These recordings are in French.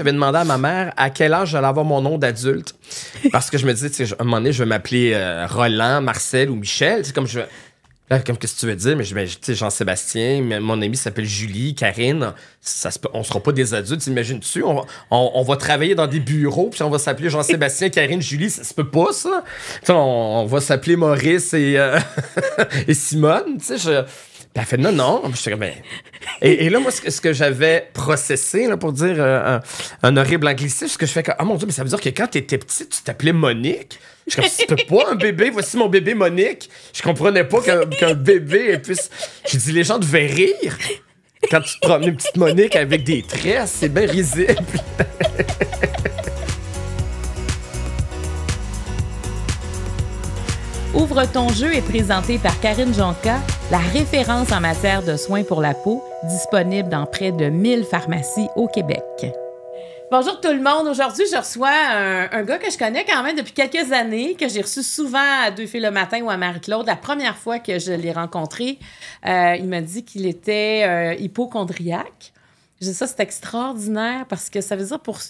j'avais demandé à ma mère à quel âge j'allais avoir mon nom d'adulte. Parce que je me disais, à un moment donné, je vais m'appeler euh, Roland, Marcel ou Michel. C'est comme je comme qu'est-ce que tu veux dire? Mais, je ben, sais, Jean-Sébastien, mon ami s'appelle Julie, Karine. Ça, on sera pas des adultes, imagines-tu? On, va travailler dans des bureaux, puis on va s'appeler Jean-Sébastien, Karine, Julie. Ça se peut pas, ça? On, va s'appeler Maurice et, euh, et Simone. Tu sais, elle fait non, non. comme, ben, et, là, moi, ce que, j'avais processé, là, pour dire euh, un, horrible anglicisme, ce que je fais, ah mon Dieu, mais ça veut dire que quand t'étais petit, tu t'appelais Monique. Je suis comme, c'était pas un bébé, voici mon bébé Monique. Je comprenais pas qu'un bébé puisse. J'ai dit, les gens devaient rire quand tu te promenais une petite Monique avec des tresses, c'est bien risible. Ouvre ton jeu est présenté par Karine Jonca, la référence en matière de soins pour la peau, disponible dans près de 1000 pharmacies au Québec. Bonjour tout le monde. Aujourd'hui, je reçois un, gars que je connais quand même depuis quelques années, que j'ai reçu souvent à Deux filles le matin ou à Marie-Claude. La première fois que je l'ai rencontré, euh, il m'a dit qu'il était euh, hypochondriaque. J'ai ça, c'est extraordinaire parce que ça veut dire pour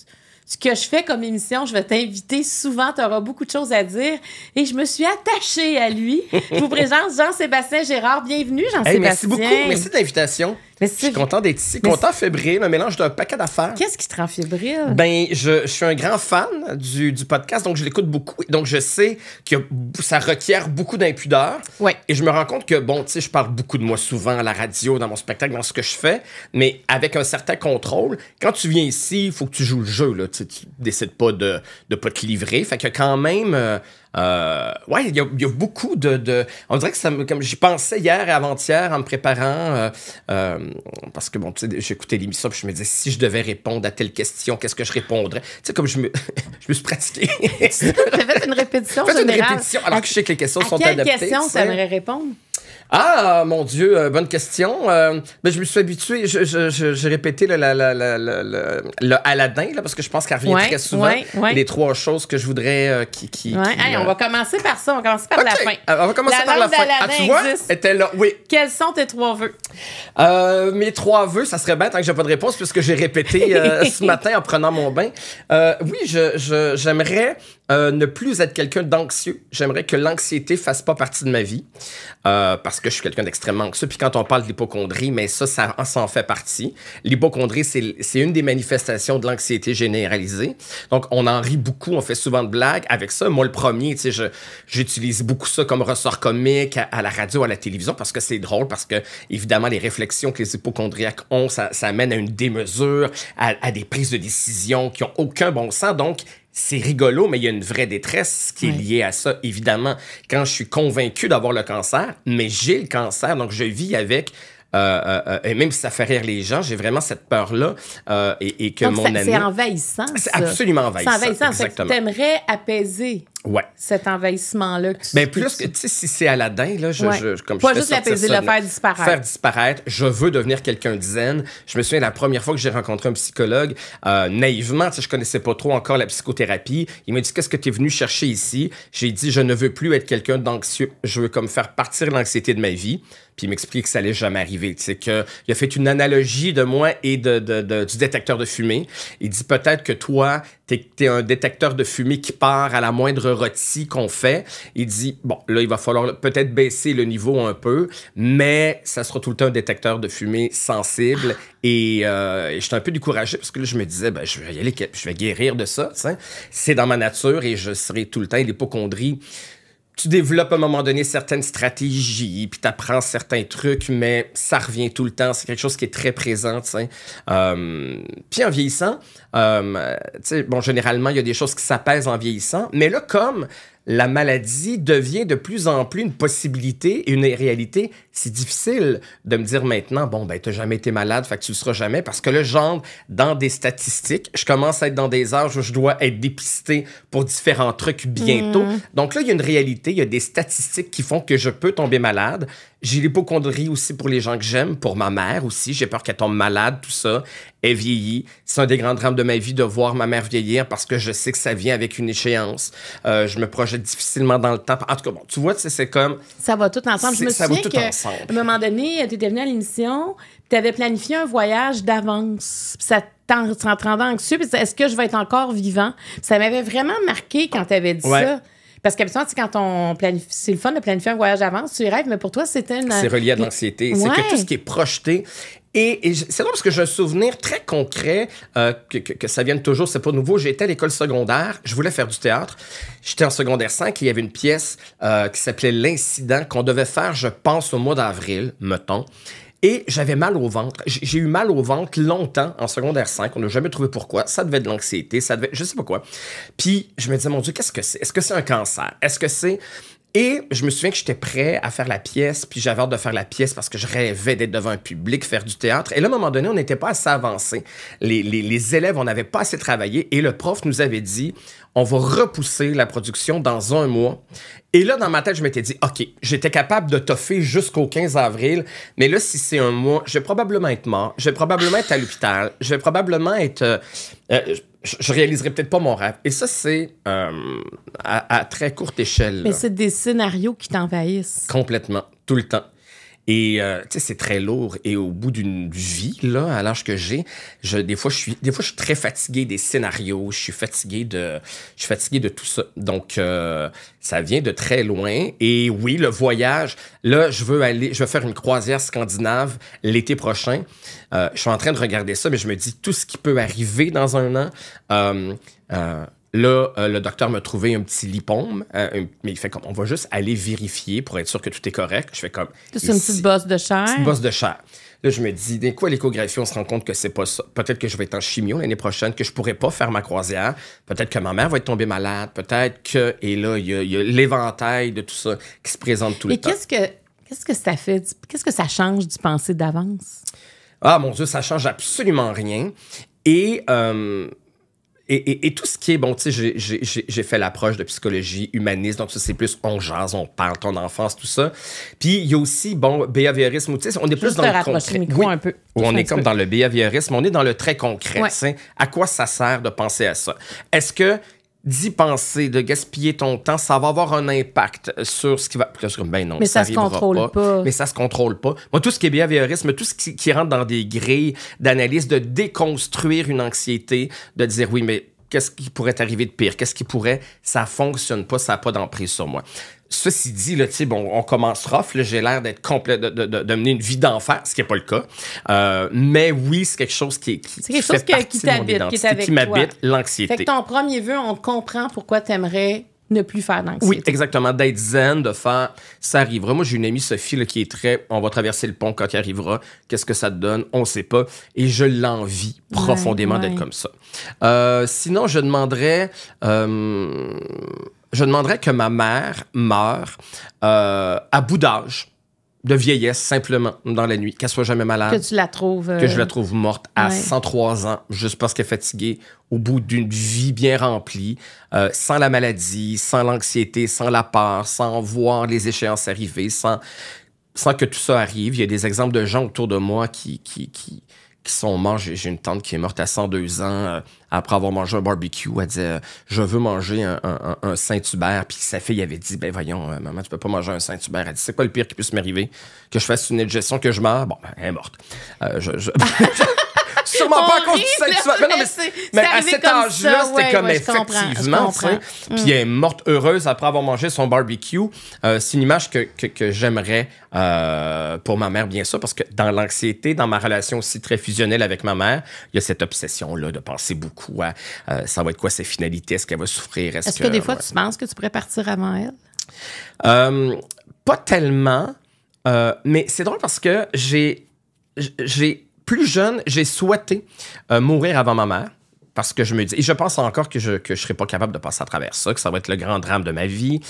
ce que je fais comme émission, je vais t'inviter souvent, tu auras beaucoup de choses à dire. Et je me suis attachée à lui. je vous présente Jean-Sébastien Gérard. Bienvenue, Jean-Sébastien. merci beaucoup. Merci de l'invitation. Je suis content d'être ici, content fébrile, un mélange d'un paquet d'affaires. Qu'est-ce qui te rend fébrile? Ben, je, suis un grand fan du, podcast, donc je l'écoute beaucoup. Donc, je sais que ça requiert beaucoup d'impudeur. Ouais. Et je me rends compte que, bon, tu sais, je parle beaucoup de moi souvent à la radio, dans mon spectacle, dans ce que je fais, mais avec un certain contrôle. Quand tu viens ici, il faut que tu joues le jeu, là tu, tu pas de, ne pas te livrer. Fait que quand même, euh, euh ouais, il y, a beaucoup de, On dirait que ça Comme j'y pensais hier et avant-hier en me préparant, euh, euh, parce que bon, tu sais, j'écoutais l'émission, puis je me disais si je devais répondre à telle question, qu'est-ce que je répondrais Tu sais, comme je me, je me suis pratiqué. tu fait une répétition. Fait une répétition, alors que je sais que les questions sont adaptées. À Quelle question ça aimerais répondre ah, mon Dieu, euh, bonne question. Mais euh, ben, je me suis habitué, j'ai je, je, répété le, le, le, Aladdin, là, parce que je pense qu'elle revient très souvent. Les trois choses que je voudrais euh, qui. qui, qui on va commencer par ça, on va commencer par la fin. Ah, on va commencer par la fin. Ah, tu vois, était là, oui. Quels sont tes trois vœux? mes trois vœux, ça serait bien hein, tant que j'ai pas de réponse, puisque j'ai répété ce matin en prenant mon bain. oui, j'aimerais euh, ne plus être quelqu'un d'anxieux. J'aimerais que l'anxiété fasse pas partie de ma vie euh, parce que je suis quelqu'un d'extrêmement anxieux. Puis quand on parle d'hypochondrie, mais ça, ça en fait partie. L'hypochondrie, c'est une des manifestations de l'anxiété généralisée. Donc, on en rit beaucoup, on fait souvent de blagues avec ça. Moi, le premier, tu sais, j'utilise beaucoup ça comme ressort comique à, la radio, à la télévision parce que c'est drôle, parce que évidemment, les réflexions que les hypochondriacs ont, ça, ça amène à une démesure, à, des prises de décision qui ont aucun bon sens. Donc, c'est rigolo, mais il y a une vraie détresse qui est liée à ça, évidemment. Quand je suis convaincu d'avoir le cancer, mais j'ai le cancer, donc je vis avec. Euh, euh, euh, et même si ça fait rire les gens, j'ai vraiment cette peur-là et, que mon C'est envahissant. C'est absolument envahissant. C'est envahissant. que tu aimerais apaiser Ouais. Cet envahissement-là. Mais ben, plus que, tu sais, si c'est Aladdin, là, je, je comme Pas juste l'apaiser, le faire disparaître. Faire disparaître. Je veux devenir quelqu'un de zen. Je me souviens la première fois que j'ai rencontré un psychologue, euh, naïvement, tu sais, je connaissais pas trop encore la psychothérapie. Il m'a dit Qu'est-ce que tu es venu chercher ici J'ai dit Je ne veux plus être quelqu'un d'anxieux. Je veux comme faire partir l'anxiété de ma vie. Puis il m'explique que ça allait jamais arriver. Tu sais, que, il a fait une analogie de moi et de, du détecteur de fumée. Il dit Peut-être que toi, t'es un détecteur de fumée qui part à la moindre rôtie qu'on fait. Il dit, bon, là, il va falloir peut-être baisser le niveau un peu, mais ça sera tout le temps un détecteur de fumée sensible. Et, euh, et j'étais un peu découragé parce que là, je me disais, ben, je vais y aller, je vais guérir de ça. C'est dans ma nature et je serai tout le temps l'hypochondrie tu développes à un moment donné certaines stratégies, puis tu certains trucs, mais ça revient tout le temps. C'est quelque chose qui est très présent. Euh, puis en vieillissant, euh, bon, généralement, il y a des choses qui s'apaisent en vieillissant, mais là, comme la maladie devient de plus en plus une possibilité, et une réalité. C'est difficile de me dire maintenant, bon, ben, t'as jamais été malade, fait que tu le seras jamais, parce que là, j'entre dans des statistiques. Je commence à être dans des âges où je dois être dépisté pour différents trucs bientôt. Mm. Donc là, il y a une réalité, il y a des statistiques qui font que je peux tomber malade. J'ai l'hypocondrie aussi pour les gens que j'aime, pour ma mère aussi. J'ai peur qu'elle tombe malade, tout ça. Elle vieillit. C'est un des grands drames de ma vie de voir ma mère vieillir parce que je sais que ça vient avec une échéance. Euh, je me projette difficilement dans le temps. En tout cas, bon, tu vois, c'est comme. Ça va tout ensemble. Je me ça va tout ensemble. À un moment donné, tu étais venu à l'émission, tu avais planifié un voyage d'avance. Ça t'en rendait anxieux. Est-ce que je vais être encore vivant? Ça m'avait vraiment marqué quand tu avais dit ça. Parce qu'habituellement, quand on planifie, c'est le fun de planifier un voyage avant, tu rêves, mais pour toi, c'est une. C'est relié à de l'anxiété. C'est que tout ce qui est projeté. Et, c'est drôle parce que j'ai un souvenir très concret euh, que, ça vienne toujours, c'est pas nouveau. J'étais à l'école secondaire, je voulais faire du théâtre. J'étais en secondaire 5 il y avait une pièce euh, qui s'appelait L'incident qu'on devait faire, je pense, au mois d'avril, mettons. Et j'avais mal au ventre. J'ai eu mal au ventre longtemps en secondaire 5. On n'a jamais trouvé pourquoi. Ça devait de l'anxiété, ça devait, je sais pas quoi. Puis je me disais, mon Dieu, qu'est-ce que c'est? Est-ce que c'est un cancer? Est-ce que c'est... Et je me souviens que j'étais prêt à faire la pièce, puis j'avais hâte de faire la pièce parce que je rêvais d'être devant un public, faire du théâtre. Et là, à un moment donné, on n'était pas assez avancé. Les, les élèves, on n'avait pas assez travaillé. Et le prof nous avait dit, on va repousser la production dans un mois. Et là, dans ma tête, je m'étais dit, OK, j'étais capable de toffer jusqu'au 15 avril, mais là, si c'est un mois, je vais probablement être mort, je vais probablement être à l'hôpital, je vais probablement être... Euh, euh, je, réaliserais réaliserai peut-être pas mon rêve. Et ça, c'est euh, à, à, très courte échelle. Mais c'est des scénarios qui t'envahissent. Complètement, tout le temps. Et euh, tu c'est très lourd. Et au bout d'une vie, là, à l'âge que j'ai, je, des fois, je suis, des fois, je suis très fatigué des scénarios. Je suis fatigué de, fatigué de tout ça. Donc, euh, ça vient de très loin. Et oui, le voyage. Là, je veux aller, je veux faire une croisière scandinave l'été prochain. Euh, je suis en train de regarder ça, mais je me dis tout ce qui peut arriver dans un an. Là, euh, le docteur m'a trouvé un petit lipome, euh, mais il fait comme on va juste aller vérifier pour être sûr que tout est correct. Je fais comme. C'est une petite bosse de chair. Petite bosse de chair. Là, je me dis, d'un coup, à l'échographie, on se rend compte que c'est pas ça. Peut-être que je vais être en chimio l'année prochaine, que je pourrais pas faire ma croisière. Peut-être que ma mère va être tombée malade. Peut-être que. Et là, il y a, l'éventail de tout ça qui se présente tout le temps. Mais qu'est-ce que, qu'est-ce que ça fait? Qu'est-ce que ça change du penser d'avance? Ah, mon Dieu, ça change absolument rien. Et. Euh, et, tout ce qui est, bon, tu sais, j'ai fait l'approche de psychologie humaniste, donc ça, c'est plus on jase, on parle, ton enfance, tout ça. Puis il y a aussi, bon, béhaviorisme, tu sais, on est plus dans le concret. un peu. on est comme dans le béhaviorisme, on est dans le très concret, tu sais, à quoi ça sert de penser à ça? Est-ce que d'y penser, de gaspiller ton temps, ça va avoir un impact sur ce qui va. ben non, mais ça, se contrôle pas, Mais ça se contrôle pas. Moi, tout ce qui est behaviorisme, tout ce qui, rentre dans des grilles d'analyse, de déconstruire une anxiété, de dire oui, mais qu'est-ce qui pourrait arriver de pire? Qu'est-ce qui pourrait. Ça fonctionne pas, ça n'a pas d'emprise sur moi. Ceci dit, là, bon, on commence rough. J'ai l'air d'être complet, de, de, de, mener une vie d'enfer, ce qui n'est pas le cas. Euh, mais oui, c'est quelque chose qui, qui, est quelque chose que, qui t'habite, qui m'habite, l'anxiété. Fait ton premier vœu, on comprend pourquoi tu aimerais ne plus faire d'anxiété. Oui, exactement. D'être zen, de faire ça arrivera. Moi, j'ai une amie, Sophie, là, qui est très on va traverser le pont quand il arrivera. Qu'est-ce que ça te donne? On ne sait pas. Et je l'envie profondément d'être comme ça. Euh, sinon, je demanderais. Euh, je demanderais que ma mère meure euh, à bout d'âge, de vieillesse simplement dans la nuit, qu'elle soit jamais malade. Que tu la trouves. Que je euh, la trouve morte à 103 ans, juste parce qu'elle est fatiguée, au bout d'une vie bien remplie, euh, sans la maladie, sans l'anxiété, sans la peur, sans voir les échéances arriver, sans, sans que tout ça arrive. Il y a des exemples de gens autour de moi qui, qui, qui qui sont morts. J'ai une tante qui est morte à 102 ans euh, après avoir mangé un barbecue. Elle disait Je veux manger un, Saint-Hubert. Puis sa fille avait dit Ben voyons, euh, maman, tu peux pas manger un Saint-Hubert. Elle dit C'est quoi le pire qui puisse m'arriver Que je fasse une indigestion, que je meurs Bon, ben, elle est morte. Euh, je... sûrement pas à cause du Mais non, mais, mais à cet âge-là, c'était ouais, comme ouais, effectivement. Puis elle mm. est morte heureuse après avoir mangé son barbecue. Euh, c'est une image que, que, que j'aimerais euh, pour ma mère, bien sûr, parce que dans l'anxiété, dans ma relation aussi très fusionnelle avec ma mère, il y a cette obsession-là de penser beaucoup à euh, ça va être quoi ses finalités, est-ce qu'elle va souffrir. Est-ce, est que, que, des fois, tu penses que tu pourrais partir avant elle? Euh, pas tellement, euh, mais c'est drôle parce que j'ai j'ai plus jeune, j'ai souhaité euh, mourir avant ma mère parce que je me dis, et je pense encore que je ne que serai pas capable de passer à travers ça, que ça va être le grand drame de ma vie.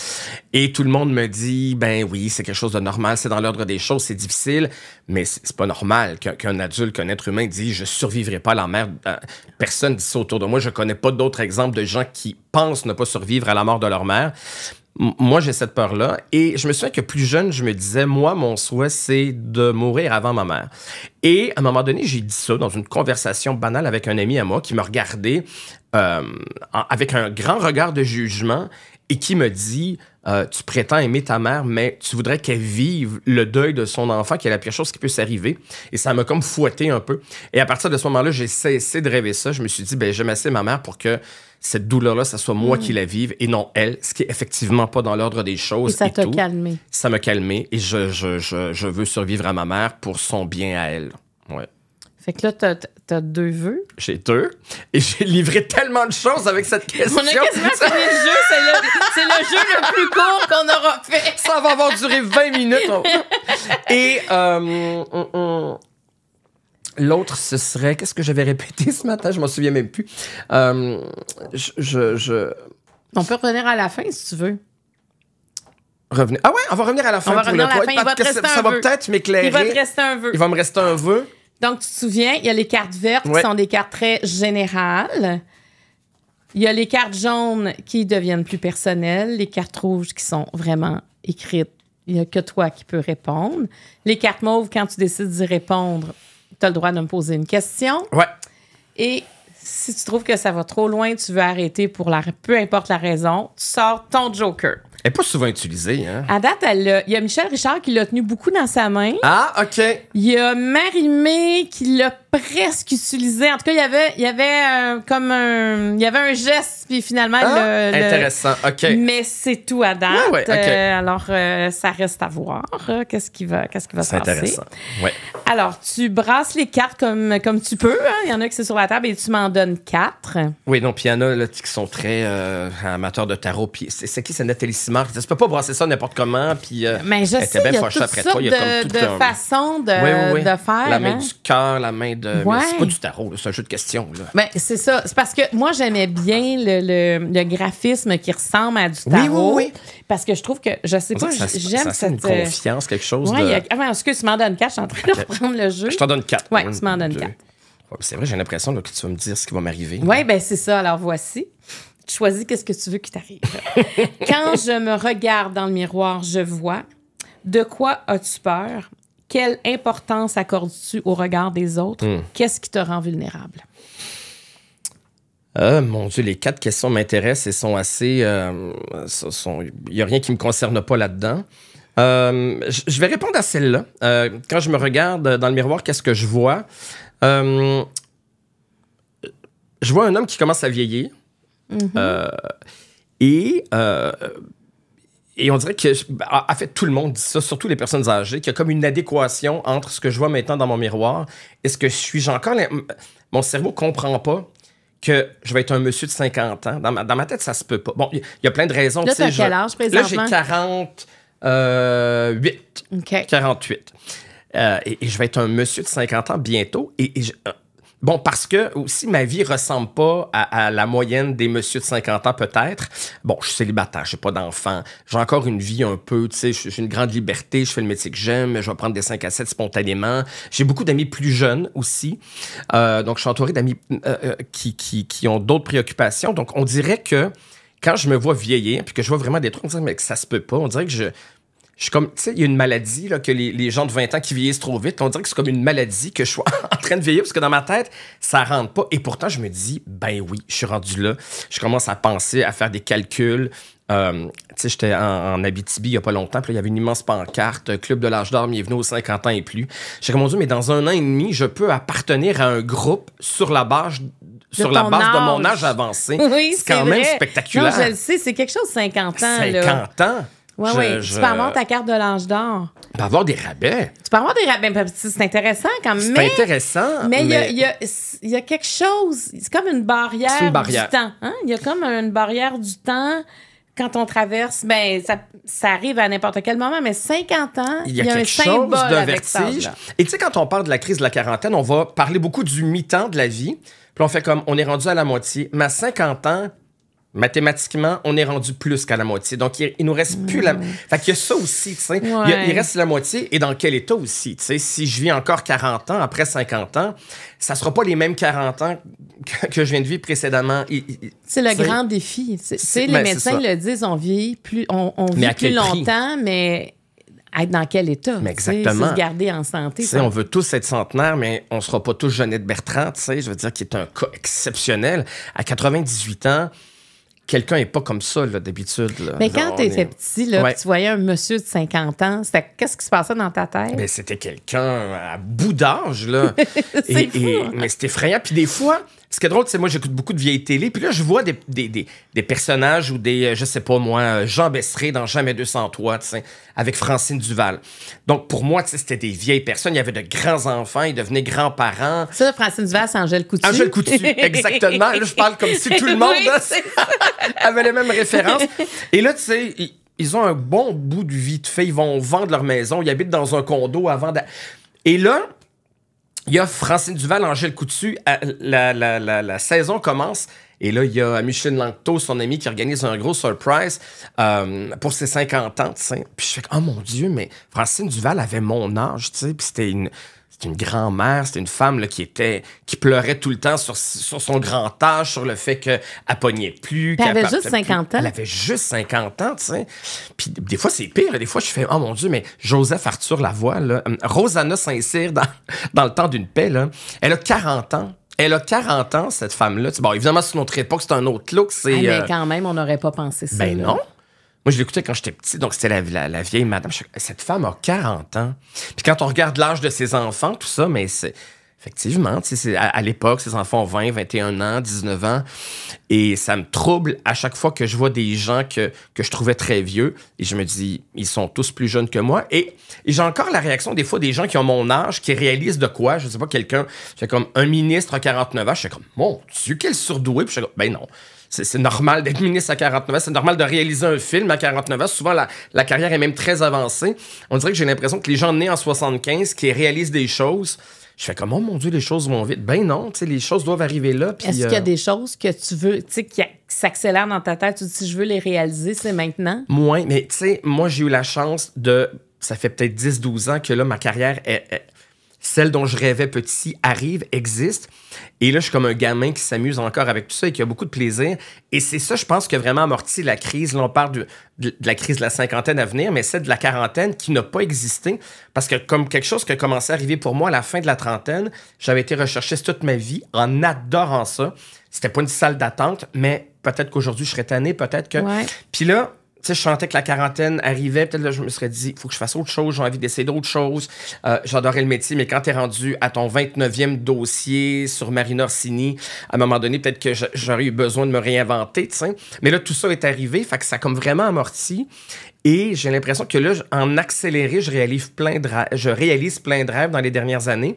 Et tout le monde me dit, ben oui, c'est quelque chose de normal, c'est dans l'ordre des choses, c'est difficile, mais c'est pas normal qu'un adulte, qu'un être humain dise « je survivrai pas à la mère. Euh, personne dit ça autour de moi. Je connais pas d'autres exemples de gens qui pensent ne pas survivre à la mort de leur mère moi, j'ai cette peur-là. Et je me souviens que plus jeune, je me disais, moi, mon souhait, c'est de mourir avant ma mère. Et à un moment donné, j'ai dit ça dans une conversation banale avec un ami à moi qui me regardait euh, avec un grand regard de jugement et qui me dit, euh, tu prétends aimer ta mère, mais tu voudrais qu'elle vive le deuil de son enfant, qui est la pire chose qui peut arriver. » Et ça m'a comme fouetté un peu. Et à partir de ce moment-là, j'ai cessé de rêver ça. Je me suis dit, ben, j'aime assez ma mère pour que cette douleur-là, ça soit moi mm. qui la vive et non elle, ce qui est effectivement pas dans l'ordre des choses. Et ça t'a calmé. Ça me calmé et je, veux survivre à ma mère pour son bien à elle. Ouais. Fait que là, t'as deux vœux. J'ai deux. Et j'ai livré tellement de choses avec cette question. On a C'est le, jeu le plus court qu'on aura fait. Ça va avoir duré 20 minutes. Et euh, L'autre, ce serait. Qu'est-ce que j'avais répété ce matin? Je m'en souviens même plus. Euh, on peut revenir à la fin si tu veux. Revenir. Ah ouais, on va revenir à la fin va à ça, va peut-être m'éclairer. Il va rester un vœu. Il va me rester un vœu. Donc, tu te souviens, il y a les cartes vertes qui sont des cartes très générales. Il y a les cartes jaunes qui deviennent plus personnelles, les cartes rouges qui sont vraiment écrites. Il n'y a que toi qui peux répondre. Les cartes mauves, quand tu décides d'y répondre, tu as le droit de me poser une question. Ouais. Et si tu trouves que ça va trop loin, tu veux arrêter pour la, peu importe la raison, tu sors ton joker. Elle n'est pas souvent utilisée. Hein? À date, il y a Michel Richard qui l'a tenu beaucoup dans sa main. Ah, OK. Il y a marie May qui l'a presque utilisé. En tout cas, il y avait, il y avait comme un, il y avait un geste, puis finalement ah, intéressant. Ok. Mais c'est tout à date. Euh, alors, euh, ça reste à voir. Euh, qu'est-ce qui va, qu'est-ce qui va se passer Intéressant. Alors, tu brasses les cartes comme comme tu peux. Hein. Il y en a qui sont sur la table et tu m'en donnes quatre. Oui, non, puis il y en a qui sont très amateurs de tarot. Puis c'est, qui, c'est Nathalie Simard. Tu peux pas brasser ça n'importe comment. Puis mais je sais, il y a toutes de, façons de, faire. La main hein. du cœur, la main c'est pas du tarot, c'est un jeu de questions. Ben, c'est ça. C'est parce que moi, j'aimais bien le, graphisme qui ressemble à du tarot. Oui, oui, oui. Parce que je trouve que, je sais pas, j'aime cette. une euh, confiance, quelque chose. Oui, de... a... Ah, ben, tu m'en donnes quatre, je suis en train de euh, reprendre le jeu. Je t'en donne quatre. Oui, tu m'en donnes quatre. c'est vrai, j'ai l'impression que tu vas me dire ce qui va m'arriver. Oui, bien c'est ça. Alors voici. choisis qu'est-ce que tu veux qui t'arrive. Quand je me regarde dans le miroir, je vois. De quoi as-tu peur? Quelle importance accordes-tu au regard des autres? Hmm. Qu'est-ce qui te rend vulnérable? Euh, mon Dieu, les quatre questions m'intéressent et sont assez. Euh, il n'y a rien qui me concerne pas là-dedans. Euh, je vais répondre à celle-là. quand je me regarde dans le miroir, qu'est-ce que je vois? je vois un homme qui commence à vieillir. Mm-hmm. et et on dirait que, en fait, tout le monde dit ça, surtout les personnes âgées, qu'il y a comme une adéquation entre ce que je vois maintenant dans mon miroir et ce que je suis. J'ai encore. Mon cerveau comprend pas que je vais être un monsieur de 50 ans. Dans ma, dans ma tête, ça se peut pas. Bon, il y, a plein de raisons. Là, j'ai 48. Euh, 48. Euh, et, je vais être un monsieur de 50 ans bientôt. Et, et je, Bon, parce que aussi, ma vie ressemble pas à, la moyenne des monsieur de 50 ans, peut-être. Bon, je suis célibataire, j'ai pas d'enfant. J'ai encore une vie un peu, tu sais, j'ai une grande liberté, je fais le métier que j'aime, je vais prendre des 5 à 7 spontanément. J'ai beaucoup d'amis plus jeunes aussi. Euh, donc, je suis entouré d'amis euh, euh, qui, qui, qui, ont d'autres préoccupations. Donc, on dirait que quand je me vois vieillir, puis que je vois vraiment des trucs, on dirait, mais que ça se peut pas. On dirait que je je comme, tu sais, il y a une maladie là, que les, gens de 20 ans qui vieillissent trop vite, on dirait que c'est comme une maladie que je suis en train de vieillir parce que dans ma tête, ça rentre pas. Et pourtant, je me dis, ben oui, je suis rendu là. Je commence à penser, à faire des calculs. Euh, tu sais, j'étais en, Abitibi il y a pas longtemps, puis il y avait une immense pancarte, Club de l'âge d'or, mais venu aux 50 ans et plus. J'ai comme, mon Dieu, mais dans un an et demi, je peux appartenir à un groupe sur la base sur de la base de mon âge avancé. Oui, c'est quand même spectaculaire. Non, je sais, c'est quelque chose 50 ans. 50 ans. Oui, oui. Tu peux avoir ta carte de l'Ange d'Or. Tu peux avoir des rabais. Tu peux avoir des rabais. C'est intéressant quand même. C'est intéressant. Mais il y, a, quelque chose. C'est comme une barrière, du temps. Hein? Il y a comme une barrière du temps quand on traverse, ben, ça, ça arrive à n'importe quel moment, mais 50 ans, il y a, quelque un chose d'un vertige. Et tu sais, quand on parle de la crise de la quarantaine, on va parler beaucoup du mi-temps de la vie. Puis on fait comme, on est rendu à la moitié. Mais à 50 ans, mathématiquement, on est rendu plus qu'à la moitié. Donc, il, nous reste plus la... Hmm. Fait qu'il y a ça aussi, tu sais. Il, reste la moitié et dans quel état aussi, tu sais. Si je vis encore 40 ans, après 50 ans, ça sera pas les mêmes 40 ans que, je viens de vivre précédemment. C'est le grand défi. C'est, les ben, médecins le disent, on plus, on, vit plus longtemps, mais être dans quel état. exactement. garder en santé. On veut tous être centenaires, mais on ne sera pas tous Jeannette Bertrand, je veux dire, qui est un cas exceptionnel. À 98 ans, quelqu'un n'est pas comme ça d'habitude. Mais quand tu étais petit, tu voyais un monsieur de 50 ans, qu'est-ce qui se passait dans ta tête? Mais c'était quelqu'un à bout d'âge. Hein. Mais c'était effrayant. Puis des fois, ce qui est drôle, c'est moi, j'écoute beaucoup de vieilles télé, puis là, je vois des, des, des, personnages ou des, euh, je sais pas moi, euh, Jean Besseret dans Jamais 203, avec Francine Duval. Donc, pour moi, c'était des vieilles personnes. Il y avait de grands enfants, ils devenaient grands-parents. Ça, Francine Duval, c'est Angèle Coutu. Angèle Coutu, exactement. là, je parle comme si tout le monde avait les mêmes références. Et là, tu sais, ils, ont un bon bout du vie fait. Ils vont vendre leur maison, ils habitent dans un condo avant de... Et là, il y a Francine Duval, Angèle Coutu. La, saison commence. Et là, il y a Micheline Langto, son ami, qui organise un gros surprise euh, pour ses 50 ans. Puis je fais, oh mon Dieu, mais Francine Duval avait mon âge, tu sais. Puis c'était une, c'était une grand-mère, c'était une femme qui était qui pleurait tout le temps sur, sur son grand âge, sur le fait qu'elle pognait plus. elle avait juste 50 ans. Elle avait juste 50 ans, tu sais. Puis des fois, c'est pire. Des fois, je fais, oh mon Dieu, mais Joseph Arthur Lavoie, là, hum, Rosanna Saint-Cyr dans, le temps d'une paix, là, elle a 40 ans. Elle a 40 ans, cette femme-là. Bon, évidemment, c'est notre époque, c'est un autre look. C'est, ah, mais euh, quand même, on n'aurait pas pensé ça. Ben non. Moi, je l'écoutais quand j'étais petit, donc c'était la, la, vieille madame. Cette femme a 40 ans. Puis quand on regarde l'âge de ses enfants, tout ça, mais c'est. Effectivement, à, à l'époque, ses enfants ont 20, 21 ans, 19 ans, et ça me trouble à chaque fois que je vois des gens que, je trouvais très vieux, et je me dis, ils sont tous plus jeunes que moi, et, j'ai encore la réaction des fois des gens qui ont mon âge, qui réalisent de quoi, je sais pas, quelqu'un, c'est comme un ministre à 49 ans, je suis comme, mon Dieu, quel surdoué, puis je suis comme, ben non, c'est normal d'être ministre à 49 ans, c'est normal de réaliser un film à 49 ans. Souvent, la, carrière est même très avancée. On dirait que j'ai l'impression que les gens nés en 75 qui réalisent des choses, je fais comme, oh mon Dieu, les choses vont vite. Ben non, les choses doivent arriver là. Est-ce qu'il y a euh, des choses que tu veux, qui s'accélèrent dans ta tête? Tu dis, je veux les réaliser, c'est maintenant? Moins, mais tu sais, moi, j'ai eu la chance de. Ça fait peut-être 10-12 ans que là, ma carrière est, celle dont je rêvais petit arrive, existe. Et là, je suis comme un gamin qui s'amuse encore avec tout ça et qui a beaucoup de plaisir. Et c'est ça, je pense, qui a vraiment amorti la crise. Là, on parle de, la crise de la cinquantaine à venir, mais c'est de la quarantaine qui n'a pas existé. Parce que comme quelque chose qui a commencé à arriver pour moi à la fin de la trentaine, j'avais été recherché toute ma vie en adorant ça. C'était pas une salle d'attente, mais peut-être qu'aujourd'hui, je serais tanné, peut-être que... Puis là, sais, je sentais que la quarantaine arrivait. Peut-être là, je me serais dit, il faut que je fasse autre chose, j'ai envie d'essayer d'autres choses. Euh, j'adorais le métier, mais quand tu es rendu à ton 29e dossier sur marie Orsini, à un moment donné, peut-être que j'aurais eu besoin de me réinventer, tu sais. Mais là, tout ça est arrivé, fait que ça a comme vraiment amorti. Et j'ai l'impression que là, en accéléré, je réalise, plein de je réalise plein de rêves dans les dernières années.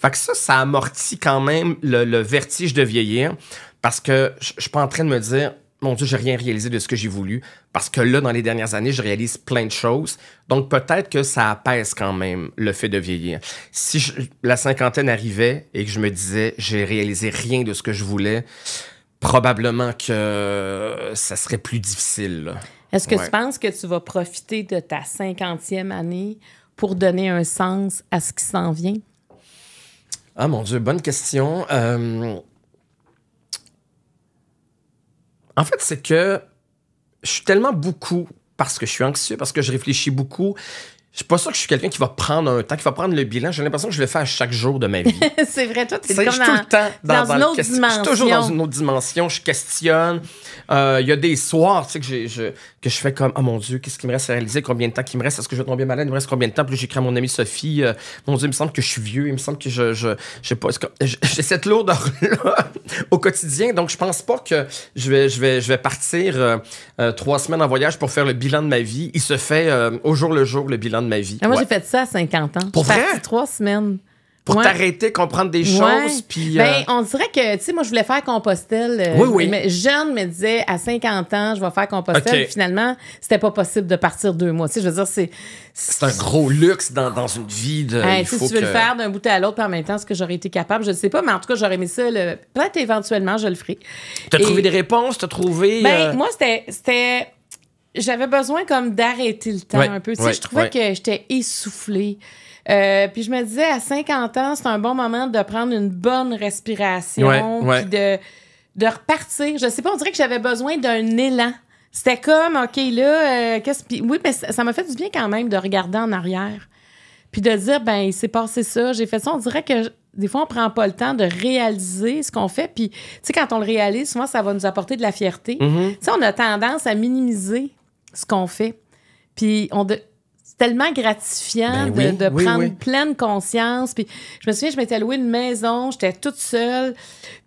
Fait que ça, ça amortit quand même le, vertige de vieillir parce que je suis pas en train de me dire mon Dieu, j'ai rien réalisé de ce que j'ai voulu. Parce que là, dans les dernières années, je réalise plein de choses. Donc peut-être que ça apaise quand même le fait de vieillir. Si la cinquantaine arrivait et que je me disais, j'ai réalisé rien de ce que je voulais, probablement que euh, ça serait plus difficile. Est-ce que tu penses que tu vas profiter de ta cinquantième année pour donner un sens à ce qui s'en vient? Ah mon Dieu, bonne question. Euh, en fait, c'est que je suis tellement beaucoup parce que je suis anxieux, parce que je réfléchis beaucoup, je suis pas sûr que je suis quelqu'un qui va prendre un temps, qui va prendre le bilan. J'ai l'impression que je le fais à chaque jour de ma vie. c'est vrai, toi, tu comme je dans, tout le temps dans, une autre dimension. Je suis toujours dans une autre dimension. Je questionne. Euh, il y a des soirs, tu sais, que, je, que je fais comme, oh mon Dieu, qu'est-ce qui me reste à réaliser? Combien de temps qui me reste? Est-ce que je vais tomber malade? Il me reste combien de temps? Puis j'écris à mon amie Sophie, euh, mon Dieu, il me semble que je suis vieux. Il me semble que je, je, sais pas. J'ai cette lourdeur là au quotidien. Donc, je pense pas que je vais, je vais, je vais partir euh, trois semaines en voyage pour faire le bilan de ma vie. Il se fait au jour le jour, le bilan de ma vie. Ah, moi, j'ai fait ça à 50 ans. Pour vrai? trois semaines. Pour t'arrêter, comprendre des choses. Puis, euh, ben, on dirait que, tu sais, moi, je voulais faire Compostelle. Euh, oui, oui. Mais jeune me disait, à 50 ans, je vais faire Compostelle. Finalement, c'était pas possible de partir deux mois. Tu sais, je veux dire, c'est. C'est un gros luxe dans, une vie de. si tu veux le faire d'un bout à l'autre, par en même temps, ce que j'aurais été capable? Je ne sais pas, mais en tout cas, j'aurais mis ça. Le... Peut-être éventuellement, je le ferai. T'as as trouvé des réponses? as trouvé. Ben, euh, moi, c'était j'avais besoin comme d'arrêter le temps un peu. je trouvais que j'étais essoufflée. Euh, puis je me disais, à 50 ans, c'est un bon moment de prendre une bonne respiration, puis de, de repartir. Je sais pas, on dirait que j'avais besoin d'un élan. C'était comme, OK, là, euh, qu'est-ce... oui, mais ça m'a fait du bien quand même de regarder en arrière. Puis de dire, ben il passé ça, j'ai fait ça. On dirait que des fois, on prend pas le temps de réaliser ce qu'on fait. Puis, tu sais, quand on le réalise, souvent, ça va nous apporter de la fierté. Mm-hmm. Tu sais, on a tendance à minimiser ce qu'on fait. Puis on de... c'est tellement gratifiant ben de, prendre pleine conscience. Puis je me souviens, je m'étais loué une maison, j'étais toute seule.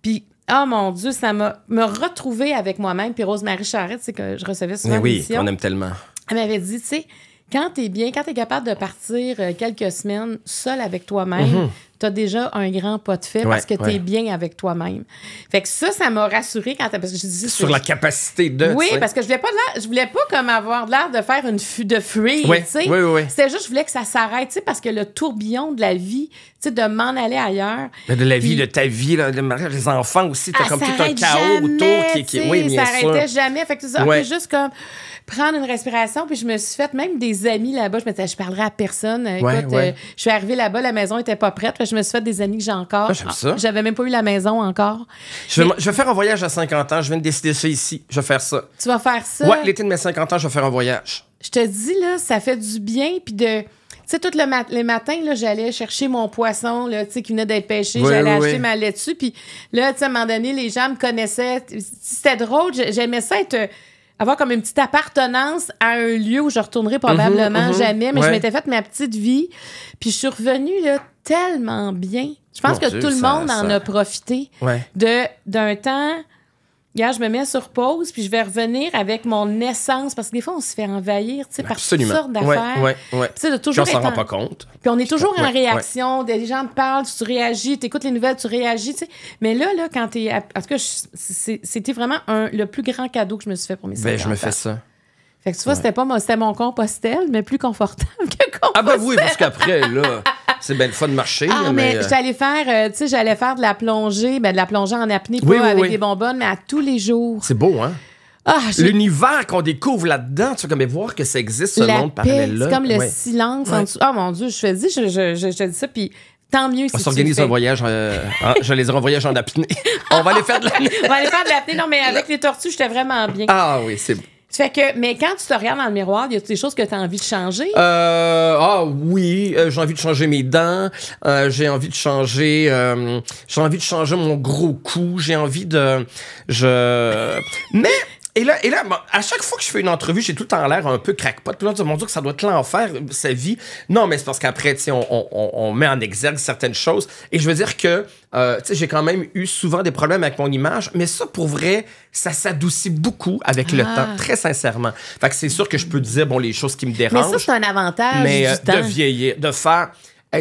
Puis oh mon Dieu, ça m'a me retrouver avec moi-même. Puis Rosemary Charrette, c'est que je recevais ce Mais oui, on aime tellement. Elle m'avait dit, tu sais, quand t'es bien, quand t'es capable de partir euh, quelques semaines seule avec toi-même, mhm tu as déjà un grand pas de fait parce que tu es bien avec toi-même. Fait que ça, ça m'a rassuré quand parce que je dis sur la capacité de Oui, parce que je voulais pas je voulais pas comme avoir l'air de faire une fu de fruits. Oui, oui, oui. C'était juste je voulais que ça s'arrête, parce que le tourbillon de la vie, tu de m'en aller ailleurs. de la vie de ta vie, de les enfants aussi, t'as ah, comme tout un chaos autour qui, qui oui, bien ça s'arrêtait jamais. Fait que tu juste comme prendre une respiration. Puis je me suis fait même des amis là-bas. Je me disais, je parlerai à personne. Euh, je suis arrivée là-bas, la maison était pas prête je me suis fait des amis que j'ai encore. Ah, ah, j'avais même pas eu la maison encore. Je vais, faire un voyage à 50 ans. Je viens de décider ça ici. Je vais faire ça. Tu vas faire ça? Ouais, l'été de mes 50 ans, je vais faire un voyage. Je te dis, là, ça fait du bien. Puis de. Tu sais, tous le les matins, j'allais chercher mon poisson là, qui venait d'être pêché. j'allais acheter ma laitue. Puis là, à un moment donné, les gens me connaissaient. C'était drôle. J'aimais ça être avoir comme une petite appartenance à un lieu où je retournerai probablement mhm, mhm. jamais, mais je m'étais faite ma petite vie. Puis je suis revenue là, tellement bien. Je pense que tout le monde en a profité de d'un temps Regarde, je me mets sur pause, puis je vais revenir avec mon essence, parce que des fois, on se fait envahir, tu sais, par toutes sortes d'affaires. Tu sais, de toujours. Puis on s'en rend pas compte. Puis on est toujours en réaction. Des gens te parlent, tu réagis, tu écoutes les nouvelles, tu réagis, tu sais. Mais là, là, quand t'es. En tout cas, c'était vraiment un, le plus grand cadeau que je me suis fait pour mes ben, je me fais ça. Fait que tu vois, c'était pas mon, c'était mon compostel, mais plus confortable que compostel. Ah, bah ben oui, parce qu'après, là. C'est bien le fun de marcher. Ah, mais, euh, j'allais faire, euh, tu sais, j'allais faire de la plongée, ben, de la plongée en apnée, pas avec des bonbonnes, mais à tous les jours. C'est beau, hein? Ah, L'univers qu'on découvre là-dedans, tu vois, comme voir que ça existe, ce monde parallèle-là. C'est comme le silence. En dessous. Oh mon Dieu, je te dis, je, je, dis ça, puis Tant mieux si On s'organise un voyage. Euh, ah, je les un voyage en apnée. On va aller faire de l'apnée. On va aller faire de l'apnée. Non, mais avec les tortues, j'étais vraiment bien. Ah oui, c'est fais que, mais quand tu te regardes dans le miroir, y a des choses que tu as envie de changer? Euh, ah oui, euh, j'ai envie de changer mes dents, euh, j'ai envie de changer, euh, j'ai envie de changer mon gros cou, j'ai envie de, je, mais et là, et là à chaque fois que je fais une entrevue, j'ai tout le temps l'air un peu crackpot. Tout le monde dit, que ça doit être l'enfer, sa vie. Non, mais c'est parce qu'après, on, on, on, met en exergue certaines choses. Et je veux dire que, euh, j'ai quand même eu souvent des problèmes avec mon image, mais ça, pour vrai, ça s'adoucit beaucoup avec le ah. temps, très sincèrement. Fait que c'est sûr que je peux dire, bon, les choses qui me dérangent. Mais ça, c'est un avantage. Mais euh, du de vieillir, de faire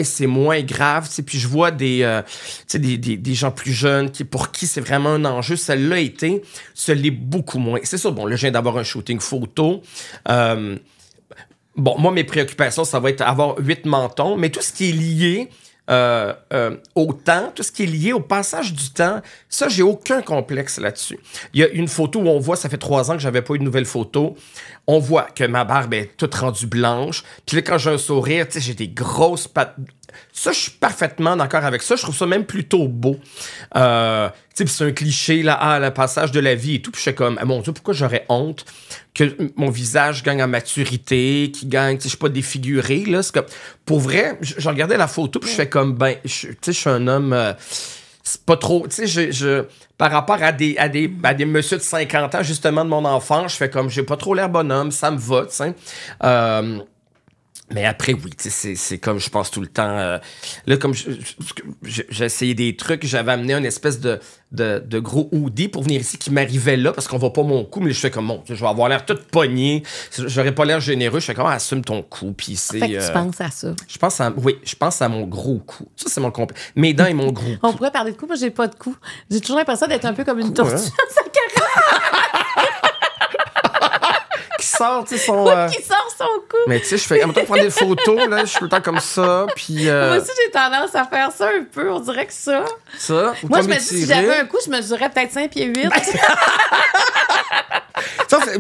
c'est moins grave. c'est Puis je vois des, euh, des, des, des, gens plus jeunes qui, pour qui c'est vraiment un enjeu. Celle-là été, ce l'est beaucoup moins. C'est sûr, bon, là, je viens d'avoir un shooting photo. Euh, bon, moi, mes préoccupations, ça va être avoir huit mentons, mais tout ce qui est lié euh, euh, au temps, tout ce qui est lié au passage du temps, ça, j'ai aucun complexe là-dessus. Il y a une photo où on voit, ça fait trois ans que j'avais pas eu de nouvelle photo, on voit que ma barbe est toute rendue blanche, puis là, quand j'ai un sourire, tu sais, j'ai des grosses pattes ça, je suis parfaitement d'accord avec ça. Je trouve ça même plutôt beau. Euh, c'est un cliché, là, ah, le passage de la vie et tout. Puis je suis comme, ah, mon Dieu, pourquoi j'aurais honte que mon visage gagne en maturité, qu'il gagne, je suis pas défiguré, là. Comme, pour vrai, je regardais la photo, puis je fais comme, ben, je suis un homme. Euh, c'est pas trop. Tu sais, je, par rapport à des, à des, messieurs de 50 ans, justement, de mon enfant, je fais comme, j'ai pas trop l'air bonhomme, ça me va, euh, mais après, oui, c'est comme je pense tout le temps. Euh, là, comme j'ai essayé des trucs, j'avais amené une espèce de, de, gros hoodie pour venir ici qui m'arrivait là parce qu'on voit pas mon cou mais je fais comme mon, je vais avoir l'air tout pogné, j'aurais pas l'air généreux. Je fais comme, ah, assume ton coup. Puis c'est. tu euh, penses à ça. Je pense à, oui, je pense à mon gros cou Ça, c'est mon complet. Mes dents et mon gros On pourrait parler de coup, moi, j'ai pas de cou J'ai toujours l'impression d'être un peu comme une hein? tortue sort, euh, qui sort son cou. Mais tu sais, je fais. En même temps, prendre des photos, là, je suis tout le temps comme ça. Euh, moi aussi, j'ai tendance à faire ça un peu. On dirait que ça. Ça. Moi, je me dis, si j'avais un coup, je mesurais peut-être 5 pieds 8.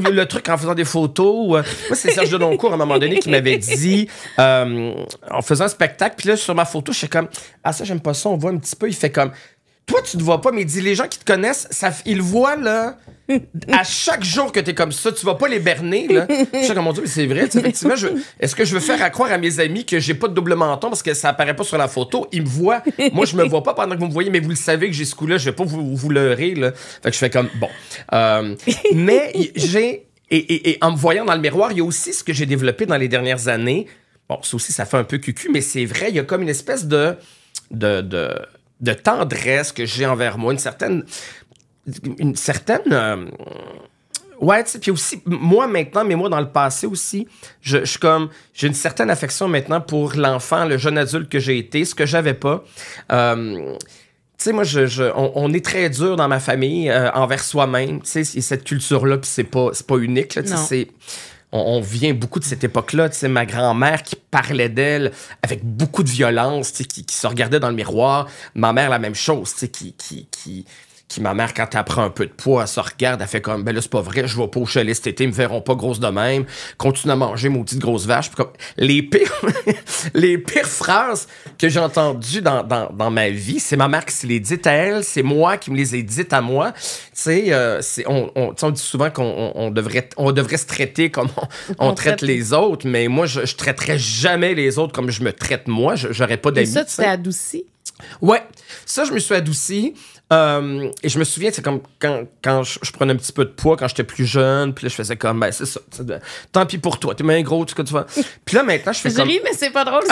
Ben, le truc en faisant des photos. Euh, moi, c'est Serge Deloncourt à un moment donné qui m'avait dit en faisant un spectacle, puis là, sur ma photo, je suis comme Ah, ça, j'aime pas ça, on voit un petit peu. Il fait comme toi, tu te vois pas, mais dis les gens qui te connaissent, ça, ils voient, là. à chaque jour que t'es comme ça, tu vas pas les berner, là. je comme, mon mais c'est vrai. Effectivement, est-ce que je veux faire à croire à mes amis que j'ai pas de double menton parce que ça apparaît pas sur la photo? Ils me voient. Moi, je me vois pas pendant que vous me voyez, mais vous le savez que j'ai ce coup-là. Je vais pas vous, vous leurrer, là. Fait que je fais comme, bon. Euh, mais j'ai... Et, et, en me voyant dans le miroir, il y a aussi ce que j'ai développé dans les dernières années. Bon, ça aussi, ça fait un peu cucu, mais c'est vrai, il y a comme une espèce de... de, de de tendresse que j'ai envers moi, une certaine. Une certaine. Euh, ouais, puis aussi, moi maintenant, mais moi dans le passé aussi, je, suis comme. J'ai une certaine affection maintenant pour l'enfant, le jeune adulte que j'ai été, ce que j'avais pas. Euh, tu sais, moi, je, on, est très dur dans ma famille euh, envers soi-même. Tu sais, cette culture-là, puis c'est pas, pas unique. Là, on, vient beaucoup de cette époque-là. Tu ma grand-mère qui parlait d'elle avec beaucoup de violence, tu qui, se regardait dans le miroir. Ma mère, la même chose, tu sais, qui, qui, qui qui ma mère, quand elle prend un peu de poids, elle se regarde, elle fait comme, ben là, c'est pas vrai, je vais pas au chalet cet été, ils me verront pas grosse de même. Continue à manger, mon petite grosse vache. les pires, les pires phrases que j'ai entendues dans, ma vie, c'est ma mère qui se les dit à elle, c'est moi qui me les ai dites à moi. Tu sais, euh, on, on, dit souvent qu'on devrait, on devrait se traiter comme on, traite, les autres, mais moi, je, je traiterais jamais les autres comme je me traite moi. J'aurais pas d'amis. ça, tu t'es adouci? Ouais. Ça, je me suis adouci. Euh, et je me souviens, c'est comme quand, quand je, prenais un petit peu de poids quand j'étais plus jeune, puis là, je faisais comme, ben, c'est ça. Tant pis pour toi, t'es moins gros, tu que tu vois Puis là, maintenant, je fais comme. Ri, mais c'est pas drôle.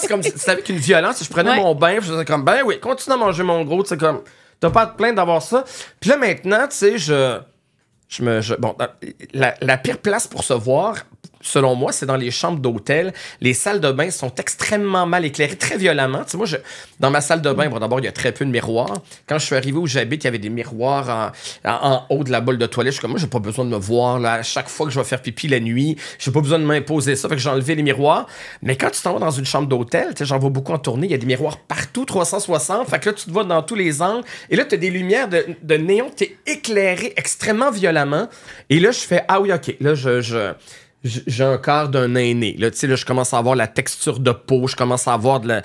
c'est comme, c'est avec une violence. Je prenais mon bain, je faisais comme, ben oui, continue à manger mon gros, c'est comme, t'as pas à te d'avoir ça. Puis là, maintenant, tu sais, je. Je me, bon, la, la, pire place pour se voir, selon moi, c'est dans les chambres d'hôtel. Les salles de bain sont extrêmement mal éclairées, très violemment. Tu moi, je, dans ma salle de bain, d'abord, il y a très peu de miroirs. Quand je suis arrivé où j'habite, il y avait des miroirs en, en, haut de la bolle de toilette. Je suis comme, moi, j'ai pas besoin de me voir là. À chaque fois que je vais faire pipi la nuit, j'ai pas besoin de m'imposer ça. Fait que j'ai enlevé les miroirs. Mais quand tu t'en dans une chambre d'hôtel, j'en vois beaucoup en tournée, il y a des miroirs partout, 360. Fait que là, tu te vois dans tous les angles. Et là, tu as des lumières de, de néon, tu éclairé extrêmement violemment. Et là, je fais, ah oui, OK. Là, je j'ai un corps d'un aîné. Là, là, je commence à avoir la texture de peau, je commence à avoir de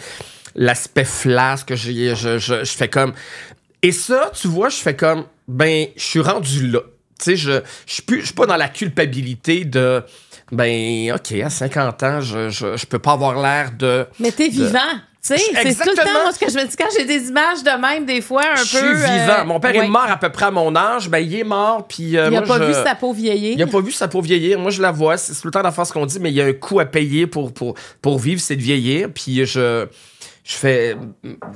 l'aspect flasque, je, je, je, fais comme... Et ça, tu vois, je fais comme, ben, je suis rendu là. Tu sais, je je suis pas dans la culpabilité de, ben, OK, à 50 ans, je, je, peux pas avoir l'air de... Mais t'es vivant! c'est tout le temps ce que je me dis quand j'ai des images de même, des fois, un peu. Je suis vivant. Euh, mon père est mort à peu près à mon âge. Ben, il est mort. Puis, euh, il n'a pas vu sa peau vieillir. Il n'a pas vu sa peau vieillir. Moi, je la vois. C'est tout le temps la ce qu'on dit, mais il y a un coût à payer pour, pour, pour vivre, c'est de vieillir. Puis je je fais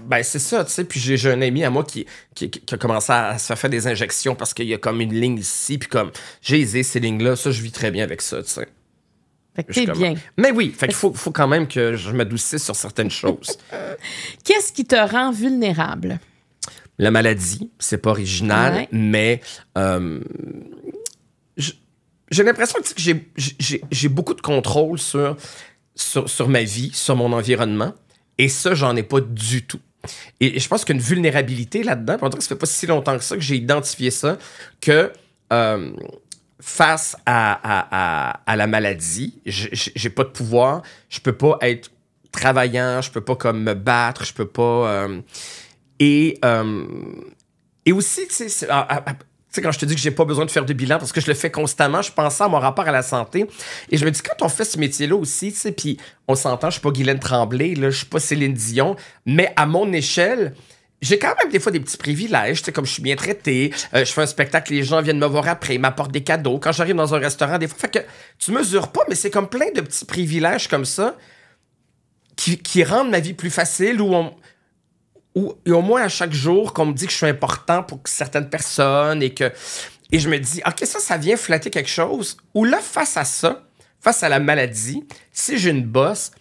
ben c'est ça tu sais puis j'ai un ami à moi qui, qui, a commencé à se faire des injections parce qu'il y a comme une ligne ici puis comme j'ai ces lignes là ça je vis très bien avec ça tu sais fait que t'es bien. Mais oui, fait faut, faut, quand même que je m'adoucisse sur certaines choses. Qu'est-ce qui te rend vulnérable? La maladie, c'est pas original, mais euh, j'ai l'impression que j'ai beaucoup de contrôle sur, sur, sur ma vie, sur mon environnement, et ça, j'en ai pas du tout. Et, je pense qu'une vulnérabilité là-dedans, pendant que ça fait pas si longtemps que ça que j'ai identifié ça, que euh, face à, à, à, la maladie, j'ai pas de pouvoir, je peux pas être travaillant, je peux pas comme me battre, je peux pas. Euh, et, euh, et aussi, ah, ah, ah, tu sais, quand je te dis que j'ai pas besoin de faire de bilan parce que je le fais constamment, je pense à mon rapport à la santé. Et je me dis, quand on fait ce métier-là aussi, tu sais, puis on s'entend, je suis pas Guylaine Tremblay, là, je suis pas Céline Dion, mais à mon échelle, j'ai quand même des fois des petits privilèges, tu comme je suis bien traité, euh, je fais un spectacle, les gens viennent me voir après, ils m'apportent des cadeaux. Quand j'arrive dans un restaurant, des fois, fait que tu mesures pas, mais c'est comme plein de petits privilèges comme ça qui, rendent ma vie plus facile ou on. Ou au moins à chaque jour qu'on me dit que je suis important pour certaines personnes et que. Et je me dis, OK, ça, ça vient flatter quelque chose. Ou là, face à ça, face à la maladie, si j'ai une bosse,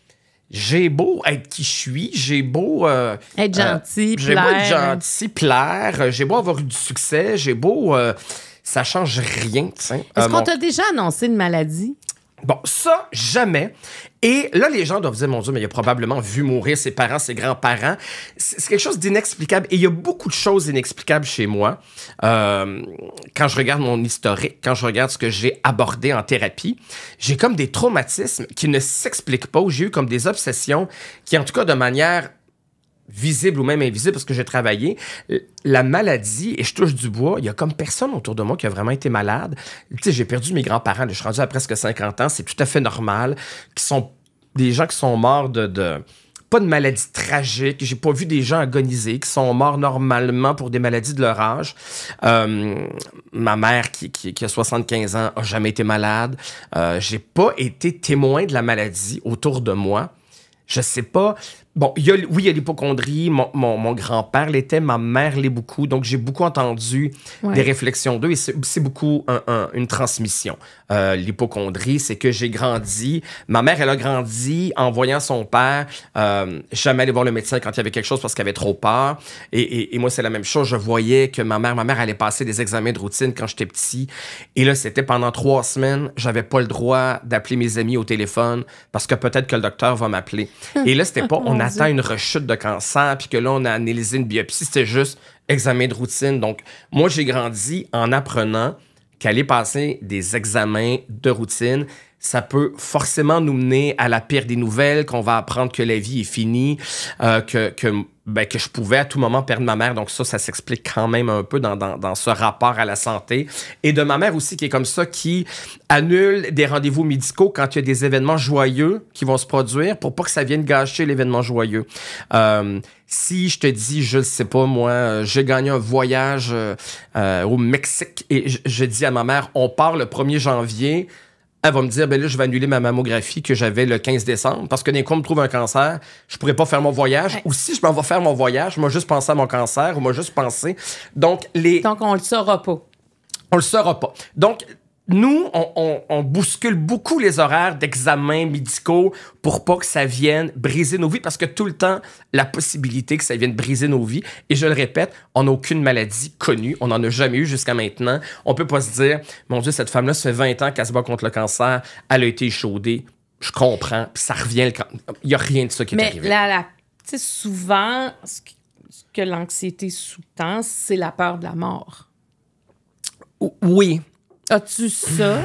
j'ai beau être qui je suis, j'ai beau euh, être euh, gentil, j'ai beau être gentil, plaire, euh, j'ai beau avoir eu du succès, j'ai beau ça change rien. Est-ce qu'on t'a déjà annoncé une maladie Bon, ça, jamais. Et là, les gens doivent dire, mon Dieu, mais il a probablement vu mourir ses parents, ses grands-parents. C'est quelque chose d'inexplicable. Et il y a beaucoup de choses inexplicables chez moi. Euh, quand je regarde mon historique, quand je regarde ce que j'ai abordé en thérapie, j'ai comme des traumatismes qui ne s'expliquent pas, j'ai eu comme des obsessions qui, en tout cas, de manière visible ou même invisible parce que j'ai travaillé, euh, la maladie, et je touche du bois, il y a comme personne autour de moi qui a vraiment été malade. Tu sais, j'ai perdu mes grands-parents, je suis rendu à presque 50 ans, c'est tout à fait normal, qui sont des gens qui sont morts de, pas de maladie tragique. J'ai pas vu des gens agonisés qui sont morts normalement pour des maladies de leur âge. Euh, ma mère, qui, a 75 ans, a jamais été malade. Euh, j'ai pas été témoin de la maladie autour de moi. Je sais pas. Bon, oui, il y a l'hypochondrie. Mon, grand-père l'était, ma mère l'est beaucoup. Donc, j'ai beaucoup entendu des réflexions d'eux et c'est beaucoup une transmission. Euh, l'hypochondrie, c'est que j'ai grandi. Ma mère, elle a grandi en voyant son père euh, jamais aller voir le médecin quand il y avait quelque chose parce qu'il avait trop peur. Et, moi, c'est la même chose. Je voyais que ma mère, ma mère allait passer des examens de routine quand j'étais petit. Et là, c'était pendant trois semaines. J'avais pas le droit d'appeler mes amis au téléphone parce que peut-être que le docteur va m'appeler. Et là, c'était pas attend une rechute de cancer, puis que là, on a analysé une biopsie. C'était juste examen de routine. Donc, moi, j'ai grandi en apprenant qu'aller passer des examens de routine, ça peut forcément nous mener à la pire des nouvelles, qu'on va apprendre que la vie est finie, euh, que ben, que je pouvais à tout moment perdre ma mère. Donc ça, ça s'explique quand même un peu dans, dans, dans, ce rapport à la santé. Et de ma mère aussi, qui est comme ça, qui annule des rendez-vous médicaux quand il y a des événements joyeux qui vont se produire pour pas que ça vienne gâcher l'événement joyeux. Euh, si je te dis, je sais pas moi, euh, j'ai gagné un voyage euh, euh, au Mexique et je, je dis à ma mère, on part le 1er janvier, elle va me dire, ben là, je vais annuler ma mammographie que j'avais le 15 décembre parce que dès qu'on me trouve un cancer, je pourrais pas faire mon voyage. Ou si je m'en vais faire mon voyage, moi, juste penser à mon cancer ou moi, juste penser. Donc, les. Donc, on le saura pas. On le saura pas. Donc, nous, on, bouscule beaucoup les horaires d'examens médicaux pour pas que ça vienne briser nos vies, parce que tout le temps, la possibilité que ça vienne briser nos vies, et je le répète, on n'a aucune maladie connue, on n'en a jamais eu jusqu'à maintenant. On peut pas se dire, mon Dieu, cette femme-là, ça fait 20 ans qu'elle se bat contre le cancer, elle a été échaudée, je comprends, puis ça revient, il n'y a rien de ça qui Mais est arrivé. Là, souvent, ce que l'anxiété sous-tend, c'est la peur de la mort. Oui, As-tu ça?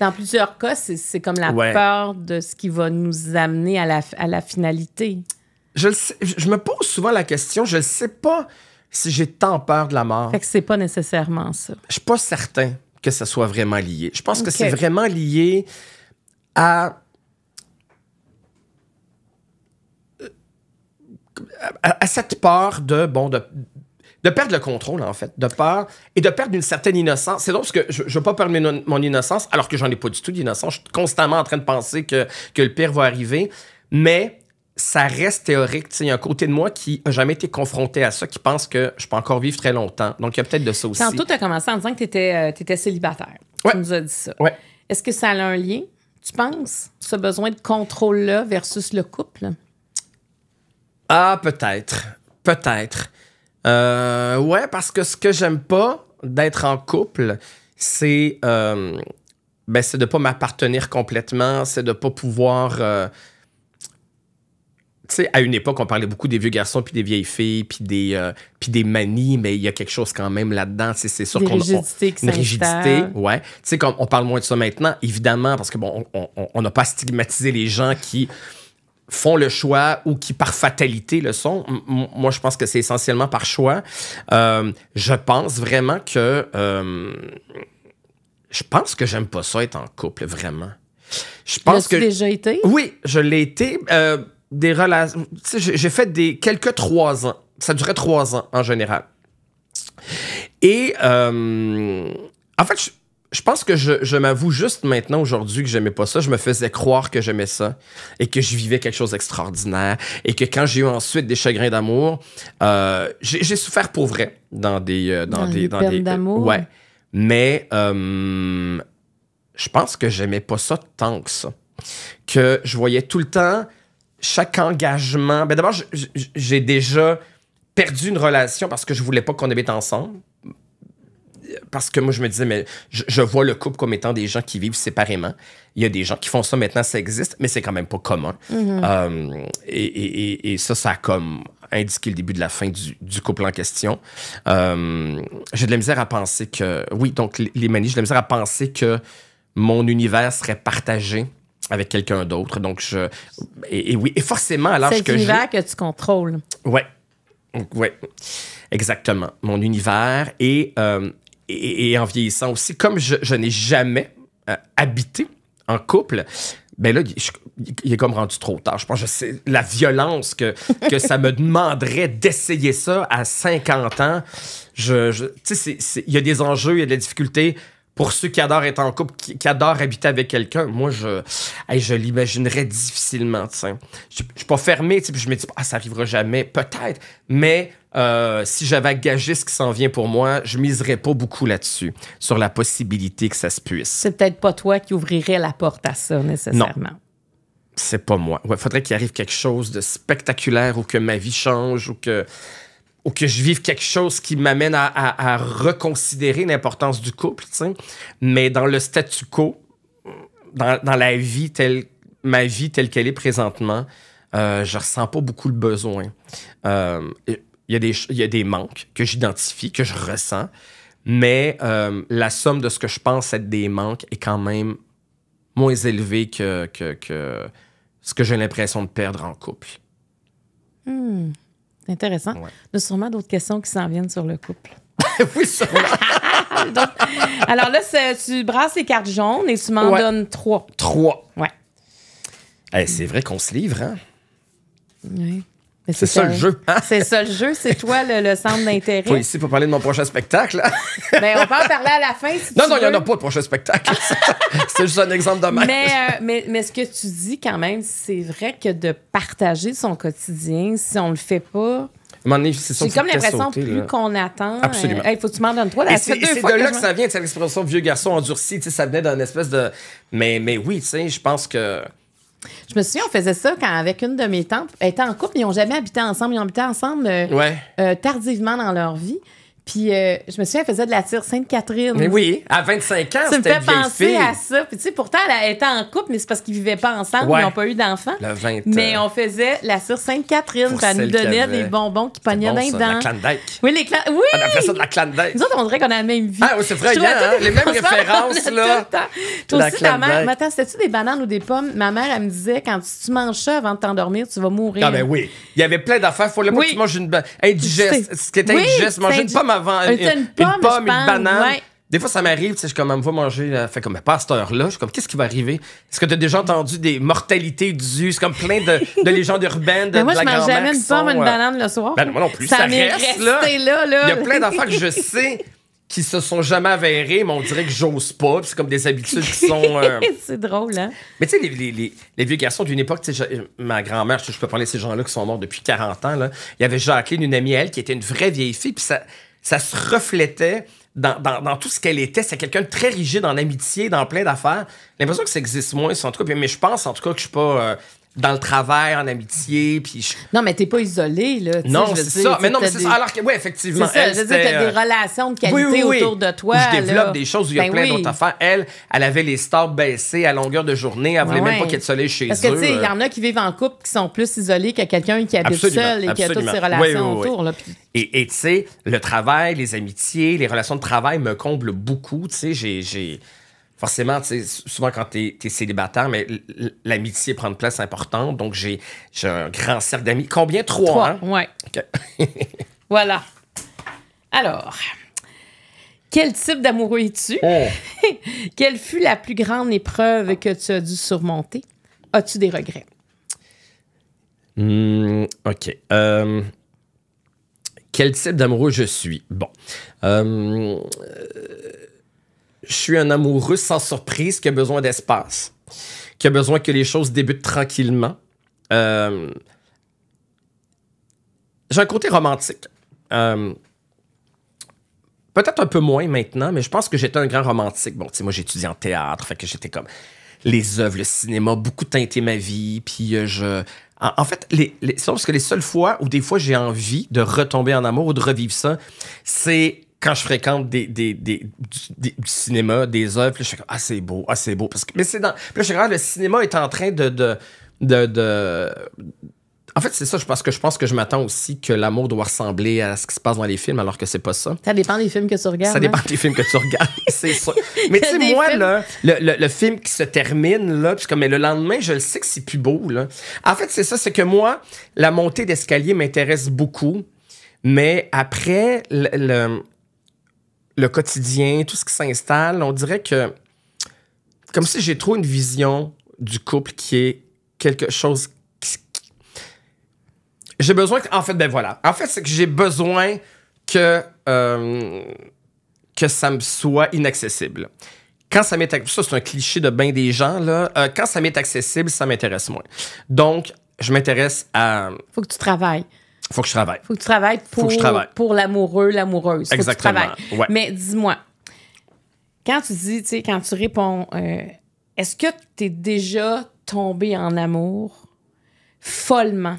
Dans plusieurs cas, c'est comme la peur de ce qui va nous amener à la, finalité. Je, me pose souvent la question, je ne sais pas si j'ai tant peur de la mort. Fait que c'est pas nécessairement ça. Je suis pas certain que ça soit vraiment lié. Je pense que c'est vraiment lié à... Euh, à à, cette peur de bon de, de perdre le contrôle, en fait, de peur et de perdre une certaine innocence. C'est donc parce que je, ne veux pas perdre mon, innocence, alors que j'en ai pas du tout d'innocence. Je suis constamment en train de penser que, que le pire va arriver, mais ça reste théorique. Il y a un côté de moi qui n'a jamais été confronté à ça, qui pense que je peux encore vivre très longtemps. Donc, il y a peut-être de ça aussi. Tantôt, tu as commencé en disant que tu étais, euh, célibataire. Tu nous as dit ça. Est-ce que ça a un lien, tu penses, ce besoin de contrôle-là versus le couple? Ah, peut-être. Peut-être. Euh, ouais, parce que ce que j'aime pas d'être en couple, c'est euh, ben, c'est de pas m'appartenir complètement, c'est de pas pouvoir. Euh, tu sais, à une époque, on parlait beaucoup des vieux garçons puis des vieilles filles puis des euh, puis des manies, mais il y a quelque chose quand même là-dedans. C'est sûr qu'on une rigidité, ouais. Tu sais, on, on parle moins de ça maintenant, évidemment, parce que bon, on n'a pas stigmatisé les gens qui font le choix ou qui par fatalité le sont. moi, je pense que c'est essentiellement par choix. Euh, je pense vraiment que... Euh, je pense que j'aime pas ça être en couple, vraiment. Je pense que... déjà été? Oui, je l'ai été. Euh, des relations... J'ai fait des quelques trois ans. Ça durait trois ans en général. Et en fait, je je pense que je, m'avoue juste maintenant aujourd'hui que j'aimais pas ça. Je me faisais croire que j'aimais ça et que je vivais quelque chose d'extraordinaire et que quand j'ai eu ensuite des chagrins d'amour, euh, j'ai souffert pour vrai dans des euh, dans, des euh, ouais. Mais je pense que j'aimais pas ça tant que ça. Que je voyais tout le temps chaque engagement. Ben d'abord j'ai déjà perdu une relation parce que je voulais pas qu'on habite ensemble parce que moi, je me disais, mais je, vois le couple comme étant des gens qui vivent séparément. Il y a des gens qui font ça maintenant, ça existe, mais c'est quand même pas commun. Mhm. Euh, et, ça, ça a comme indiqué le début de la fin du, couple en question. Euh, j'ai de la misère à penser que. Oui, donc les manies, j'ai de la misère à penser que mon univers serait partagé avec quelqu'un d'autre. Donc, je. Et, oui, et forcément, à l'âge que j'ai. C'est l'univers que tu contrôles. Ouais. Oui, exactement. Mon univers. Et euh, et, en vieillissant aussi, comme je, n'ai jamais euh, habité en couple, ben là, il est comme rendu trop tard. Je pense que c'est la violence que, que ça me demanderait d'essayer ça à 50 ans. Je, tu sais, il y a des enjeux, il y a de la pour ceux qui adorent être en couple, qui, adorent habiter avec quelqu'un, moi, je, je l'imaginerais difficilement. Je ne suis pas fermé, je me dis, ah, ça arrivera jamais, peut-être, mais euh, si j'avais gagé ce qui s'en vient pour moi, je miserais pas beaucoup là-dessus, sur la possibilité que ça se puisse. C'est peut-être pas toi qui ouvrirais la porte à ça, nécessairement. Non c'est pas moi. Il faudrait qu'il arrive quelque chose de spectaculaire ou que ma vie change ou que ou que je vive quelque chose qui m'amène à, à, reconsidérer l'importance du couple, mais dans le statu quo, dans, dans, la vie telle, ma vie telle qu'elle est présentement, euh, je ressens pas beaucoup le besoin. Euh, il y, y, a des manques que j'identifie, que je ressens, mais euh, la somme de ce que je pense être des manques est quand même moins élevée que, que, que ce que j'ai l'impression de perdre en couple. Mmh. Intéressant. Il y a sûrement d'autres questions qui s'en viennent sur le couple. oui, sûrement. alors là, tu brasses les cartes jaunes et tu m'en donnes trois. Trois. Ouais. Eh, c'est vrai qu'on se livre, hein? Oui. C'est ça, le jeu. Hein? Hein? C'est ça le jeu, c'est toi le, centre d'intérêt. Oui, ici pour parler de mon prochain spectacle. Mais ben, on peut en parler à la fin. Si non, non, il n'y en a pas de prochain spectacle. c'est juste un exemple de mal. Euh, mais, mais, ce que tu dis quand même, c'est vrai que de partager son quotidien, si on le fait pas. c'est comme l'impression plus qu'on attend. Euh, Absolument. Il faut que tu m'en donnes toi. C'est de là que, ça vient, cette expression vieux garçon endurci. Ça venait d'un espèce de. Mais, mais oui, tu sais, je pense que je me souviens, on faisait ça quand avec une de mes tantes. étant en couple, ils n'ont jamais habité ensemble. Ils ont habité ensemble euh, euh, tardivement dans leur vie. Puis euh, je me souviens, elle faisait de la tire Sainte-Catherine. Mais oui, à 25 ans, c'était une fait penser à ça. Puis tu sais, pourtant, elle était en couple, mais c'est parce qu'ils vivaient pas ensemble, ils n'ont pas eu d'enfants. Mais on faisait la tire Sainte-Catherine. Ça nous donnait des bonbons qui pognaient bon, d'un dent. La Oui, les clans. Ah, ben, oui! On appelait ça de la Klondike. Nous autres, on dirait qu'on a la même vie. Ah, oui, c'est vrai, hein, les mêmes références, là. Tout à aussi, ta mère, attends, c'était-tu des bananes ou des pommes? Ma mère, elle me disait, quand tu manges ça avant de t'endormir, tu vas mourir. Ah, ben oui. Il y avait plein d'affaires. Faut le pas que tu manges une. Indigeste. Ce qui était indigeste, manger une pomme avant. une, pomme, une, banane. Des fois, ça m'arrive, tu sais, je comme, me vois manger, fait comme, pas à cette heure-là. Je suis comme, qu'est-ce qui va arriver? Est-ce que tu as déjà entendu des mortalités dues? C'est comme plein de, légendes urbaines. De, moi, de la je mange jamais une pomme, une euh, banane le soir. Ben, moi non plus. Ça, reste, là. Il y a plein d'enfants que je sais qui se sont jamais avérés, mais on dirait que j'ose pas. C'est comme des habitudes qui sont. Euh, c'est drôle, hein? Mais tu sais, les, les, vieux garçons d'une époque, tu sais euh, ma grand-mère, je, peux parler de ces gens-là qui sont morts depuis 40 ans, là. Il y avait Jacqueline, une amie, elle, qui était une vraie vieille fille, puis ça ça se reflétait dans, tout ce qu'elle était. C'est quelqu'un de très rigide en amitié, dans plein d'affaires. L'impression que ça existe moins, en tout cas. Mais je pense, en tout cas, que je suis pas. Euh, dans le travail, en amitié. Puis je... Non, mais t'es pas isolé, là. Non, c'est ça. Mais non, mais c'est ça. Alors que, oui, effectivement. C'est ça. Elle, je veux des relations de qualité autour de toi. Je développe des choses où il y a ben plein d'autres affaires. Elle, elle avait les stars baissés à longueur de journée. Elle ben voulait même pas qu'il y ait de soleil chez Parce eux. Parce que, tu sais, il y euh. en a qui vivent en couple qui sont plus isolés que quelqu'un qui habite absolument, seul et qui a toutes ses relations autour. Là, Et tu sais, le travail, les amitiés, les relations de travail me comblent beaucoup. Tu sais, j'ai forcément, souvent quand tu es, célibataire, mais l'amitié prend une place importante. Donc, j'ai un grand cercle d'amis. Combien? Trois, Trois hein? ouais. voilà. Alors, quel type d'amoureux es-tu? Oh. Quelle fut la plus grande épreuve que tu as dû surmonter? As-tu des regrets? Hmm, OK. Euh, quel type d'amoureux je suis? Bon. Euh, je suis un amoureux sans surprise qui a besoin d'espace, qui a besoin que les choses débutent tranquillement. Euh, j'ai un côté romantique. Euh, peut-être un peu moins maintenant, mais je pense que j'étais un grand romantique. Bon, tu sais, moi, j'étudiais en théâtre, fait que j'étais comme les œuvres, le cinéma, beaucoup teinté ma vie. Puis euh, je. En, fait, les, parce que les seules fois où des fois j'ai envie de retomber en amour ou de revivre ça, c'est quand je fréquente des, des, des, du, cinéma, des œuvres, je suis comme, ah, c'est beau, ah, c'est beau. Parce que, mais c'est dans. là, je le cinéma est en train de, de, de, en fait, c'est ça, je pense que je pense que je m'attends aussi que l'amour doit ressembler à ce qui se passe dans les films, alors que c'est pas ça. Ça dépend des films que tu regardes. Ça dépend hein. des films que tu regardes, c'est ça. Mais tu sais, moi, là, le, film qui se termine, là, puis mais le lendemain, je le sais que c'est plus beau, là. En fait, c'est ça, c'est que moi, la montée d'escalier m'intéresse beaucoup, mais après, le, le quotidien, tout ce qui s'installe, on dirait que comme si j'ai trop une vision du couple qui est quelque chose j'ai besoin que, en fait ben voilà en fait c'est que j'ai besoin que euh, que ça me soit inaccessible quand ça m'est ça c'est un cliché de bien des gens là euh, quand ça m'est accessible ça m'intéresse moins donc je m'intéresse à faut que tu travailles faut que je travaille. Faut que tu travailles pour, je travaille. pour l'amoureux, l'amoureuse. Exactement. Mais dis-moi, quand tu dis, tu sais, quand tu réponds, euh, est-ce que tu es déjà tombé en amour follement?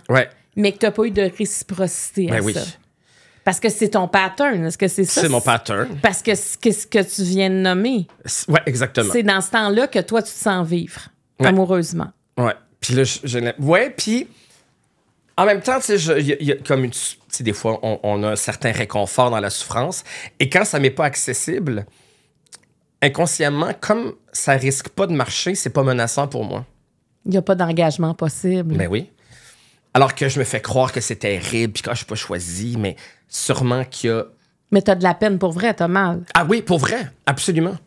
Mais que tu n'as pas eu de réciprocité à ben ça. Parce que c'est ton pattern. Est-ce que c'est ça? C'est mon pattern. Parce que ce que tu viens de nommer. exactement. C'est dans ce temps-là que toi, tu te sens vivre, amoureusement. Oui. Puis là, je. ouais, puis en même temps, comme des fois, on, a un certain réconfort dans la souffrance. Et quand ça m'est pas accessible, inconsciemment, comme ça risque pas de marcher, c'est pas menaçant pour moi. Il n'y a pas d'engagement possible. Mais oui. Alors que je me fais croire que c'est terrible, puis que ah, je suis pas choisi, mais sûrement qu'il y a mais as de la peine pour vrai, t'as mal. Ah oui, pour vrai, absolument.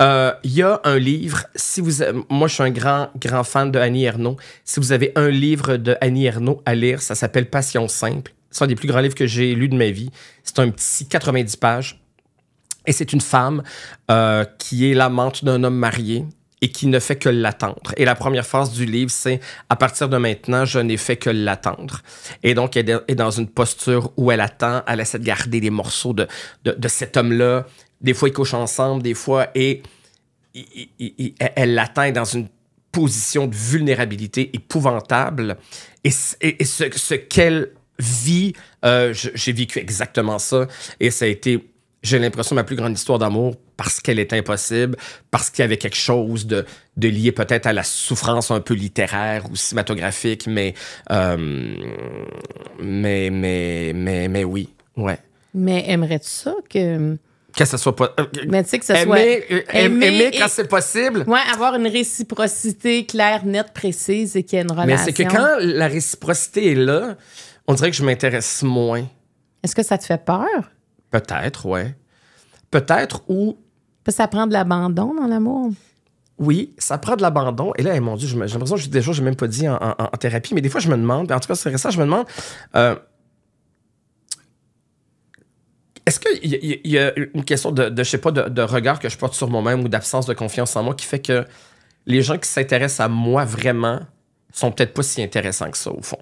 Il euh, y a un livre, si vous, moi je suis un grand, grand fan de Annie Ernaux. Si vous avez un livre de Annie Ernaux à lire, ça s'appelle Passion simple. C'est un des plus grands livres que j'ai lu de ma vie. C'est un petit 90 pages. Et c'est une femme euh, qui est l'amante d'un homme marié et qui ne fait que l'attendre. Et la première phrase du livre, c'est À partir de maintenant, je n'ai fait que l'attendre. Et donc, elle est dans une posture où elle attend, elle essaie de garder des morceaux de, de, cet homme-là. Des fois, ils couchent ensemble, des fois, et elle l'attend dans une position de vulnérabilité épouvantable. Et, ce, qu'elle vit, euh, j'ai vécu exactement ça, et ça a été, j'ai l'impression, ma plus grande histoire d'amour parce qu'elle est impossible, parce qu'il y avait quelque chose de, de lié peut-être à la souffrance un peu littéraire ou cinématographique, mais, euh, mais, mais, mais, mais oui, ouais. Mais aimerais-tu ça que. Que ce soit pas. Euh, mais tu sais, que ce soit. Euh, aimer, aimer, quand c'est possible. Oui, avoir une réciprocité claire, nette, précise et qu'il y une relation. Mais c'est que quand la réciprocité est là, on dirait que je m'intéresse moins. Est-ce que ça te fait peur? Peut-être, ouais. Peut-être ou ça prend de l'abandon dans l'amour. Oui, ça prend de l'abandon. Et là, eh, mon Dieu, j'ai l'impression que des choses que je même pas dit en, thérapie, mais des fois, je me demande, en tout cas, c'est ça je me demande. Euh, est-ce qu'il y, a une question de, je sais pas, de, de, regard que je porte sur moi-même ou d'absence de confiance en moi qui fait que les gens qui s'intéressent à moi vraiment sont peut-être pas si intéressants que ça, au fond?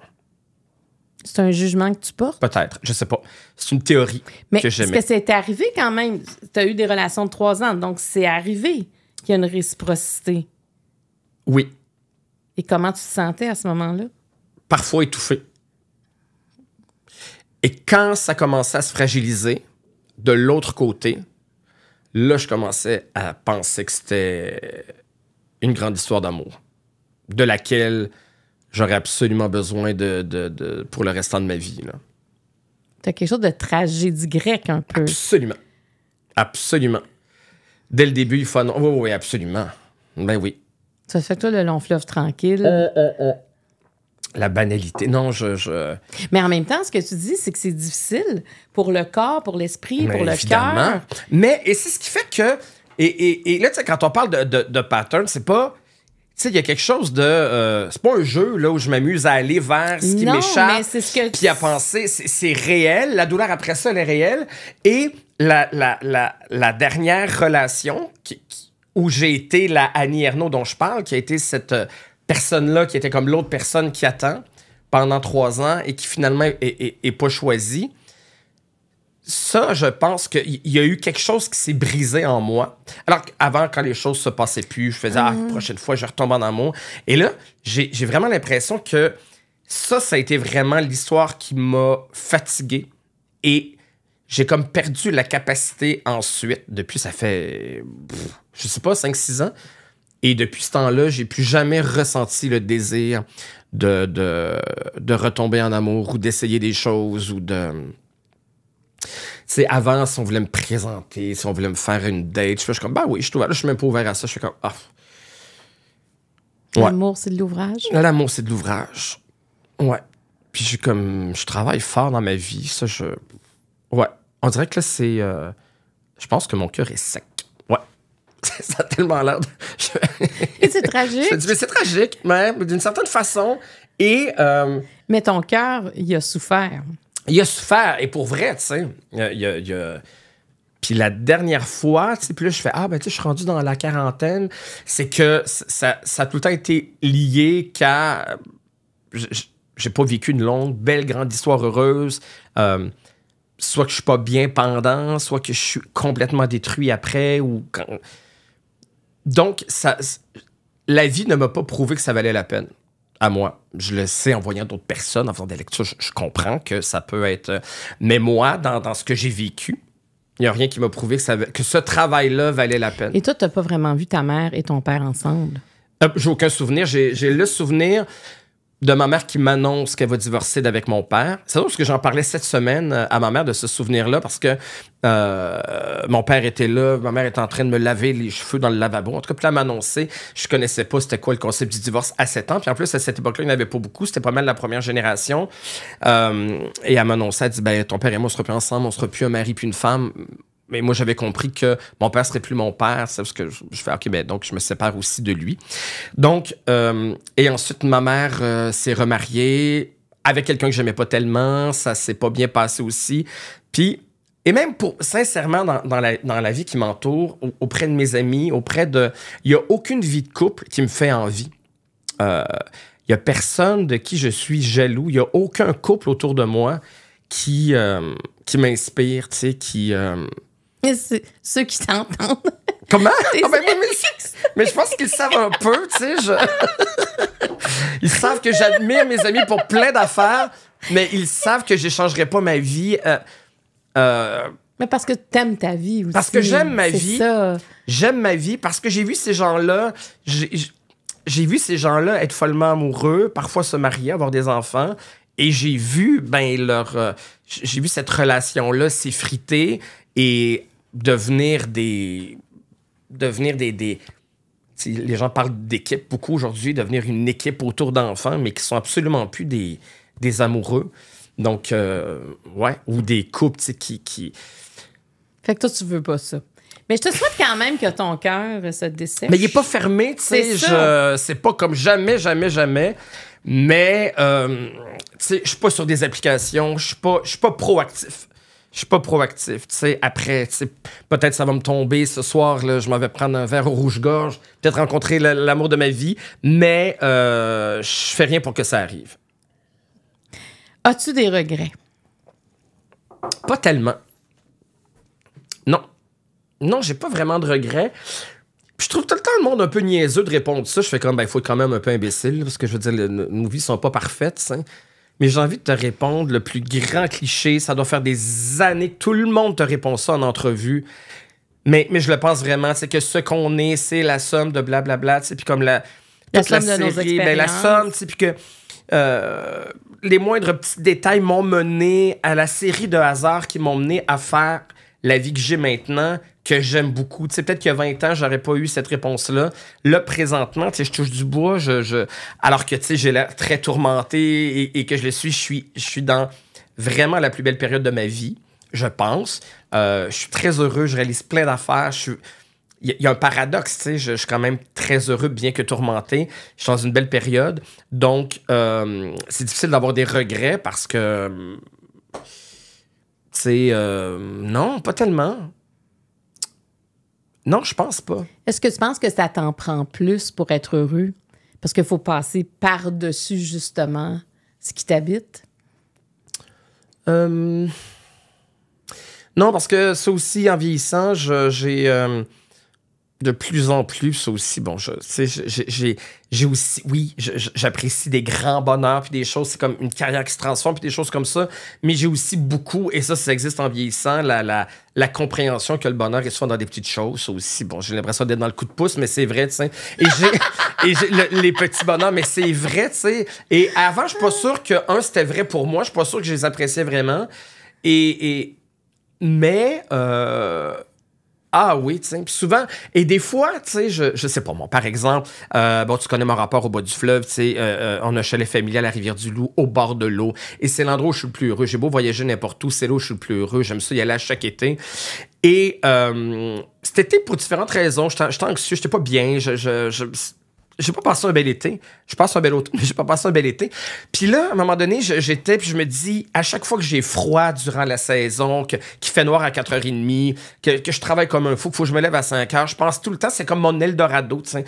C'est un jugement que tu portes? Peut-être, je sais pas. C'est une théorie Mais est-ce que c'est arrivé quand même? Tu as eu des relations de trois ans, donc c'est arrivé qu'il y a une réciprocité. Oui. Et comment tu te sentais à ce moment-là? Parfois étouffé. Et quand ça commençait à se fragiliser, de l'autre côté, là, je commençais à penser que c'était une grande histoire d'amour, de laquelle j'aurais absolument besoin de, pour le restant de ma vie. as quelque chose de tragédie grecque un peu. Absolument. Absolument. Dès le début, il faut. Oui, oui, oui, absolument. Ben oui. Ça fait toi le long fleuve tranquille. Euh, euh, euh. La banalité. Non, je, Mais en même temps, ce que tu dis, c'est que c'est difficile pour le corps, pour l'esprit, pour le cœur. Mais, et c'est ce qui fait que. Et, là, tu sais, quand on parle de, de, de pattern, c'est pas tu sais, il y a quelque chose de. Euh, c'est pas un jeu là où je m'amuse à aller vers ce qui m'échappe, puis à penser. C'est réel. La douleur après ça, elle est réelle. Et la, la, la, dernière relation où j'ai été la Annie Ernaud dont je parle, qui a été cette euh, personne-là qui était comme l'autre personne qui attend pendant trois ans et qui finalement est, est, est pas choisie ça, je pense qu'il y a eu quelque chose qui s'est brisé en moi. Alors avant quand les choses se passaient plus, je faisais, la ah, mm. prochaine fois, je retombe en amour. Et là, j'ai vraiment l'impression que ça, ça a été vraiment l'histoire qui m'a fatigué. Et j'ai comme perdu la capacité ensuite. Depuis, ça fait, je je sais pas, 5-6 ans. Et depuis ce temps-là, j'ai plus jamais ressenti le désir de, de, de retomber en amour ou d'essayer des choses ou de sais, avant, si on voulait me présenter, si on voulait me faire une date, je suis comme, bah oui, je suis Là, je suis même pas ouvert à ça. Je suis comme, ah. L'amour, c'est de l'ouvrage. L'amour, c'est de l'ouvrage. Ouais. Puis je suis comme, je travaille fort dans ma vie. Ça, je. Ouais. On dirait que là, c'est. Euh, je pense que mon cœur est sec. Ouais. ça a tellement l'air et c'est tragique. Je mais c'est tragique, mais d'une certaine façon. Et. Euh, mais ton cœur, il a souffert il a souffert, et pour vrai, tu sais, Puis la dernière fois, tu sais, puis là, je fais Ah, ben, tu sais, je suis rendu dans la quarantaine. C'est que ça, a tout le temps été lié qu'à. J'ai pas vécu une longue, belle, grande histoire heureuse. Euh, soit que je suis pas bien pendant, soit que je suis complètement détruit après. ou Donc, ça, la vie ne m'a pas prouvé que ça valait la peine à moi. Je le sais en voyant d'autres personnes, en faisant des lectures, je, comprends que ça peut être. Euh, mais moi, dans, ce que j'ai vécu, il n'y a rien qui m'a prouvé que, que ce travail-là valait la peine. Et toi, tu n'as pas vraiment vu ta mère et ton père ensemble? Euh, j'ai aucun souvenir. J'ai le souvenir de ma mère qui m'annonce qu'elle va divorcer d'avec mon père. C'est drôle que j'en parlais cette semaine euh, à ma mère de ce souvenir-là parce que euh, mon père était là, ma mère était en train de me laver les cheveux dans le lavabo. En tout cas, puis elle m'annonçait, je connaissais pas c'était quoi le concept du divorce à 7 ans. Puis en plus, à cette époque-là, il n'y en avait pas beaucoup, c'était pas mal la première génération. Euh, et elle m'annonçait, elle dit, ben, ton père et moi, on sera plus ensemble, on sera plus un mari puis une femme mais moi, j'avais compris que mon père serait plus mon père. C'est parce que je, fais, OK, ben, donc je me sépare aussi de lui. Donc, euh, et ensuite, ma mère euh, s'est remariée avec quelqu'un que n'aimais pas tellement. Ça s'est pas bien passé aussi. Puis, et même pour, sincèrement, dans, la, dans la, vie qui m'entoure, auprès de mes amis, auprès de. Il n'y a aucune vie de couple qui me fait envie. Euh, il n'y a personne de qui je suis jaloux. Il n'y a aucun couple autour de moi qui, qui m'inspire, tu sais, qui ceux qui t'entendent. Comment? Ah, ben mais, mais, je pense qu'ils savent un peu, tu sais. Je... Ils savent que j'admire mes amis pour plein d'affaires, mais ils savent que je changerai pas ma vie. Euh, euh, mais parce que t'aimes ta vie aussi. Parce que j'aime ma vie. J'aime ma vie parce que j'ai vu ces gens-là. J'ai vu ces gens-là être follement amoureux, parfois se marier, avoir des enfants. Et j'ai vu, ben, leur. Euh, j'ai vu cette relation-là s'effriter et devenir des. devenir des. des les gens parlent d'équipe beaucoup aujourd'hui, devenir une équipe autour d'enfants, mais qui sont absolument plus des, des amoureux. Donc, euh, ouais, ou des couples qui, qui. Fait que toi, tu veux pas ça. Mais je te souhaite quand même que ton cœur se dessèche. Mais il est pas fermé, tu sais. C'est pas comme jamais, jamais, jamais. Mais, euh, tu sais, je suis pas sur des applications, je suis pas, pas proactif je suis pas proactif. sais. après, peut-être ça va me tomber ce soir, je m'avais vais prendre un verre au rouge-gorge, peut-être rencontrer l'amour de ma vie, mais euh, je fais rien pour que ça arrive. As-tu des regrets? Pas tellement. Non. Non, j'ai pas vraiment de regrets. je trouve tout le temps le monde un peu niaiseux de répondre ça. Je fais comme, ben, il faut être quand même un peu imbécile, parce que je veux dire, nos vies sont pas parfaites. Mais j'ai envie de te répondre le plus grand cliché. Ça doit faire des années que tout le monde te répond ça en entrevue. Mais, mais je le pense vraiment. C'est que ce qu'on est, c'est la somme de blablabla. Puis comme la, la somme la de nos ben, la somme, puis que euh, les moindres petits détails m'ont mené à la série de hasards qui m'ont mené à faire la vie que j'ai maintenant que j'aime beaucoup. Tu peut-être qu'il y a 20 ans, j'aurais pas eu cette réponse-là. Là, présentement, tu je touche du bois, je, alors que, tu sais, j'ai l'air très tourmenté et, que je le suis, je suis, je suis dans vraiment la plus belle période de ma vie, je pense. Euh, je suis très heureux, je réalise plein d'affaires, suis... Il y, a un paradoxe, tu sais, je, suis quand même très heureux, bien que tourmenté. Je suis dans une belle période. Donc, euh, c'est difficile d'avoir des regrets parce que... Tu sais, euh, non, pas tellement. Non, je pense pas. Est-ce que tu penses que ça t'en prend plus pour être heureux? Parce qu'il faut passer par-dessus, justement, ce qui t'habite? Euh, non, parce que ça aussi, en vieillissant, j'ai. Euh, de plus en plus aussi, bon, je sais, j'ai aussi, oui, j'apprécie des grands bonheurs, puis des choses, c'est comme une carrière qui se transforme, puis des choses comme ça, mais j'ai aussi beaucoup, et ça, ça existe en vieillissant, la, la, la compréhension que le bonheur est souvent dans des petites choses aussi. Bon, j'ai l'impression d'être dans le coup de pouce, mais c'est vrai, tu sais. Et j'ai j'ai les petits bonheurs, mais c'est vrai, tu sais. Et avant, je suis pas sûr que, un, c'était vrai pour moi, je suis pas sûr que je les appréciais vraiment, et, et mais... Euh, ah oui, tu Puis souvent, et des fois, tu sais, je, je sais pas moi, par exemple, euh, bon, tu connais mon rapport au bas du fleuve, tu sais, euh, euh, on a un chalet familial à la Rivière-du-Loup, au bord de l'eau. Et c'est l'endroit où je suis le plus heureux. J'ai beau voyager n'importe où, c'est là où je suis le plus heureux. J'aime ça y aller à chaque été. Et euh, cet été, pour différentes raisons, j'étais anxieux, j'étais pas bien, je, je, je j'ai pas passé un bel été. Je passe un bel j'ai pas un bel été. Puis là, à un moment donné, j'étais, puis je me dis, à chaque fois que j'ai froid durant la saison, qu'il fait noir à 4h30, que, que, je travaille comme un fou, qu'il faut que je me lève à 5h, je pense tout le temps, c'est comme mon Eldorado, tu sais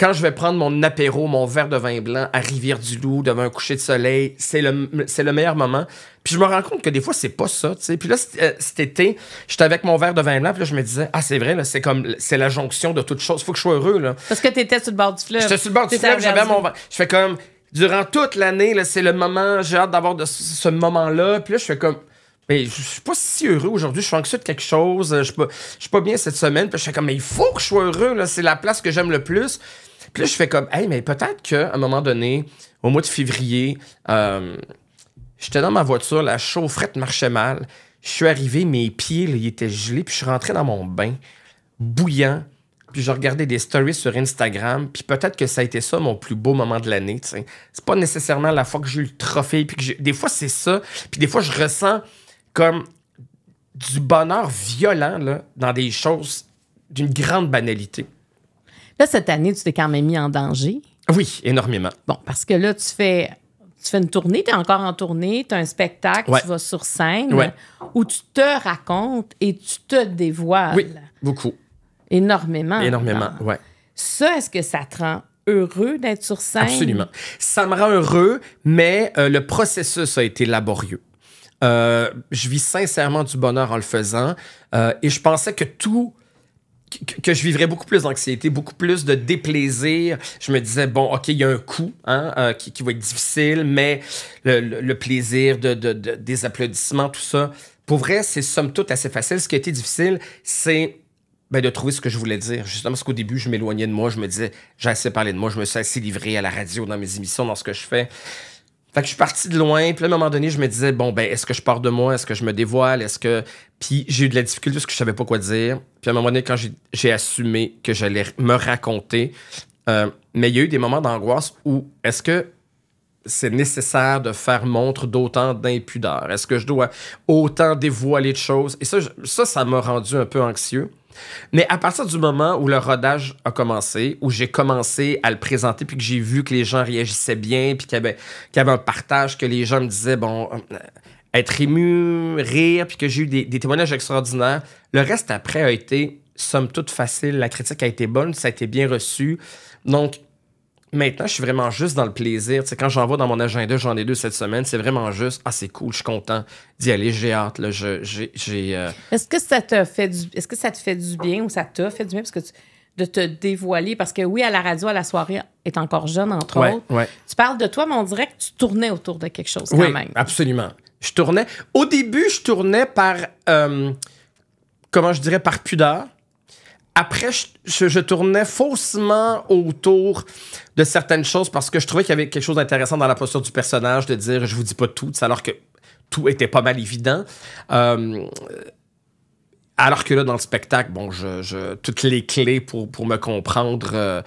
quand je vais prendre mon apéro, mon verre de vin blanc à Rivière-du-Loup devant un coucher de soleil, c'est le, meilleur moment. Puis je me rends compte que des fois, c'est pas ça, tu sais. Puis là, euh, cet été, j'étais avec mon verre de vin blanc, puis là, je me disais, ah, c'est vrai, c'est comme, c'est la jonction de toutes choses. Faut que je sois heureux, Parce que t'étais sur le bord du fleuve. J'étais sur le bord du fleuve, j'avais mon verre. Je fais comme, durant toute l'année, c'est le moment, j'ai hâte d'avoir ce, moment-là. Puis là, je fais comme, mais je suis pas si heureux aujourd'hui, je suis anxieux de quelque chose, euh, je suis pas, je suis pas bien cette semaine, puis je fais comme, mais il faut que je sois heureux, là, c'est la place que j'aime le plus. Puis là, je fais comme, hey, mais peut-être qu'à un moment donné, au mois de février, euh, j'étais dans ma voiture, la chaufferette marchait mal. Je suis arrivé, mes pieds, étaient gelés, puis je suis rentré dans mon bain, bouillant, puis je regardais des stories sur Instagram, puis peut-être que ça a été ça mon plus beau moment de l'année, C'est pas nécessairement la fois que j'ai eu le trophée, puis des fois c'est ça, puis des fois je ressens comme du bonheur violent dans des choses d'une grande banalité. Là, cette année, tu t'es quand même mis en danger. Oui, énormément. Bon, parce que là, tu fais tu fais une tournée, tu es encore en tournée, tu as un spectacle, tu vas sur scène où tu te racontes et tu te dévoiles. Oui, beaucoup. Énormément. Énormément, oui. Ça, est-ce que ça te rend heureux d'être sur scène? Absolument. Ça me rend heureux, mais euh, le processus a été laborieux. Euh, je vis sincèrement du bonheur en le faisant euh, et je pensais que tout que, je vivrais beaucoup plus d'anxiété, beaucoup plus de déplaisir. Je me disais, bon, OK, il y a un coup hein, euh, qui, qui, va être difficile, mais le, plaisir de, des applaudissements, tout ça, pour vrai, c'est somme toute assez facile. Ce qui a été difficile, c'est ben, de trouver ce que je voulais dire. Justement, parce qu'au début, je m'éloignais de moi, je me disais, j'ai assez parlé de moi, je me suis assez livré à la radio, dans mes émissions, dans ce que je fais. Fait je suis parti de loin, puis à un moment donné, je me disais, bon, ben, est-ce que je pars de moi, est-ce que je me dévoile, est-ce que. Puis j'ai eu de la difficulté parce que je savais pas quoi dire. Puis à un moment donné, quand j'ai assumé que j'allais me raconter, euh, mais il y a eu des moments d'angoisse où est-ce que c'est nécessaire de faire montre d'autant d'impudeur? Est-ce que je dois autant dévoiler de choses? Et ça, ça m'a rendu un peu anxieux. Mais à partir du moment où le rodage a commencé, où j'ai commencé à le présenter, puis que j'ai vu que les gens réagissaient bien, puis qu'il y, avait, un partage, que les gens me disaient, bon, euh, être ému, rire, puis que j'ai eu des, témoignages extraordinaires, le reste après a été, somme toute, facile. La critique a été bonne, ça a été bien reçu. Donc, maintenant, je suis vraiment juste dans le plaisir. quand j'envoie dans mon agenda, j'en ai deux cette semaine, c'est vraiment juste, ah, c'est cool, je suis content d'y aller, j'ai hâte. Euh, est-ce que ça te fait du, est-ce que ça te fait du bien ou ça t'a fait du bien parce que de te dévoiler? Parce que oui, à la radio, à la soirée, est encore jeune, entre autres. Tu parles de toi, mais on dirait que tu tournais autour de quelque chose quand oui, même. Absolument. Je tournais. Au début, je tournais par, euh, comment je dirais, par pudeur après, je, tournais faussement autour de certaines choses parce que je trouvais qu'il y avait quelque chose d'intéressant dans la posture du personnage de dire je vous dis pas tout, alors que tout était pas mal évident. Euh, alors que là, dans le spectacle, bon, je, toutes les clés pour, pour me comprendre. Euh,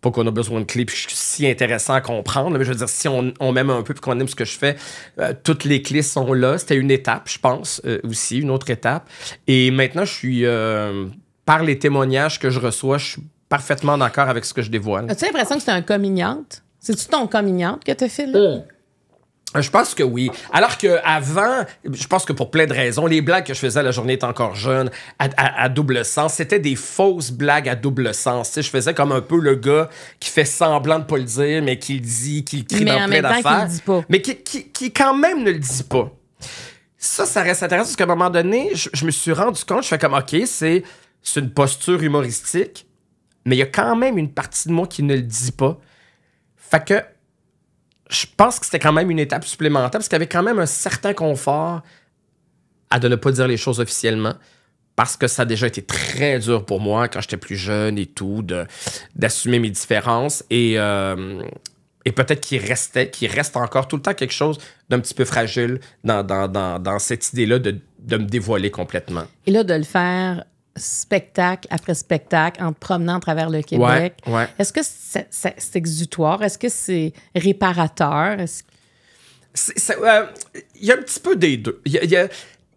pas qu'on a besoin de clés, puis je suis si intéressant à comprendre, mais je veux dire, si on, on m'aime un peu, puis qu'on aime ce que je fais, euh, toutes les clés sont là. C'était une étape, je pense, aussi, une autre étape. Et maintenant, je suis par les témoignages que je reçois, je suis parfaitement d'accord avec ce que je dévoile. as l'impression que c'est un commignante? C'est-tu ton commignante que tu fait euh. Je pense que oui. Alors que avant, je pense que pour plein de raisons, les blagues que je faisais la journée étant encore jeune, à, double sens, c'était des fausses blagues à double sens. je faisais comme un peu le gars qui fait semblant de pas le dire, mais qui le dit, qui le crie mais dans plein d'affaires. Mais qui, qui, qui quand même ne le dit pas. Ça, ça reste intéressant parce qu'à un moment donné, je, je, me suis rendu compte, je fais comme, OK, c'est c'est une posture humoristique, mais il y a quand même une partie de moi qui ne le dit pas. Fait que je pense que c'était quand même une étape supplémentaire parce qu'il y avait quand même un certain confort à de ne pas dire les choses officiellement parce que ça a déjà été très dur pour moi quand j'étais plus jeune et tout, d'assumer mes différences. Et, euh, et peut-être qu'il restait, qu'il reste encore tout le temps quelque chose d'un petit peu fragile dans, dans, dans, dans cette idée-là de, de, me dévoiler complètement. Et là, de le faire spectacle après spectacle en promenant à travers le Québec. Est-ce que c'est, exutoire? Est-ce que c'est réparateur? Euh, il y a un petit peu des deux. a,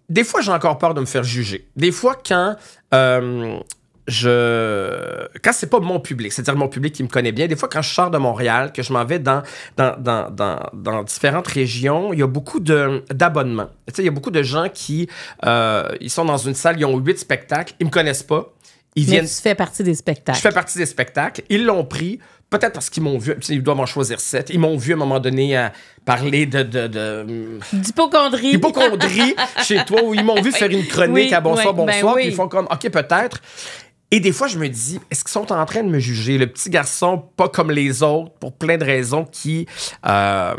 Des fois, j'ai encore peur de me faire juger. Des fois, quand euh, je quand c'est pas mon public, c'est-à-dire mon public qui me connaît bien, des fois quand je sors de Montréal, que je m'en vais dans dans, différentes régions, il y a beaucoup d'abonnements. il y a beaucoup de gens qui euh, ils sont dans une salle, ils ont huit spectacles, ils me connaissent pas. Ils viennent... tu fais partie des spectacles. Je fais partie des spectacles. Ils l'ont pris, peut-être parce qu'ils m'ont vu, ils doivent en choisir sept. Ils m'ont vu à un moment donné parler de. de, hmm, D'hypocondrie. chez toi, où ils m'ont vu faire une chronique à bonsoir, ben bonsoir, ils font comme, OK, peut-être. Et des fois, je me dis, est-ce qu'ils sont en train de me juger? Le petit garçon, pas comme les autres, pour plein de raisons, qui, euh,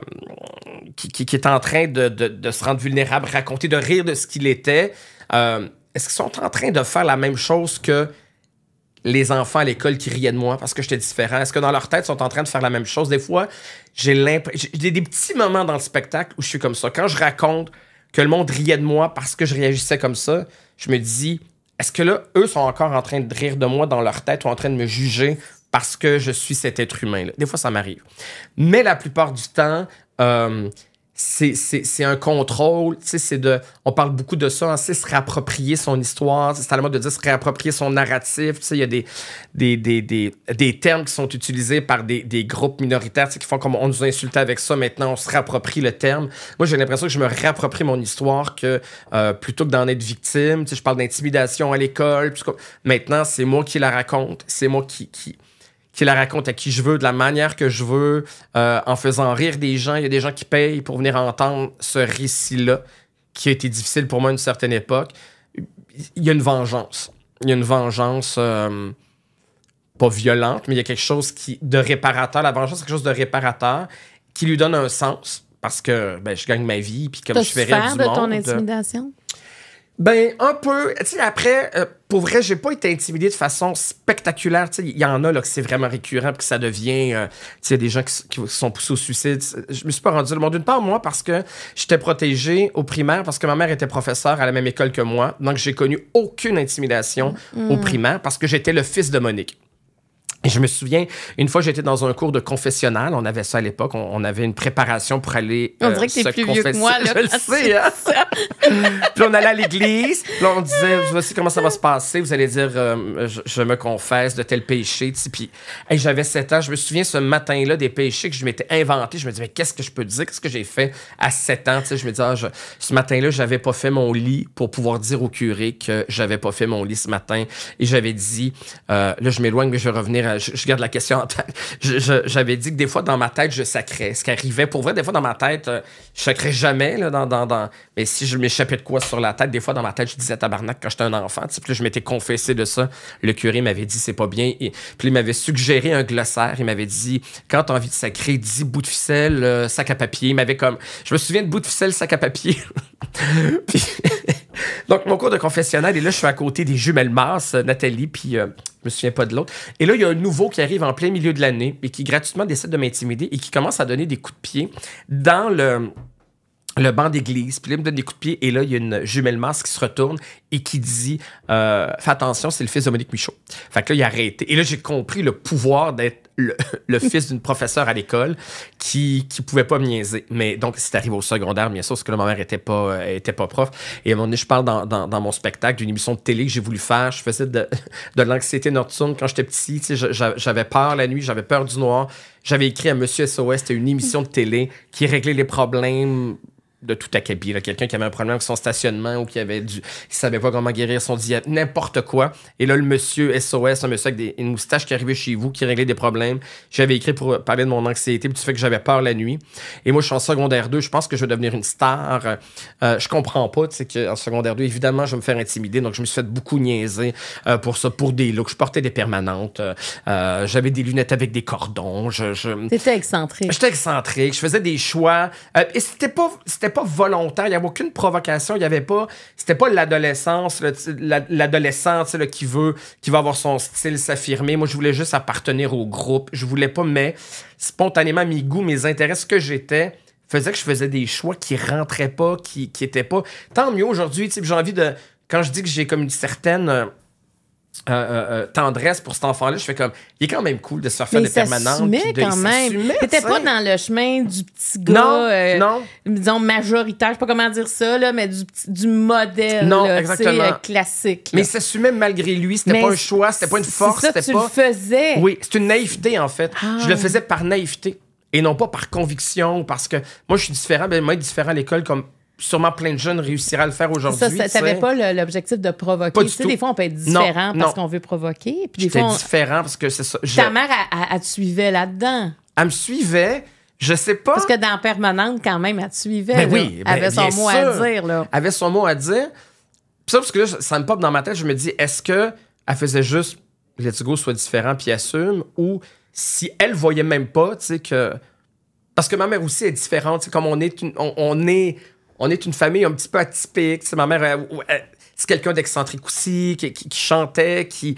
qui, est en train de, de, se rendre vulnérable, raconter, de rire de ce qu'il était. Euh, est-ce qu'ils sont en train de faire la même chose que les enfants à l'école qui riaient de moi parce que j'étais différent? Est-ce que dans leur tête, ils sont en train de faire la même chose? Des fois, j'ai l'impression. J'ai des petits moments dans le spectacle où je suis comme ça. Quand je raconte que le monde riait de moi parce que je réagissais comme ça, je me dis, est-ce que là, eux sont encore en train de rire de moi dans leur tête ou en train de me juger parce que je suis cet être humain? Des fois, ça m'arrive. Mais la plupart du temps, euh, c'est un contrôle, c'est de, on parle beaucoup de ça, hein, c'est se réapproprier son histoire, c'est à la mode de dire se réapproprier son narratif, il y a des des, des, des, des, termes qui sont utilisés par des, groupes minoritaires qui font comme on nous insulte avec ça, maintenant on se réapproprie le terme. Moi j'ai l'impression que je me réapproprie mon histoire, que euh, plutôt que d'en être victime, je parle d'intimidation à l'école, maintenant c'est moi qui la raconte, c'est moi qui, qui, qui la raconte à qui je veux, de la manière que je veux, euh, en faisant rire des gens. Il y a des gens qui payent pour venir entendre ce récit-là, qui a été difficile pour moi à une certaine époque. Il y a une vengeance. Il y a une vengeance euh, pas violente, mais il y a quelque chose qui, de réparateur. La vengeance, c'est quelque chose de réparateur qui lui donne un sens parce que ben, je gagne ma vie puis comme je fais rire du de monde. ton euh, intimidation? Ben, un peu. Tu sais, après, euh, pour vrai, j'ai pas été intimidé de façon spectaculaire. Tu sais, il y en a là que c'est vraiment récurrent, puis que ça devient, euh, tu sais, des gens qui, sont poussés au suicide. Je me suis pas rendu le monde. D'une part, moi, parce que j'étais protégé au primaire, parce que ma mère était professeure à la même école que moi. Donc, j'ai connu aucune intimidation mm. au primaire, parce que j'étais le fils de Monique. Je me souviens, une fois, j'étais dans un cours de confessionnal. On avait ça à l'époque. On, avait une préparation pour aller. on dirait euh, que t'es plus vieux que moi, là. Je le sais, hein? puis on allait à l'église. puis on disait, voici comment ça va se passer. Vous allez dire, euh, je, me confesse de tel péché. Puis hey, j'avais 7 ans. Je me souviens ce matin-là des péchés que je m'étais inventé. Je me disais, mais qu'est-ce que je peux dire? Qu'est-ce que j'ai fait à 7 ans? je me disais, ah, ce matin-là, j'avais pas fait mon lit pour pouvoir dire au curé que j'avais pas fait mon lit ce matin. Et j'avais dit, euh, là, je m'éloigne, mais je vais revenir à euh, je, garde la question en tête. J'avais dit que des fois, dans ma tête, je sacrais. Ce qui arrivait, pour vrai, des fois, dans ma tête, euh, je sacrais jamais. Là, Mais si je m'échappais de quoi sur la tête, des fois, dans ma tête, je disais tabarnak quand j'étais un enfant. Puis je m'étais confessé de ça. Le curé m'avait dit, c'est pas bien. Puis il m'avait suggéré un glossaire. Il m'avait dit, quand t'as envie de sacrer, dis bout de ficelle, euh, sac à papier. Il m'avait comme. Je me souviens de bout de ficelle, sac à papier. puis. Donc, mon cours de confessionnal, et là, je suis à côté des jumelles Mars, euh, Nathalie, puis euh, je me souviens pas de l'autre. Et là, il y a un nouveau qui arrive en plein milieu de l'année et qui gratuitement décide de m'intimider et qui commence à donner des coups de pied dans le, le banc d'église. Puis là, il me donne des coups de pied et là, il y a une jumelle Mars qui se retourne et qui dit euh, Fais attention, c'est le fils de Monique Michaud. Fait que là, il a arrêté. Et là, j'ai compris le pouvoir d'être le, fils d'une professeure à l'école qui qui pouvait pas me niaiser. Mais donc, c'est arrivé au secondaire, bien sûr, parce que ma mère était pas, euh, était pas prof. Et à un moment donné, je parle dans, dans, mon spectacle d'une émission de télé que j'ai voulu faire. Je faisais de, de l'anxiété nocturne quand j'étais petit. J'avais peur la nuit, j'avais peur du noir. J'avais écrit à Monsieur SOS, c'était une émission de télé qui réglait les problèmes de tout acabit. Quelqu'un qui avait un problème avec son stationnement ou qui avait du, qui savait pas comment guérir son diabète, n'importe quoi. Et là, le monsieur SOS, un monsieur avec des, une moustache qui arrivait chez vous, qui réglait des problèmes. J'avais écrit pour parler de mon anxiété, du fait que j'avais peur la nuit. Et moi, je suis en secondaire 2, je pense que je vais devenir une star. Euh, je comprends pas, tu sais, qu'en secondaire 2, évidemment, je vais me faire intimider. Donc, je me suis fait beaucoup niaiser euh, pour ça, pour des looks. Je portais des permanentes. Euh, j'avais des lunettes avec des cordons. Je, je... T'étais excentrique. J'étais excentrique. Je faisais des choix. Euh, et c'était pas, c'était pas volontaire, il n'y avait aucune provocation, il n'y avait pas. C'était pas l'adolescence, l'adolescente qui veut, qui va avoir son style s'affirmer. Moi, je voulais juste appartenir au groupe. Je voulais pas, mais spontanément, mes goûts, mes intérêts, ce que j'étais faisait que je faisais des choix qui rentraient pas, qui n'étaient pas. Tant mieux aujourd'hui, j'ai envie de. Quand je dis que j'ai comme une certaine euh, euh, euh, euh, tendresse pour cet enfant-là. Je fais comme, il est quand même cool de se faire faire des permanentes. Mais de, quand même. pas dans le chemin du petit gars, non, non. disons majoritaire, je sais pas comment dire ça, là, mais du, modèle non, classique. Mais il s'assumait malgré lui. C'était pas un choix, c'était pas une force. Ça, tu le faisais. Oui, c'est une naïveté en fait. Ah. Je le faisais par naïveté et non pas par conviction parce que moi je suis différent, mais ben, moi différent à l'école comme sûrement plein de jeunes réussiraient à le faire aujourd'hui. Ça, pas l'objectif de provoquer. tu sais, des fois, on peut être différent parce qu'on veut provoquer. Puis J'étais on... différent parce que c'est ça. Ta mère, elle, te suivait là-dedans. Elle me suivait. Je sais pas. Parce que dans permanente, quand même, elle te suivait. Ben oui, Elle ben avait son mot à dire. Là. Avait son mot à dire. Puis ça, parce que là, ça me pop dans ma tête. Je me dis, est-ce que elle faisait juste Let's Go soit différent puis assume ou si elle voyait même pas, tu sais, que. Parce que ma mère aussi est différente. Comme on est, on est on est une famille un petit peu atypique. C'est ma mère, c'est quelqu'un d'excentrique aussi, qui, chantait, qui.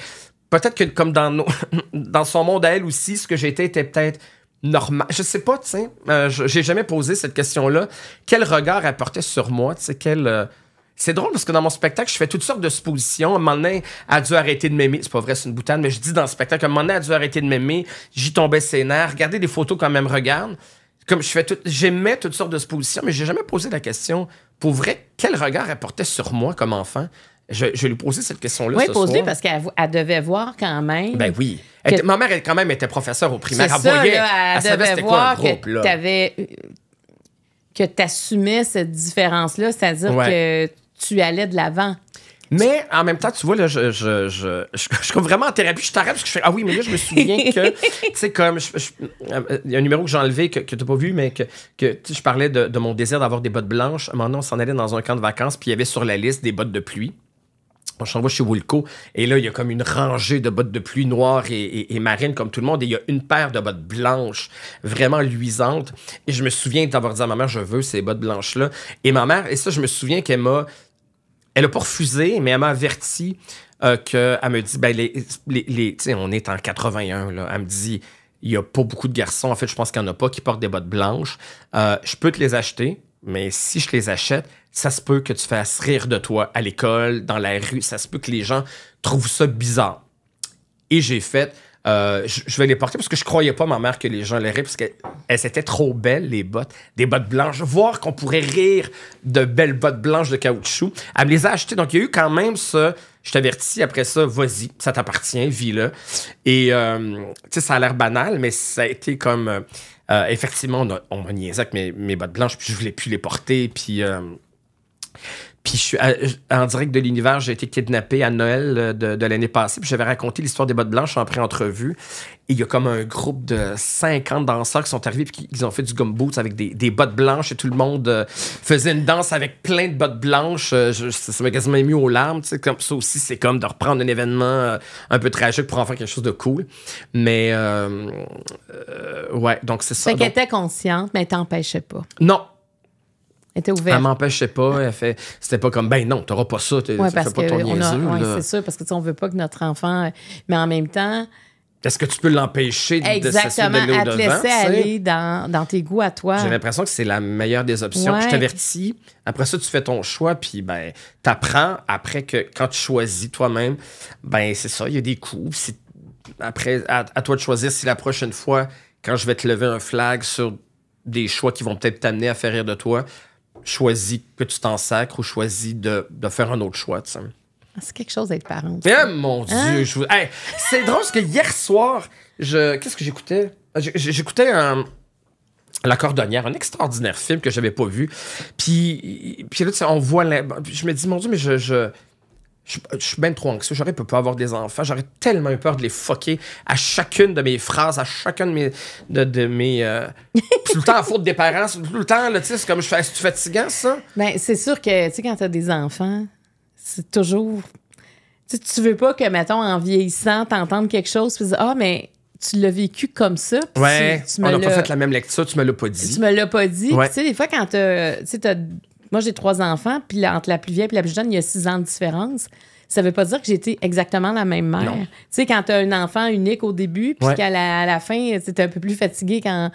Peut-être que, comme dans, dans son monde à elle aussi, ce que j'étais était peut-être normal. Je sais pas, tu sais. Euh, j'ai jamais posé cette question-là. Quel regard elle portait sur moi, tu sais, quel. Euh, c'est drôle parce que dans mon spectacle, je fais toutes sortes de suppositions. À un moment donné, a dû arrêter de m'aimer. C'est pas vrai, c'est une boutade, mais je dis dans le spectacle, à un moment donné, a dû arrêter de m'aimer. J'y tombais ses nerfs. Regardez des photos quand même, regarde comme je fais tout, j'aimais toutes sortes de positions, mais j'ai jamais posé la question, pour vrai, quel regard elle portait sur moi comme enfant? Je, je lui posais cette question-là. Oui, ce posée parce qu'elle devait voir quand même. Ben oui. ma mère, elle, quand même, était professeure au primaire. Elle elle, devait voir que tu T'avais, euh, que tu assumais cette différence-là, c'est-à-dire que tu allais de l'avant. Mais en même temps, tu vois, là, je, je, suis vraiment en thérapie, je t'arrête parce que je fais Ah oui, mais là, je me souviens que, tu comme, euh, il y a un numéro que j'ai enlevé que, que tu n'as pas vu, mais que, que je parlais de, mon désir d'avoir des bottes blanches. Maintenant, on s'en allait dans un camp de vacances, puis il y avait sur la liste des bottes de pluie. On va chez Woolco, et là, il y a comme une rangée de bottes de pluie noires et, et, et marines, comme tout le monde, et il y a une paire de bottes blanches, vraiment luisantes. Et je me souviens d'avoir dit à ma mère Je veux ces bottes blanches-là. Et ma mère, et ça, je me souviens qu'elle m'a elle a pas refusé, mais elle m'a averti euh, qu'elle me dit, ben, les, on est en 81, elle me dit, il n'y a pas beaucoup de garçons, en fait, je pense qu'il n'y en a pas qui portent des bottes blanches. Euh, je peux te les acheter, mais si je les achète, ça se peut que tu fasses rire de toi à l'école, dans la rue, ça se peut que les gens trouvent ça bizarre. Et j'ai fait, euh, je, vais les porter parce que je croyais pas, ma mère, que les gens les riraient parce qu'elles étaient trop belles, les bottes. Des bottes blanches. Voir qu'on pourrait rire de belles bottes blanches de caoutchouc. Elle me les a achetées. Donc, il y a eu quand même ce. Je t'avertis, après ça, vas-y, ça t'appartient, vis-le. Et, euh, tu sais, ça a l'air banal, mais ça a été comme. Euh, effectivement, on, m'a niaisé avec mes, bottes blanches, puis je voulais plus les porter, puis. Puis je suis en direct de l'univers, j'ai été kidnappé à Noël euh, de, l'année passée. Puis j'avais raconté l'histoire des bottes blanches en pré-entrevue. Et il y a comme un groupe de 50 danseurs qui sont arrivés puis qui ils ont fait du gumboot avec des, des, bottes blanches et tout le monde euh, faisait une danse avec plein de bottes blanches. Euh, ça m'a quasiment mis aux larmes. Comme, ça aussi, c'est comme de reprendre un événement un peu tragique pour en faire quelque chose de cool. Mais ouais, donc c'est ça. Fait qu'elle était consciente, mais elle t'empêchait pas. Non, était Elle m'empêchait pas. Elle fait, c'était pas comme, ben non, t'auras pas ça. tu parce pas que ton Oui, c'est sûr, parce que on veut pas que notre enfant. Mais en même temps. Est-ce que tu peux l'empêcher de Exactement, de te laisser aller dans, tes goûts à toi. J'ai l'impression que c'est la meilleure des options. Je t'avertis. Après ça, tu fais ton choix, puis ben, t'apprends après que quand tu choisis toi-même, ben c'est ça, il y a des coups. Après, à, toi de choisir si la prochaine fois, quand je vais te lever un flag sur des choix qui vont peut-être t'amener à faire rire de toi, choisis que tu t'en sacres ou choisis de, faire un autre choix, tu ah, C'est quelque chose d'être parent. Eh, mon Dieu, hein? c'est drôle parce que hier soir, je... qu'est-ce que j'écoutais? Ah, j'écoutais un... La Cordonnière, un extraordinaire film que j'avais pas vu. Puis, puis là, on voit. Je me dis, mon Dieu, mais je, je, suis bien trop anxieux, j'aurais pas avoir des enfants, j'aurais tellement peur de les fucker à chacune de mes phrases, à chacune de mes. De, mes euh, tout le temps à faute des parents, tout le temps, là, tu sais, c'est comme je fais. C'est fatigant, ça? Ben, c'est sûr que, tu sais, quand t'as des enfants, c'est toujours. Tu tu veux pas que, mettons, en vieillissant, t'entendes quelque chose, puis Ah, mais tu l'as vécu comme ça. ouais, on n'a pas fait la même lecture, tu me l'as pas dit. Tu me l'as pas dit. Tu sais, des fois, quand tu moi, j'ai trois enfants, puis entre la plus vieille et la plus jeune, il y a six ans de différence ça veut pas dire que j'étais exactement la même mère. Tu sais, quand tu as un enfant unique au début, puis qu'à la, fin, tu un peu plus fatigué quand.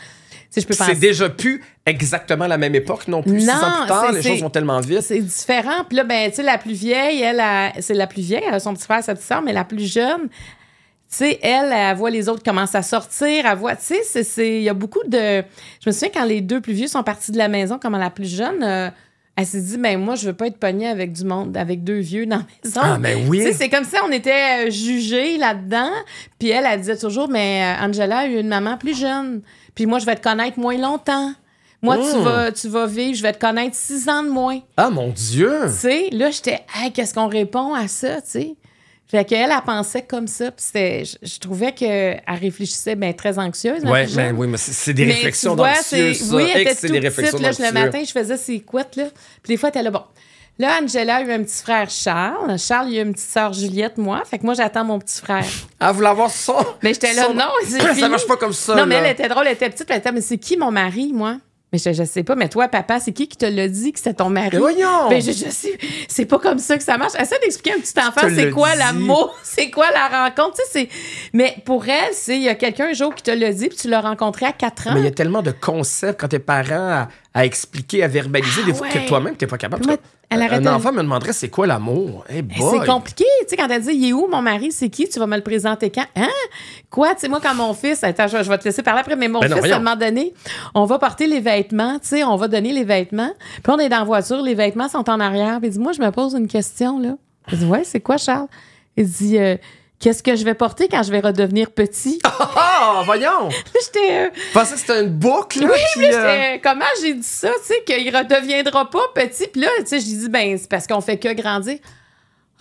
Tu je peux C'est déjà plus exactement la même époque non plus. Six ans plus tard, les choses vont tellement vite. C'est différent. Puis là, ben, tu sais, la plus vieille, elle, a... c'est la plus vieille, elle a son petit frère, sa petite soeur, mais la plus jeune. Tu sais, elle, elle, voit les autres commencent à sortir, à voir tu sais, il y a beaucoup de... Je me souviens quand les deux plus vieux sont partis de la maison, comment la plus jeune, euh, elle s'est dit, ben moi, je veux pas être pognée avec du monde, avec deux vieux dans la maison. Ah, mais ben oui. c'est comme ça, on était euh, jugés là-dedans. Puis elle, elle disait toujours, mais ben, euh, Angela a eu une maman plus jeune. Puis moi, je vais te connaître moins longtemps. Moi, tu, hmm. vas, tu vas vivre, je vais te connaître six ans de moins. Ah, mon Dieu! Tu sais, là, j'étais, hey, qu'est-ce qu'on répond à ça, tu sais? Fait qu'elle, elle pensait comme ça. je, trouvais qu'elle réfléchissait ben, très anxieuse. Ouais, ben, oui, mais c'est des réflexions d'anxieuse, ça. Oui, elle était des réflexions petite, Le matin, je faisais ses couettes, là. Puis des fois, elle là, bon... Là, Angela a eu un petit frère Charles. Charles, il a eu une petite sœur Juliette, moi. Fait que moi, j'attends mon petit frère. Ah, vous avoir ça. Mais j'étais là, non, Ça marche pas comme ça. Non, mais elle était drôle, elle était petite. Elle était, mais c'est qui mon mari, moi? Mais je, sais pas, mais toi, papa, c'est qui qui te l'a dit que c'est ton mari? voyons! Ben, je, sais, c'est pas comme ça que ça marche. Essaie d'expliquer à un petit enfant c'est quoi l'amour, c'est quoi la rencontre. Tu sais, mais pour elle, c'est il y a quelqu'un un jour qui te l'a dit, puis tu l'as rencontré à quatre ans. Mais il y a tellement de concepts quand tes parents à expliquer, à verbaliser ah des fois que toi-même, t'es pas capable. Euh, un enfant me demanderait c'est quoi l'amour. Eh eh, c'est compliqué. Tu sais, quand elle dit il est où mon mari, c'est qui, tu vas me le présenter quand? Hein? Quoi? Tu sais, moi, quand mon fils, attends, je, vais te laisser parler après, mais mon ben fils, à un moment donné, on va porter les vêtements, tu sais, on va donner les vêtements. Puis on est dans la voiture, les vêtements sont en arrière. Puis il dit, moi, je me pose une question, là. Je dit, ouais, c'est quoi, Charles? Il dit, euh, qu'est-ce que je vais porter quand je vais redevenir petit? Ah, oh, voyons! j'étais. Euh, que c'était une boucle, là, Oui, mais euh, euh, Comment j'ai dit ça, tu sais, qu'il redeviendra pas petit? Puis là, tu sais, je dis, ben, c'est parce qu'on fait que grandir.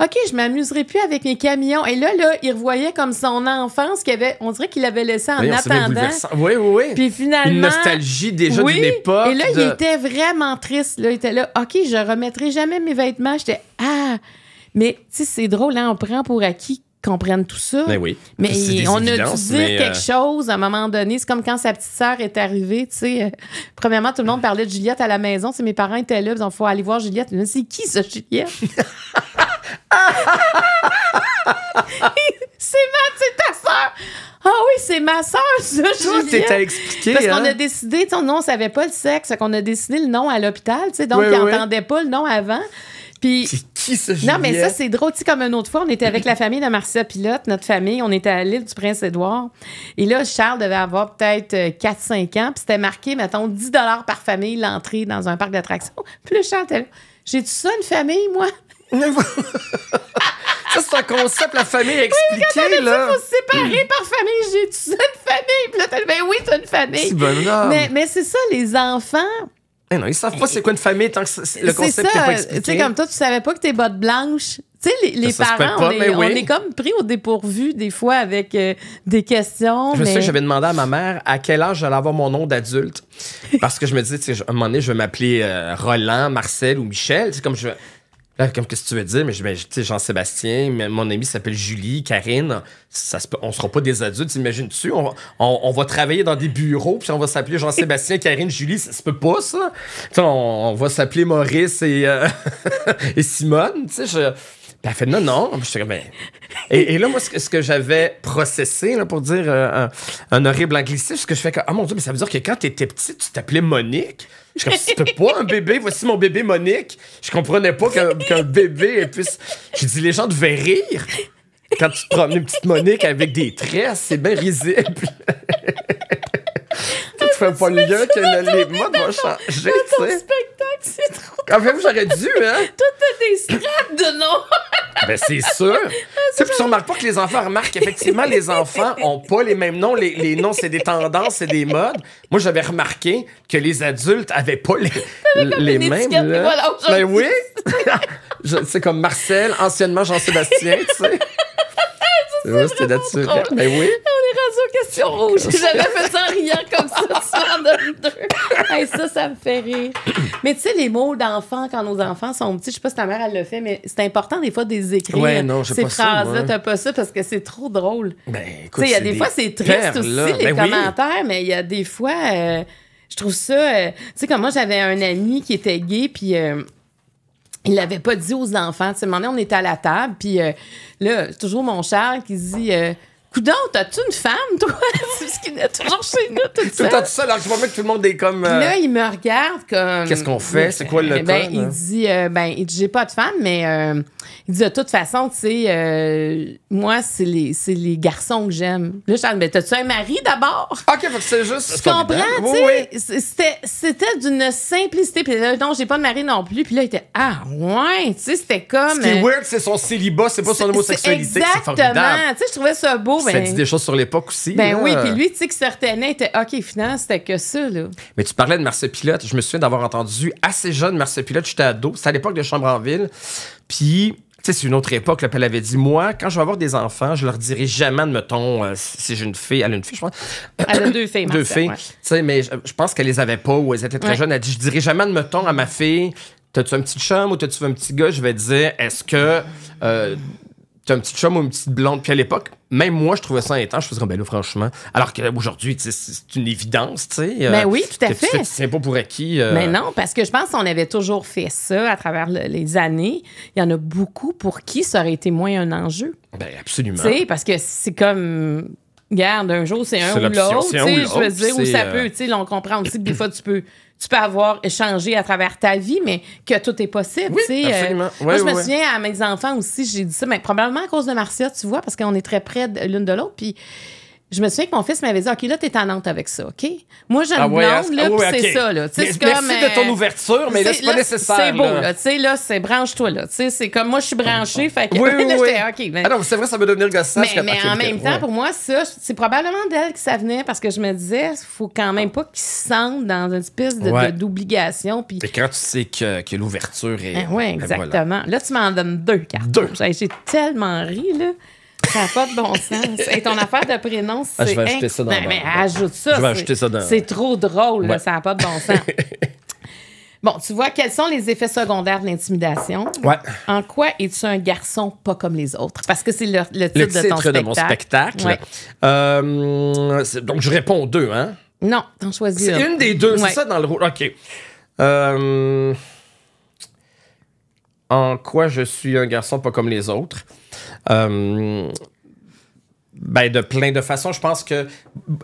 OK, je m'amuserai plus avec mes camions. Et là, là, il revoyait comme son enfance qu'il avait, on dirait qu'il l'avait laissé en attendant. Oui, oui, oui. Puis finalement. Une nostalgie déjà oui, d'une époque. Et là, il était vraiment triste. Là. Il était là, OK, je remettrai jamais mes vêtements. J'étais, ah! Mais, tu sais, c'est drôle, hein, on prend pour acquis comprennent tout ça. mais ben oui. Mais on a dû dire quelque euh, chose à un moment donné. C'est comme quand sa petite sœur est arrivée, tu sais. Euh, premièrement, tout le monde parlait de Juliette à la maison. C'est mes parents étaient là, ils ont faut aller voir Juliette. C'est qui ça, Juliette? c'est ma, c'est ta sœur. Ah oui, c'est ma sœur, ça, Juliette. expliquer. Parce qu'on hein? a décidé, non, on savait pas le sexe, qu'on a décidé le nom à l'hôpital, tu sais, donc ils n'entendaient pas le nom avant. Puis non, mais ça, c'est drôle. Tu comme une autre fois, on était avec la famille de Marcia Pilote, notre famille. On était à l'île du Prince-Édouard. Et là, Charles devait avoir peut-être 4-5 euh, ans. Puis c'était marqué, mettons, 10 par famille l'entrée dans un parc d'attractions. Puis là, Charles était là. J'ai-tu ça, une famille, moi? ça, c'est un concept, la famille expliquée, oui, là. Il se séparer par famille. J'ai-tu ça, une famille? Puis là, ben oui, t'as une famille. mais, mais c'est ça, les enfants non, ils savent pas c'est quoi une famille tant que le concept n'est pas expliqué. Tu sais, comme toi, tu savais pas que tes bottes blanches. Tu sais, les, parents, on, est, comme pris au dépourvu des fois avec euh, des questions. Je sais j'avais demandé à ma mère à quel âge j'allais avoir mon nom d'adulte. Parce que je me disais, tu sais, à un moment donné, je vais m'appeler euh, Roland, Marcel ou Michel. C'est comme je comme qu'est-ce que tu veux dire? Mais je ben, sais, Jean-Sébastien, mon ami s'appelle Julie, Karine. Ça ne on sera pas des adultes, imagine tu On, va travailler dans des bureaux, puis on va s'appeler Jean-Sébastien, Karine, Julie. Ça se peut pas, ça. On, va s'appeler Maurice euh, et, Simone. Tu sais, je. Ben, elle fait non, non. ben... et, là, moi, ce que, j'avais processé, pour dire euh, un, horrible anglicisme, ce que je fais, que, ah mon Dieu, mais ça veut dire que quand tu étais petit, tu t'appelais Monique. Je comme, pas un bébé, voici mon bébé Monique. Je comprenais pas qu'un bébé puisse. J'ai dit, les gens devaient rire quand tu te promenais une petite Monique avec des tresses, c'est bien risible pas le que les modes vont changer, spectacle, c'est trop... En fait, j'aurais dû, hein. Tout est des strates de nom. ben, c'est sûr. Ah, tu pas que les enfants remarquent. Effectivement, les enfants ont pas les mêmes noms. Les, les noms, c'est des tendances, c'est des modes. Moi, j'avais remarqué que les adultes avaient pas les, mêmes. Là. ben oui. c'est comme Marcel, anciennement Jean-Sébastien, tu sais. C'était là mais ben oui question rouge rouges. fait ça en riant comme ça. soir ça, ça me fait rire. Mais tu sais, les mots d'enfant quand nos enfants sont petits, je sais pas si ta mère, elle le fait, mais c'est important des fois de les écrire. non, Ces phrases-là, t'as pas ça parce que c'est trop drôle. Ben, écoute, tu sais, il y a des, fois, c'est triste aussi, les ben commentaires, mais il y a des fois, euh, je trouve ça. Euh, tu sais, comme moi, j'avais un ami qui était gay, puis. Euh, il l'avait pas dit aux enfants. Tu sais, on était à la table, puis là, c'est toujours mon char qui dit Coudon, t'as-tu une femme, toi? c'est ce qu'il a toujours chez nous, tout ça. Tout le tout alors je vois bien que tout le monde est comme. Puis euh, Là, il me regarde comme. Qu'est-ce qu'on fait? C'est quoi le ben, il, dit, euh, ben, il dit, j'ai pas de femme, mais euh, il dit, de toute façon, tu sais, moi, c'est les, garçons que j'aime. Là, je dis, mais t'as-tu un mari d'abord? OK, que c'est juste. Tu comprends, tu sais? C'était d'une simplicité. Puis là, non, j'ai pas de mari non plus. Puis là, il était, ah, ouais, tu sais, c'était comme. Ce qui est weird, c'est son célibat, c'est pas son homosexualité. Exactement. Tu sais, je trouvais ça beau ben, ça dit des choses sur l'époque aussi. Ben oui, puis lui, tu sais, que certaines étaient OK, finalement, c'était que ça, là. Mais tu parlais de Marcel Pilote. Je me souviens d'avoir entendu assez jeune Marcel Pilote. J'étais ado. C'était à l'époque de Chambre en Ville. Puis tu sais, c'est une autre époque. Là, elle avait dit Moi, quand je vais avoir des enfants, je leur dirai jamais, de mettons, euh, si j'ai une fille. Elle a une fille, je pense. Elle a deux filles, Deux filles. Tu sais, mais je, pense qu'elle les avait pas ou elles étaient très jeunes. Elle dit Je dirai jamais, de mettons, à ma fille T'as-tu un petit chum ou t'as-tu un petit gars Je vais dire Est-ce que. Euh, as un petit chum ou une petite blonde. Puis à l'époque, même moi, je trouvais ça intense. Je faisais disais ben là, franchement. Alors qu'aujourd'hui, c'est une évidence, tu sais. Ben euh, oui, tout à fait. C'est pas pour acquis. Euh. Mais non, parce que je pense qu'on avait toujours fait ça à travers les années. Il y en a beaucoup pour qui ça aurait été moins un enjeu. Ben absolument. Tu sais, parce que c'est comme. Garde, un jour, c'est un ou l'autre. Je veux dire, où ça euh, peut. Tu sais, on comprend aussi que des fois, tu peux tu peux avoir échangé à travers ta vie, mais que tout est possible. Oui, euh, absolument. moi, je me souviens à mes enfants aussi, j'ai dit ça, mais probablement à cause de Marcia, tu vois, parce qu'on est très près l'une de l'autre. Puis je me souviens que mon fils m'avait dit OK, là, t'es tannante avec ça, OK? Moi, je me ah là, c'est ça, là. Merci de ton euh, ouverture, mais là, c'est pas nécessaire. C'est beau, là. Tu sais, là, c'est branche-toi, là. Tu sais, c'est comme moi, je suis branchée, fait que. Oui, oui, oui. OK. Ben ah non, c'est vrai, ça va devenir le Mais, mais, en même temps, pour moi, ça, c'est probablement d'elle que ça venait parce que je me disais, faut quand même pas qu'il se sente dans une espèce d'obligation. puis... Et quand tu sais que, que l'ouverture est. Eh oui, ben exactement. Là, tu m'en donnes deux cartes. Deux. J'ai tellement ri, là. Ça n'a pas de bon sens. Et ton affaire de prénom, ah, c'est. Ah, je vais ajouter ça dans non, ben, mais ben, ajoute ça. Je vais ajouter ça dans. C'est trop drôle, ça n'a pas de bon sens. bon, tu vois, quels sont les effets secondaires de l'intimidation? Ouais. En quoi es-tu un garçon pas comme les autres? Parce que c'est le, le, titre, le titre de ton spectacle. mon spectacle. Euh, donc, je réponds aux deux, hein? Non, t'en choisis. C'est une des deux, c'est ça dans le rôle. OK. Euh en quoi je suis un garçon pas comme les autres. Euh, ben de plein de façons. Je pense que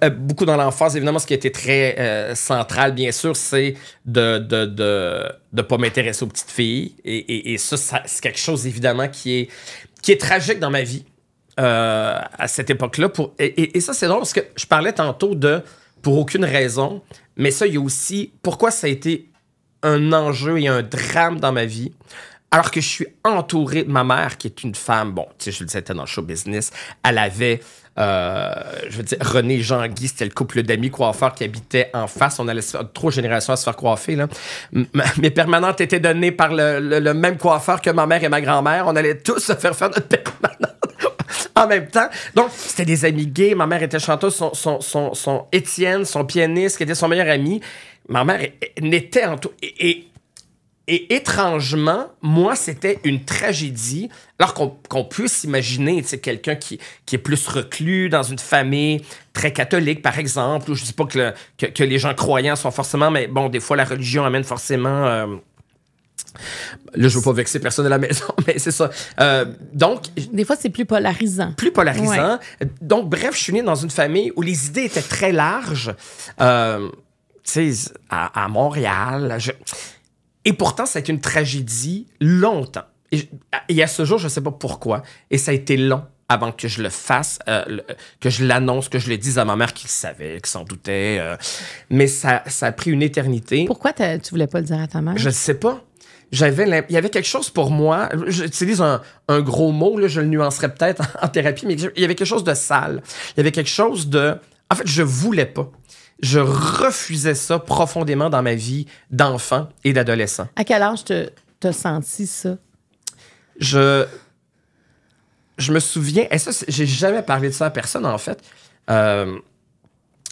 euh, beaucoup dans l'enfance, évidemment, ce qui a été très euh, central, bien sûr, c'est de ne de, de, de, pas m'intéresser aux petites filles. Et, et, ça, c'est quelque chose, évidemment, qui est, qui est tragique dans ma vie à cette époque-là. Pour, et, et ça, c'est drôle parce que je parlais tantôt de pour aucune raison, mais ça, il y a aussi pourquoi ça a été un enjeu et un drame dans ma vie alors que je suis entouré de ma mère, qui est une femme, bon, tu sais, je le disais, elle était dans le show business, elle avait, euh, je veux dire, René Jean-Guy, c'était le couple d'amis coiffeurs qui habitaient en face. On allait se faire trois générations à se faire coiffer, là. mes permanentes étaient données par le, même coiffeur que ma mère et ma grand-mère. On allait tous se faire faire notre permanente. en même temps. Donc, c'était des amis gays. Ma mère était chanteuse. Son, son, Étienne, son pianiste, qui était son meilleur ami. Ma mère n'était en tout. Et étrangement, moi, c'était une tragédie, alors qu'on puisse imaginer quelqu'un qui, est plus reclus dans une famille très catholique, par exemple, ou je ne dis pas que, que, les gens croyants sont forcément, mais bon, des fois, la religion amène forcément... Euh, là, je veux pas vexer personne à la maison, mais c'est ça. Euh, donc. Des fois, c'est plus polarisant. Plus polarisant. Donc, bref, je suis né dans une famille où les idées étaient très larges. Euh, tu sais, à, à, Montréal, je et pourtant, ça a été une tragédie longtemps. Et, à ce jour, je ne sais pas pourquoi. Et ça a été long avant que je le fasse, euh, euh, que je l'annonce, que je le dise à ma mère qu'il savait, qu'il s'en doutait. Euh. mais ça, a pris une éternité. Pourquoi tu voulais pas le dire à ta mère? Je ne sais pas. J'avais il y avait quelque chose pour moi, j'utilise un, gros mot, là, je le nuancerais peut-être en, en thérapie, mais il y avait quelque chose de sale. Il y avait quelque chose de... En fait, je voulais pas je refusais ça profondément dans ma vie d'enfant et d'adolescent. À quel âge as senti ça? Je, je me souviens, et ça, j'ai jamais parlé de ça à personne en fait. Euh,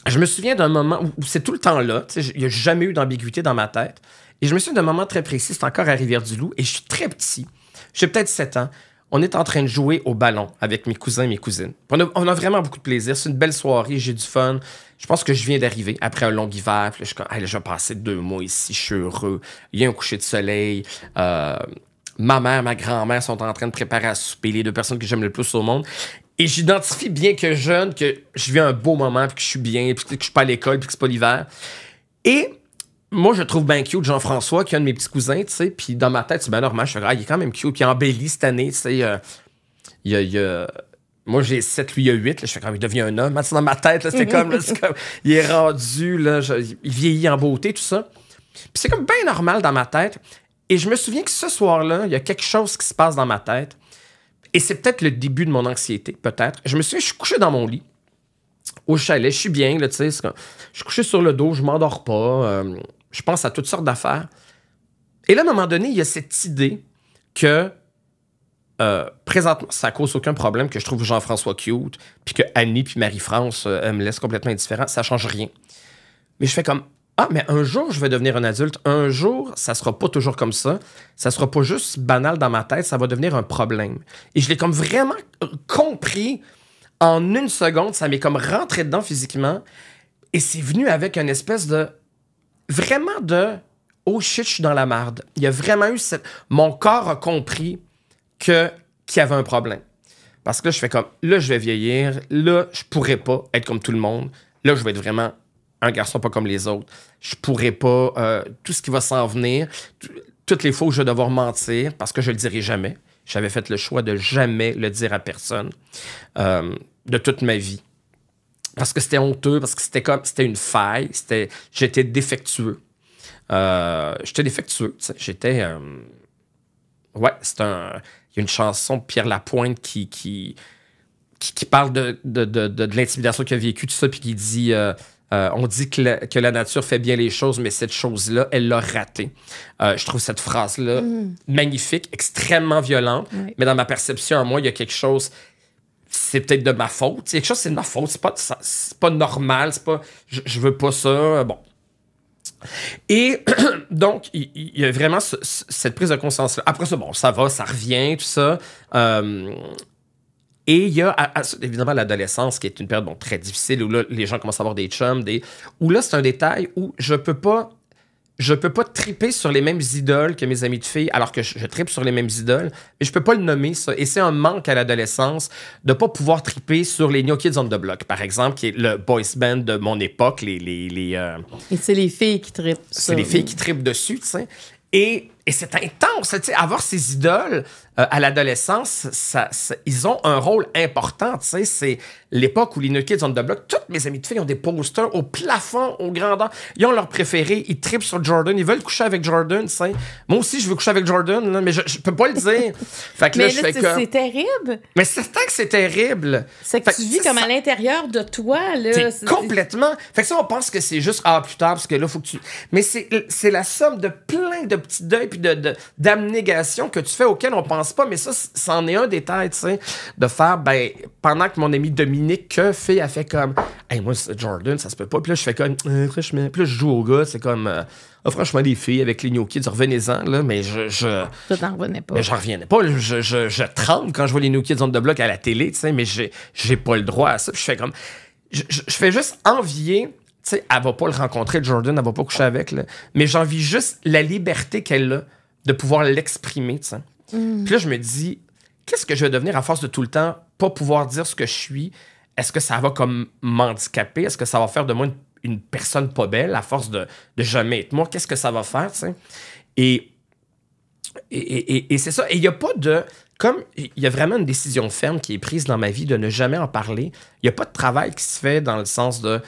je me souviens d'un moment où, c'est tout le temps là, il n'y a jamais eu d'ambiguïté dans ma tête. Et je me souviens d'un moment très précis, c'est encore à Rivière-du-Loup, et je suis très petit. J'ai peut-être 7 ans. On est en train de jouer au ballon avec mes cousins et mes cousines. on a vraiment beaucoup de plaisir. C'est une belle soirée, j'ai du fun je pense que je viens d'arriver après un long hiver. je suis comme, je vais passer deux mois ici, je suis heureux. Il y a un coucher de soleil. Euh, ma mère, ma grand-mère sont en train de préparer à souper, les deux personnes que j'aime le plus au monde. Et j'identifie bien que jeune, que je vis un beau moment, puis que je suis bien, puis que je suis pas à l'école, puis que c'est pas l'hiver. Et moi, je trouve bien cute Jean-François, qui est un de mes petits cousins, tu sais. Puis dans ma tête, c'est bien normal. Je suis ah, il est quand même cute. Puis embelli cette année, tu sais. Euh, il y a, il y a moi, j'ai 7, lui, a 8. je fais comme, il devient un homme. dans ma tête, c'est comme, il est rendu, il vieillit en beauté, tout ça. Puis c'est comme bien normal dans ma tête. Et je me souviens que ce soir-là, il y a quelque chose qui se passe dans ma tête. Et c'est peut-être le début de mon anxiété, peut-être. Je me souviens, je suis couché dans mon lit, au chalet, je suis bien, là, tu sais. Je suis couché sur le dos, je m'endors pas, euh, je pense à toutes sortes d'affaires. Et là, à un moment donné, il y a cette idée que euh, présentement, ça cause aucun problème que je trouve Jean-François cute, puis que Annie puis Marie-France euh, me laissent complètement indifférent, ça change rien. Mais je fais comme ah, mais un jour, je vais devenir un adulte. Un jour, ça sera pas toujours comme ça. Ça sera pas juste banal dans ma tête, ça va devenir un problème. Et je l'ai comme vraiment compris en une seconde. Ça m'est comme rentré dedans physiquement. Et c'est venu avec une espèce de. Vraiment de. Oh shit, je suis dans la marde. Il y a vraiment eu cette. Mon corps a compris que qu'il y avait un problème. Parce que là, je fais comme, là, je vais vieillir, là, je pourrais pas être comme tout le monde, là, je vais être vraiment un garçon pas comme les autres, je pourrais pas, euh, tout ce qui va s'en venir, toutes les fois où je vais devoir mentir, parce que je le dirai jamais. J'avais fait le choix de jamais le dire à personne euh, de toute ma vie. Parce que c'était honteux, parce que c'était comme, c'était une faille, c'était, j'étais défectueux. Euh, j'étais défectueux, tu sais. j'étais, ouais, c'est un y a une chanson de Pierre Lapointe qui, qui, qui, parle de, l'intimidation qu'il a vécu tout ça, puis qui dit euh, euh, On dit que la, nature fait bien les choses, mais cette chose-là, elle l'a ratée. Euh, je trouve cette phrase-là mm. magnifique, extrêmement violente, mais dans ma perception, à moi, il y a quelque chose c'est peut-être de ma faute. Quelque chose, c'est de ma faute. C'est pas, pas normal. pas, je, je, veux pas ça. Bon, et donc, il, y, a vraiment cette prise de conscience-là. Après ça, bon, ça va, ça revient, tout ça. Euh, et il y a évidemment l'adolescence qui est une période très difficile où là, les gens commencent à avoir des chums, des... où là, c'est un détail où je peux pas je peux pas triper sur les mêmes idoles que mes amis de filles, alors que je, tripe sur les mêmes idoles, mais je peux pas le nommer ça. Et c'est un manque à l'adolescence de pas pouvoir triper sur les New Kids on the Block, par exemple, qui est le boys band de mon époque, les. les, euh, Et c'est les filles qui tripent. C'est les filles qui tripent dessus, tu sais. Et et c'est intense. sais. avoir ces idoles euh, à l'adolescence, ça, ils ont un rôle important. C'est l'époque où les New Kids on the Block, toutes mes amies de filles ont des posters au plafond, au grandeur. Ils ont leur préféré. Ils tripent sur Jordan. Ils veulent coucher avec Jordan. sais. Moi aussi, je veux coucher avec Jordan, mais je, peux pas le dire. Fait que là, je C'est terrible. Mais c'est certain que c'est terrible. C'est que, tu vis comme à l'intérieur de toi. Là. Complètement. Fait que ça, on pense que c'est juste ah, plus tard, parce que là, faut que tu. Mais c'est la somme de plein de petits deuils d'abnégation que tu fais auquel on pense pas. Mais ça, c'en est un détail, tu sais, de faire, ben, pendant que mon ami Dominique que fait, a fait comme, hey, moi, c'est Jordan, ça se peut pas. Puis là, je fais comme, euh, franchement, je joue au gars, c'est comme, euh, ah, franchement, des filles avec les New Kids, revenez-en, là, mais je. je t'en revenais pas. Mais j'en reviens pas. Je, tremble quand je vois les New Kids on de bloc à la télé, tu sais, mais j'ai pas le droit à ça. Puis je fais comme, je, je fais juste envier tu sais, elle va pas le rencontrer, Jordan, elle va pas coucher avec. Là. Mais j'envie juste la liberté qu'elle a de pouvoir l'exprimer, tu mm. Puis là, je me dis, qu'est-ce que je vais devenir à force de tout le temps pas pouvoir dire ce que je suis? Est-ce que ça va comme m'handicaper? Est-ce que ça va faire de moi une, personne pas belle à force de, de jamais être moi? Qu'est-ce que ça va faire, tu sais? Et, et, et c'est ça. Et il n'y a pas de comme il y a vraiment une décision ferme qui est prise dans ma vie de ne jamais en parler, il n'y a pas de travail qui se fait dans le sens de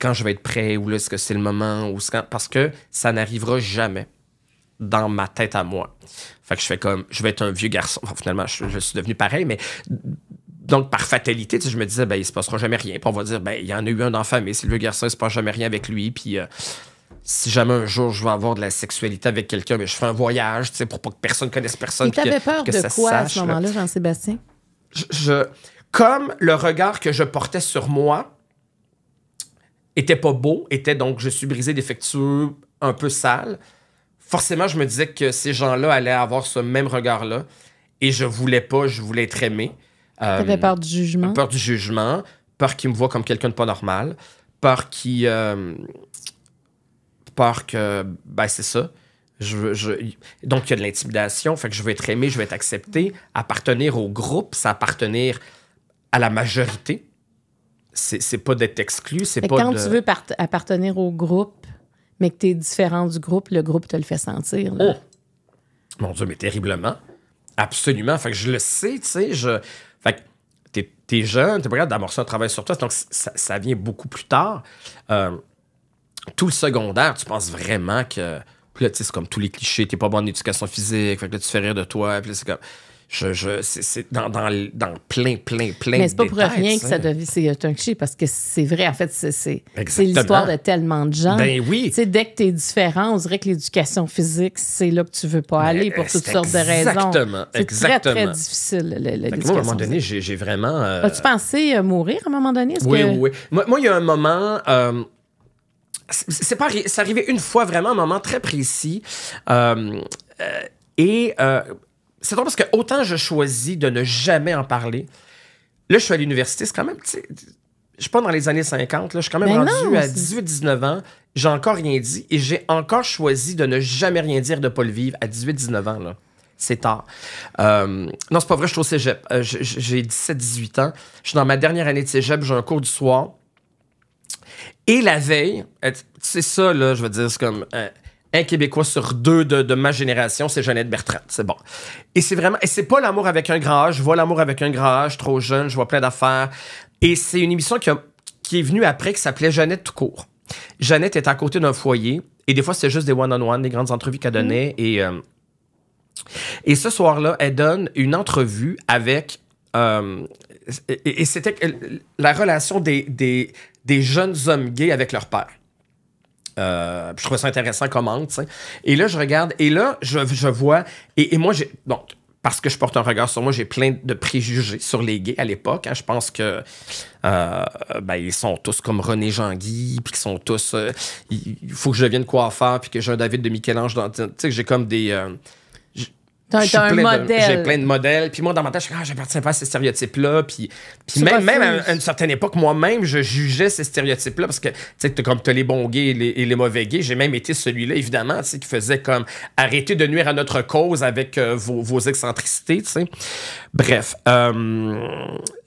quand je vais être prêt ou là, est-ce que c'est le moment ou parce que ça n'arrivera jamais dans ma tête à moi. Fait que je fais comme, je vais être un vieux garçon. finalement, je, suis devenu pareil, mais donc par fatalité, tu je me disais, ben, il se passera jamais rien. Puis on va dire, ben, il y en a eu un enfant, mais si le vieux garçon, il se passe jamais rien avec lui. Puis euh, si jamais un jour je vais avoir de la sexualité avec quelqu'un, mais je fais un voyage, tu sais, pour pas que personne connaisse personne. Tu avais peur de quoi à ce moment-là, Jean-Sébastien? comme le regard que je portais sur moi, était pas beau, était donc je suis brisé défectueux, un peu sale. Forcément, je me disais que ces gens-là allaient avoir ce même regard-là et je voulais pas, je voulais être aimé. Euh, peur du jugement. Peur du jugement, peur qu'ils me voient comme quelqu'un de pas normal, peur qu'ils. Euh, peur que. Ben, c'est ça. Je, donc, il y a de l'intimidation. Fait que je veux être aimé, je veux être accepté. Appartenir au groupe, c'est appartenir à la majorité c'est pas d'être exclu, c'est pas quand tu veux appartenir au groupe, mais que tu es différent du groupe, le groupe te le fait sentir. Oh. Mon Dieu, mais terriblement. Absolument. Fait que je le sais, tu sais, je... Fait que t'es jeune, t'es pas capable d'amorcer un travail sur toi, donc ça, ça vient beaucoup plus tard. Euh, tout le secondaire, tu penses vraiment que... Puis là, tu sais, c'est comme tous les clichés, t'es pas bon en éducation physique, fait que là, tu fais rire de toi, puis là, c'est comme c'est dans, dans, dans, plein, plein, plein Mais c'est pas pour rien que ça devient c'est un parce que c'est vrai, en fait, c'est l'histoire de tellement de gens. Ben oui. dès que tu es différent, on dirait que l'éducation physique, c'est là que tu veux pas ben, aller pour toutes sortes de raisons. Exactement, exactement. C'est très, très difficile, l'éducation À un moment donné, j'ai vraiment... Euh, As-tu pensé euh, mourir à un moment donné? Oui, que... oui. Moi, il y a un moment... Euh, c'est pas c'est arrivé une fois vraiment un moment très précis et c'est drôle parce que autant je choisis de ne jamais en parler, là, je suis à l'université, c'est quand même, tu je suis pas dans les années 50, là, je suis quand même ben rendu à 18-19 ans, j'ai encore rien dit et j'ai encore choisi de ne jamais rien dire de Paul Vivre à 18-19 ans, là. C'est tard. Euh, non, c'est pas vrai, je suis au cégep. Euh, j'ai 17-18 ans. Je suis dans ma dernière année de cégep, j'ai un cours du soir. Et la veille, c'est euh, ça, là, je veux dire, c'est comme. Euh, un Québécois sur deux de, ma génération, c'est Jeannette Bertrand. C'est bon. Et c'est vraiment. Et c'est pas l'amour avec un grand âge. Je vois l'amour avec un grand âge, trop jeune, je vois plein d'affaires. Et c'est une émission qui, est venue après qui s'appelait Jeannette tout court. Jeannette est à côté d'un foyer. Et des fois, c'est juste des one-on-one, des grandes entrevues qu'elle donnait. Mm. Et, euh, et ce soir-là, elle donne une entrevue avec. Euh, et, c'était la relation des, des, des jeunes hommes gays avec leur père. Euh, je trouve ça intéressant comment, tu Et là, je regarde, et là, je, je vois, et, moi, j'ai. Donc, parce que je porte un regard sur moi, j'ai plein de préjugés sur les gays à l'époque. Hein. Je pense que euh, ben, ils sont tous comme René Jean-Guy, puis qu'ils sont tous. Euh, il faut que je devienne coiffeur, puis que j'ai un David de Michel-Ange dans. Tu sais, j'ai comme des. J'ai plein, de modèles. Puis moi, dans ma tête, je suis ah, j'appartiens pas à ces stéréotypes-là. Puis, même, même à une certaine époque, moi-même, je jugeais ces stéréotypes-là parce que, tu sais, comme t'as les bons gays et les, les mauvais gays, j'ai même été celui-là, évidemment, tu sais, qui faisait comme arrêtez de nuire à notre cause avec euh, vos, vos, excentricités, tu sais. Bref. Euh,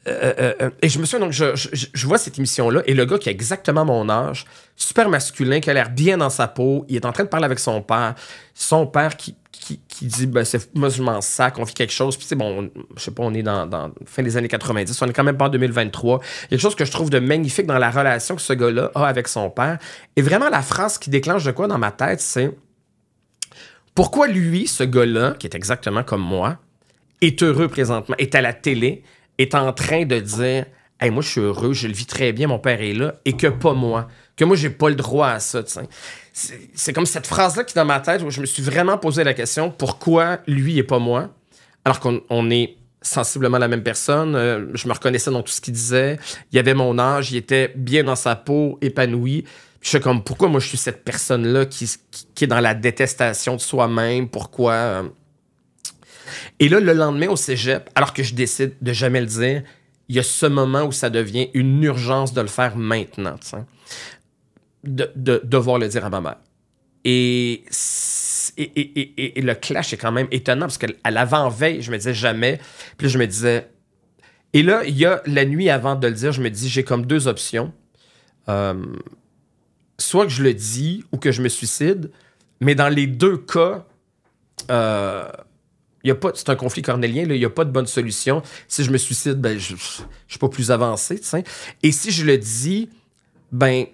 euh, et je me souviens, donc, je, je, je vois cette émission-là et le gars qui a exactement mon âge, super masculin, qui a l'air bien dans sa peau, il est en train de parler avec son père. Son père qui, qui, dit ben, C'est moi je m'en sac, fait quelque chose. Puis c'est bon, je sais pas, on est dans, la fin des années 90, on est quand même pas en 2023. Il y a quelque chose que je trouve de magnifique dans la relation que ce gars-là a avec son père. Et vraiment, la phrase qui déclenche de quoi dans ma tête, c'est pourquoi lui, ce gars-là, qui est exactement comme moi, est heureux présentement, est à la télé, est en train de dire Hey, moi, je suis heureux, je le vis très bien, mon père est là, et que pas moi que moi, j'ai pas le droit à ça. C'est comme cette phrase-là qui, est dans ma tête, où je me suis vraiment posé la question pourquoi lui et pas moi, alors qu'on est sensiblement la même personne. Euh, je me reconnaissais dans tout ce qu'il disait. Il y avait mon âge, il était bien dans sa peau, épanoui. Je suis comme, pourquoi moi je suis cette personne-là qui, qui, est dans la détestation de soi-même? Pourquoi? Euh? Et là, le lendemain au cégep, alors que je décide de jamais le dire, il y a ce moment où ça devient une urgence de le faire maintenant de, devoir le dire à ma mère. Et, et, et, le clash est quand même étonnant parce qu'à l'avant-veille, je me disais jamais. Puis je me disais. Et là, il y a la nuit avant de le dire, je me dis, j'ai comme deux options. Euh, soit que je le dis ou que je me suicide, mais dans les deux cas, euh, c'est un conflit cornélien, il n'y a pas de bonne solution. Si je me suicide, ben, je ne suis pas plus avancé. Et si je le dis, ben,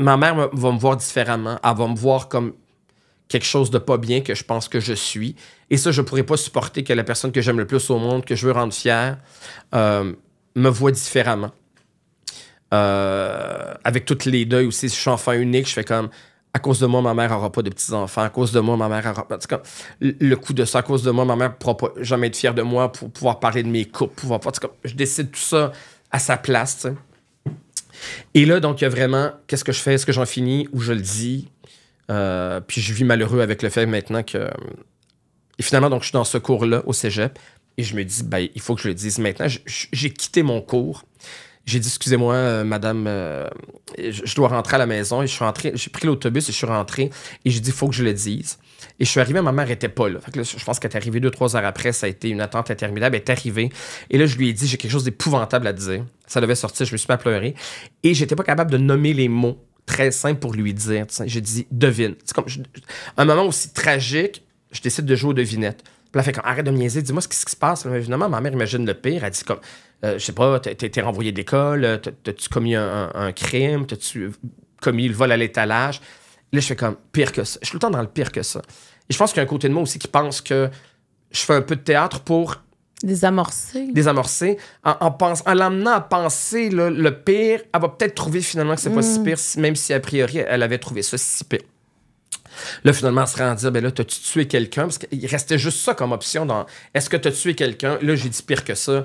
ma mère va me voir différemment. Elle va me voir comme quelque chose de pas bien que je pense que je suis. Et ça, je pourrais pas supporter que la personne que j'aime le plus au monde, que je veux rendre fière, euh, me voit différemment. Euh, avec toutes les deuils aussi, si je suis enfant unique, je fais comme à cause de moi, ma mère n'aura pas de petits-enfants. À cause de moi, ma mère aura pas. Comme, le coup de ça, à cause de moi, ma mère ne pourra jamais être fière de moi pour pouvoir parler de mes couples. Pouvoir... Comme, je décide tout ça à sa place. sais. Et là, donc, il y a vraiment qu'est-ce que je fais, est-ce que j'en finis ou je le dis. Euh, puis je vis malheureux avec le fait maintenant que. Et finalement, donc, je suis dans ce cours-là au cégep et je me dis, ben, il faut que je le dise maintenant. J'ai quitté mon cours. J'ai dit, excusez-moi, euh, madame, euh, je, dois rentrer à la maison. Et je suis rentré, j'ai pris l'autobus et je suis rentré. Et j'ai dit, il faut que je le dise. Et je suis arrivé, ma mère n'était pas là. Je pense qu'elle est arrivée deux, trois heures après. Ça a été une attente interminable. Elle est arrivée. Et là, je lui ai dit, j'ai quelque chose d'épouvantable à dire. Ça devait sortir, je me suis pas pleuré. Et j'étais pas capable de nommer les mots très simples pour lui dire. J'ai dit, devine. C'est comme un moment aussi tragique, je décide de jouer aux devinettes. Puis fait comme, arrête de me niaiser, dis-moi ce qui se passe. ma mère imagine le pire. Elle dit comme, euh, je sais pas, t'es, renvoyé d'école, euh, t'as-tu commis un, crime, t'as-tu commis le vol à l'étalage. Là, je fais comme pire que ça. Je suis tout le temps dans le pire que ça. Et je pense qu'il y a un côté de moi aussi qui pense que je fais un peu de théâtre pour. Désamorcer. Désamorcer. En, en, pense, en l'amenant à penser le pire, elle va peut-être trouver finalement que c'est pas si mm. pire, même si a priori elle avait trouvé ça si pire. Là, finalement, elle se rend dire, ben là, t'as-tu tué quelqu'un? Parce qu'il restait juste ça comme option dans est-ce que t'as tué quelqu'un? Là, j'ai dit pire que ça.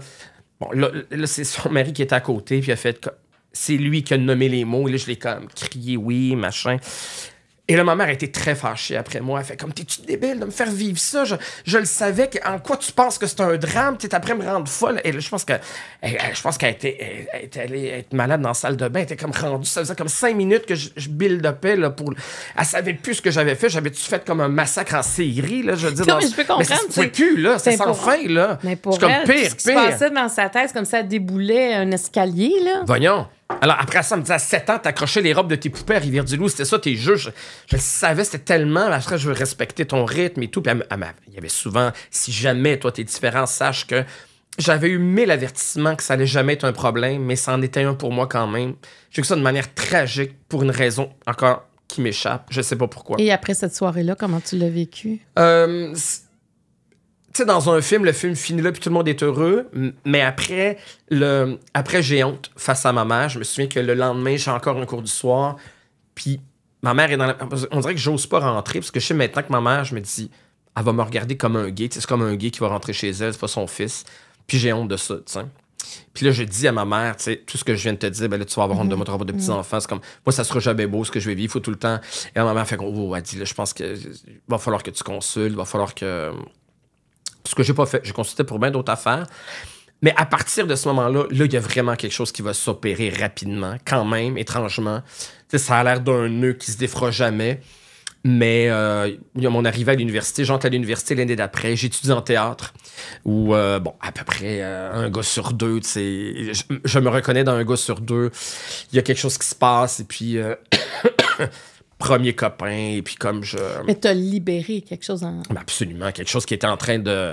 Bon, là, là c'est son mari qui est à côté, puis il a fait. C'est lui qui a nommé les mots. et Là, je l'ai comme crié oui, machin. Et là, ma mère était très fâchée après moi. Elle fait comme, t'es-tu débile de me faire vivre ça? Je, je le savais. en quoi tu penses que c'est un drame? T'es après me rendre folle. Et là, je pense eh, eh, qu'elle était, eh, était allée être malade dans la salle de bain. Elle était comme rendue. Ça faisait comme cinq minutes que je, je build upais. Là, pour... Elle savait plus ce que j'avais fait. J'avais-tu fait comme un massacre en série? Là, je veux dire, non, dans... mais je peux comprendre. là. C'est sans fin, là. Mais comme pire, ce qui se passait dans sa tête, comme ça, déboulait un escalier, là. Voyons. Alors, après ça, on me disait à 7 ans, t'accrochais les robes de tes poupées à Rivière-du-Loup. C'était ça, tes jeux. Je, le savais, c'était tellement. Après, je veux respecter ton rythme et tout. Puis, il y avait souvent, si jamais toi, t'es différent, sache que j'avais eu mille avertissements que ça allait jamais être un problème, mais ça en était un pour moi quand même. J'ai que ça de manière tragique pour une raison encore qui m'échappe. Je sais pas pourquoi. Et après cette soirée-là, comment tu l'as vécu? Euh, tu sais, dans un film, le film finit là, puis tout le monde est heureux. Mais après, le, après j'ai honte face à ma mère. Je me souviens que le lendemain, j'ai encore un cours du soir. Puis ma mère est dans la... On dirait que j'ose pas rentrer, parce que je sais maintenant que ma mère, je me dis, elle va me regarder comme un gay. C'est comme un gay qui va rentrer chez elle, c'est pas son fils. Puis j'ai honte de ça, tu sais. Puis là, je dis à ma mère, tu sais, tout ce que je viens de te dire, ben là, tu vas avoir honte de mm-hmm. moi, tu de petits-enfants. Mm-hmm. C'est comme, moi, ça sera jamais beau ce que je vais vivre, il faut tout le temps. Et ma mère fait, oh, elle dit, je pense que va falloir que tu consultes, Il va falloir que ce que j'ai pas fait. J'ai consulté pour bien d'autres affaires. Mais à partir de ce moment-là, là, il y a vraiment quelque chose qui va s'opérer rapidement, quand même, étrangement. ça a l'air d'un nœud qui se défera jamais. Mais euh, mon arrivée à l'université, j'entre à l'université l'année d'après, j'étudie en théâtre, où, euh, bon, à peu près euh, un gars sur deux, tu je, me reconnais dans un gars sur deux. Il y a quelque chose qui se passe, et puis euh, premier copain, et puis comme je... Mais t'as libéré quelque chose en... absolument, quelque chose qui était en train de...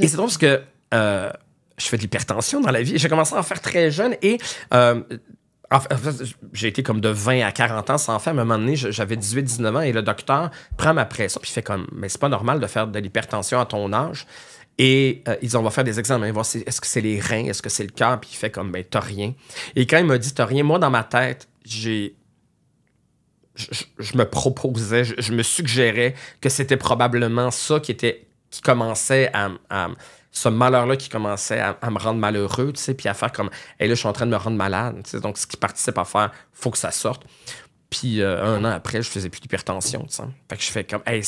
Et c'est drôle parce que euh, je fais de l'hypertension dans la vie, j'ai commencé à en faire très jeune, et... Euh, j'ai été comme de 20 à 40 ans sans faire. À un moment donné, j'avais 18-19 ans et le docteur prend ma pression puis fait comme Mais c'est pas normal de faire de l'hypertension à ton âge. Et euh, ils ont on va faire des examens, voir si, est-ce que c'est les reins, est-ce que c'est le cœur, puis il fait comme, ben, t'as rien. Et quand il m'a dit, t'as rien, moi, dans ma tête, j'ai je, me proposais, je, me suggérais que c'était probablement ça qui était qui commençait à, ce malheur-là qui commençait à, me rendre malheureux, tu sais, puis à faire comme, hé là, je suis en train de me rendre malade, tu sais, donc ce qui participe à faire, faut que ça sorte. Puis euh, un an après, je faisais plus d'hypertension, tu sais. Fait que je fais comme, hey,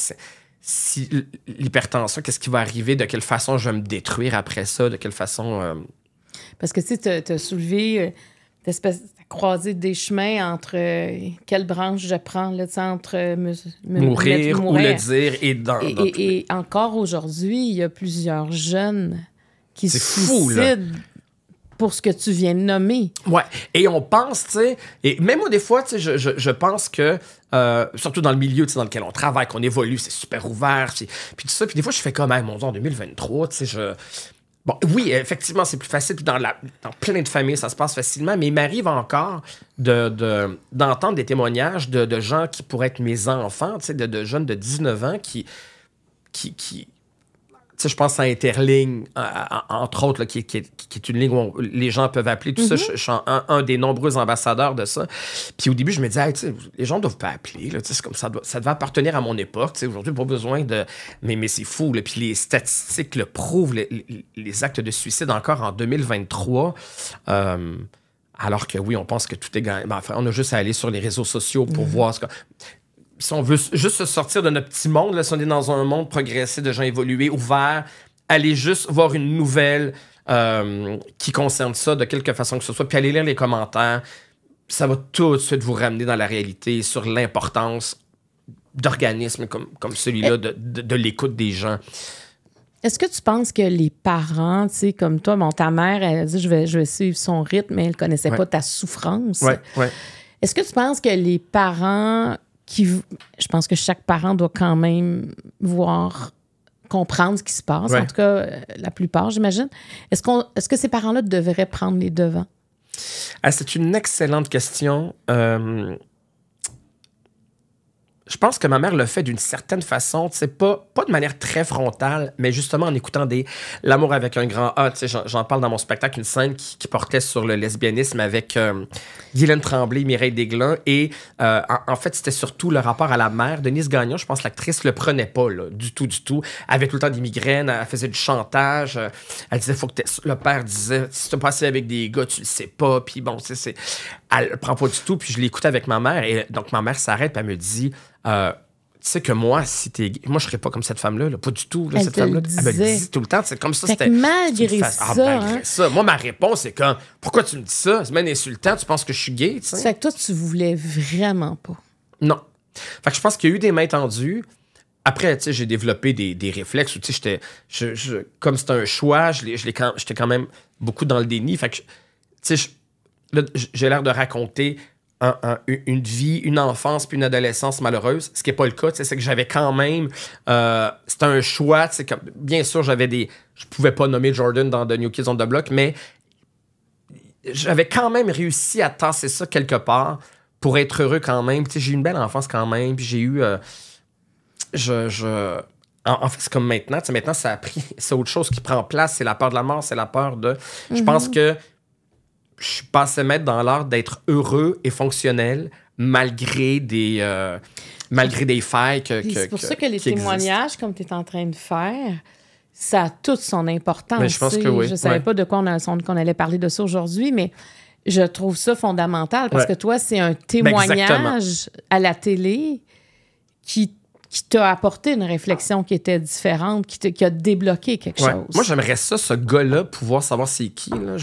si l'hypertension, qu'est-ce qui va arriver, de quelle façon je vais me détruire après ça, de quelle façon. Euh, Parce que, tu sais, tu as soulevé. Euh, croiser des chemins entre euh, quelle branche je prends, là, entre euh, me, mourir, ou le dire et Et, encore aujourd'hui, il y a plusieurs jeunes qui se suicident. pour ce que tu viens de nommer. Ouais. Et on pense, tu sais, et même moi, des fois, tu sais, je, je, pense que, euh, surtout dans le milieu dans lequel on travaille, qu'on évolue, c'est super ouvert, puis tout ça. Puis des fois, je fais comme, même mon Dieu, en 2023, tu sais, je Bon, oui, effectivement, c'est plus facile. dans, la, dans plein de familles, ça se passe facilement. Mais il m'arrive encore d'entendre de, d'entendre des témoignages de, gens qui pourraient être mes enfants, de, de jeunes de 19 ans qui, qui, qui, je pense à Interligne, euh, euh, entre autres, qui, est une ligne où les gens peuvent appeler, tout ça. Mm-hmm. Je, suis un, des nombreux ambassadeurs de ça. Puis au début, je me disais, les gens ne doivent pas appeler. Là, comme ça, doit, ça devait appartenir à mon époque. Aujourd'hui, pas besoin de. Mais, mais c'est fou. Puis les statistiques le prouvent, les, actes de suicide encore en 2023. Euh, alors que oui, on pense que tout est gagné. Ben, on a juste à aller sur les réseaux sociaux pour mm-hmm. voir ce que si on veut juste se sortir de notre petit monde, si on est dans un monde progressé de gens évolués, ouverts, aller juste voir une nouvelle euh, qui concerne ça de quelque façon que ce soit, puis aller lire les commentaires, ça va tout de suite vous ramener dans la réalité sur l'importance d'organismes comme, comme celui-là, eh. de, de, l'écoute des gens. Est-ce que tu penses que les parents, tu sais, comme toi, mon ta mère, elle dit je vais, je suivre son rythme, mais elle connaissait pas ta souffrance. Est-ce que tu penses que les parents qui, je pense que chaque parent doit quand même voir, comprendre ce qui se passe. En tout cas, euh, la plupart, j'imagine. Est-ce qu'on, est-ce que ces parents-là devraient prendre les devants ah, c'est une excellente question. Euh, je pense que ma mère le fait d'une certaine façon, tu sais, pas, pas de manière très frontale, mais justement en écoutant des L'amour avec un grand A, tu sais, j'en parle dans mon spectacle, une scène qui, portait sur le lesbianisme avec Dylan euh, Tremblay, Mireille Desglins, et euh, en, fait, c'était surtout le rapport à la mère. Denise Gagnon, je pense l'actrice le prenait pas, là, du tout, du tout. Elle avait tout le temps des migraines, elle faisait du chantage, euh, elle disait, faut que le père disait, si tu passé avec des gars, tu le sais pas, puis bon, c'est elle le prend pas du tout, puis je l'écoute avec ma mère. Et donc, ma mère s'arrête, puis elle me dit euh, Tu sais que moi, si t'es gay, moi, je serais pas comme cette femme-là, pas du tout, cette femme-là. Elle me dit tout le temps, c'est comme ça. C'était malgré ah, ça. Hein. ça. Moi, ma réponse, c'est comme Pourquoi tu me dis ça C'est même insultant, tu penses que je suis gay, tu sais. Fait que toi, tu voulais vraiment pas. Non. Fait que je pense qu'il y a eu des mains tendues. Après, tu sais, j'ai développé des, des, réflexes tu sais, j'étais. Je, comme c'était un choix, j'étais quand, même beaucoup dans le déni. Fait que, tu sais, j'ai l'air de raconter une vie, une enfance, puis une adolescence malheureuse, ce qui n'est pas le cas. C'est que j'avais quand même. c'est euh, c'était un choix. Comme, bien sûr, j'avais des. Je pouvais pas nommer Jordan dans The New Kids on the Block, mais j'avais quand même réussi à tasser ça quelque part pour être heureux quand même. J'ai eu une belle enfance quand même, puis j'ai eu. Euh, je, je... En, fait, c'est comme maintenant. Maintenant, ça a pris. C'est autre chose qui prend place. C'est la peur de la mort, c'est la peur de. Je pense mhm. que je suis pensais mettre dans l'art d'être heureux et fonctionnel malgré des, euh, malgré des failles que, C'est pour ça que les témoignages, comme tu es en train de faire, ça a toute son importance. je pense savais pas de quoi on, a, on, allait parler de ça aujourd'hui, mais je trouve ça fondamental parce que toi, c'est un ben, témoignage à la télé qui qui t'a apporté une réflexion qui était différente, qui, qui a débloqué quelque chose. Moi, j'aimerais ça, ce gars-là, pouvoir savoir c'est qui. Là.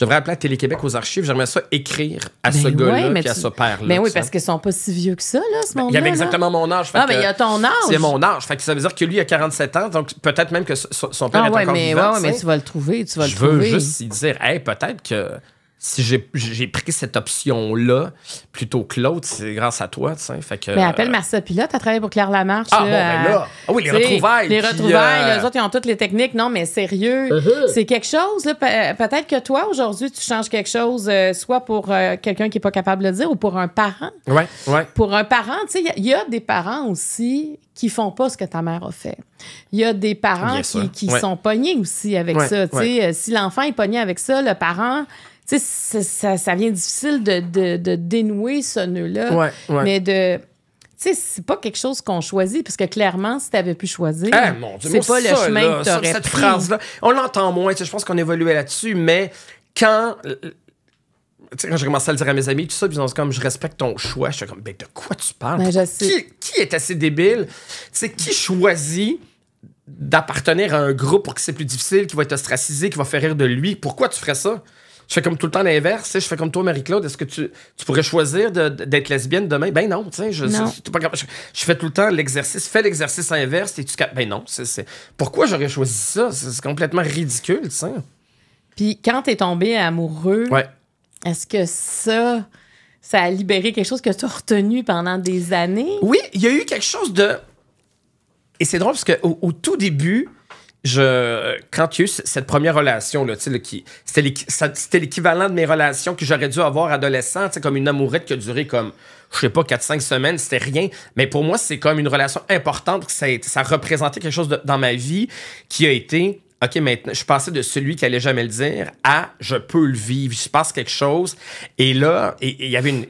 Je devrais appeler Télé-Québec aux archives. J'aimerais ça écrire à ben ce gars-là et à ce père-là. Mais ben oui, parce qu'ils sont pas si vieux que ça, là, ce moment-là. Il avait exactement mon âge. ah, mais ben, il y a ton âge. C'est mon âge. Fait ça veut dire que lui, il a 47 ans. Donc, peut-être même que son père ah est encore vivant. Ah, ouais, mais tu vas le trouver. Tu vas le trouver. veux juste dire, hey, peut-être que si j'ai pris cette option-là plutôt que l'autre, c'est grâce à toi, tu sais. mais appelle Marcel Pilote, as travaillé pour Claire Lamarche. Ah bon, ben euh, là. Ah oui, les retrouvailles. Les retrouvailles, les euh, autres, ils ont toutes les techniques. Non, mais sérieux, mhm. c'est quelque chose. Peut-être que toi, aujourd'hui, tu changes quelque chose, euh, soit pour quelqu'un qui n'est pas capable de le dire ou pour un parent. Oui, oui. Pour un parent, tu sais, il y, a des parents aussi qui ne font pas ce que ta mère a fait. Il y a des parents qui, sont pognés aussi avec ça. Si l'enfant est pogné avec ça, le parent sais, ça, ça, vient difficile de, dénouer ce nœud-là. Mais de. Tu sais, c'est pas quelque chose qu'on choisit, parce que clairement, si t'avais pu choisir, eh, c'est pas le chemin que t'aurais cette phrase-là, on l'entend moins, tu sais, je pense qu'on évoluait là-dessus, mais quand Tu sais, quand j'ai commencé à le dire à mes amis, tout ça, ils ont comme, je respecte ton choix. Je suis comme, ben, de quoi tu parles? Ben, qui, est assez débile? Tu sais, qui choisit d'appartenir à un groupe pour qui c'est plus difficile, qui va être ostracisé, qui va faire rire de lui? Pourquoi tu ferais ça? je fais comme tout le temps l'inverse. Je fais comme toi, Marie-Claude. Est-ce que tu, tu, pourrais choisir d'être lesbienne demain? Ben non, tu Je, je, fais tout le temps l'exercice. Fais l'exercice inverse. Et tu Ben non. c'est Pourquoi j'aurais choisi ça? C'est complètement ridicule, tu sais. Puis quand t'es tombé amoureux, ouais. est-ce que ça, ça a libéré quelque chose que tu as retenu pendant des années? Oui, il y a eu quelque chose de. Et c'est drôle parce qu'au au tout début, je, quand il eu cette première relation, là, qui, c'était l'équivalent de mes relations que j'aurais dû avoir adolescent, comme une amourette qui a duré comme, je sais pas, 4-5 semaines, c'était rien. Mais pour moi, c'est comme une relation importante, ça, a, ça quelque chose dans ma vie qui a été OK, maintenant, je passais de celui qui allait jamais le dire à je peux le vivre, il se passe quelque chose. Et là, il y avait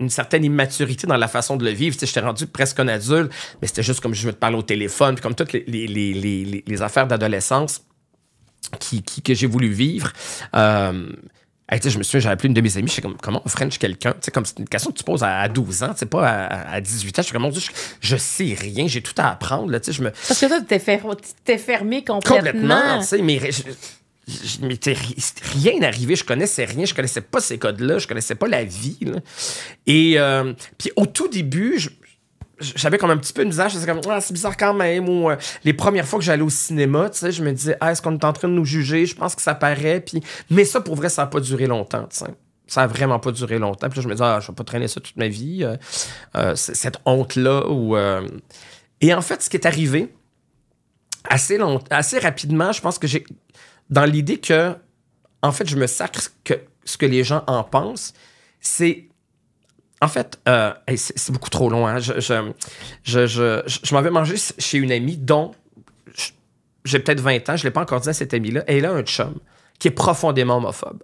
une, certaine immaturité dans la façon de le vivre. J'étais rendu presque un adulte, mais c'était juste comme je veux te parler au téléphone, puis comme toutes les, affaires d'adolescence. Qui, que j'ai voulu vivre. Euh, je me souviens, j'avais appelé une de mes amies, je suis comme, comment on French quelqu'un? Comme c'est une question que tu poses à 12 ans, pas à, 18 ans. Je suis comme, je, je sais rien, j'ai tout à apprendre. Là, je me... Parce que toi, tu t'es fermé complètement. Complètement, mais rien rien arrivé, je connaissais rien, je connaissais pas ces codes-là, je connaissais pas la vie. Et euh, puis au tout début, je, j'avais a un petit peu une visage, c'est comme ah, c'est bizarre quand même ou euh, les premières fois que j'allais au cinéma, tu sais, je me disais ah, est-ce qu'on est en train de nous juger, je pense que ça paraît puis mais ça pour vrai ça a pas duré longtemps, tu sais. Ça a vraiment pas duré longtemps. Puis là, je me disais ah, je vais pas traîner ça toute ma vie euh, euh, cette honte là ou et en fait ce qui est arrivé assez assez rapidement, je pense que j'ai dans l'idée que en fait, je me sacre que ce que les gens en pensent, c'est en fait, euh, c'est beaucoup trop long. Hein. Je, je, je, je m'en vais manger chez une amie dont j'ai peut-être 20 ans, je ne l'ai pas encore dit à cette amie-là. Elle a un chum qui est profondément homophobe.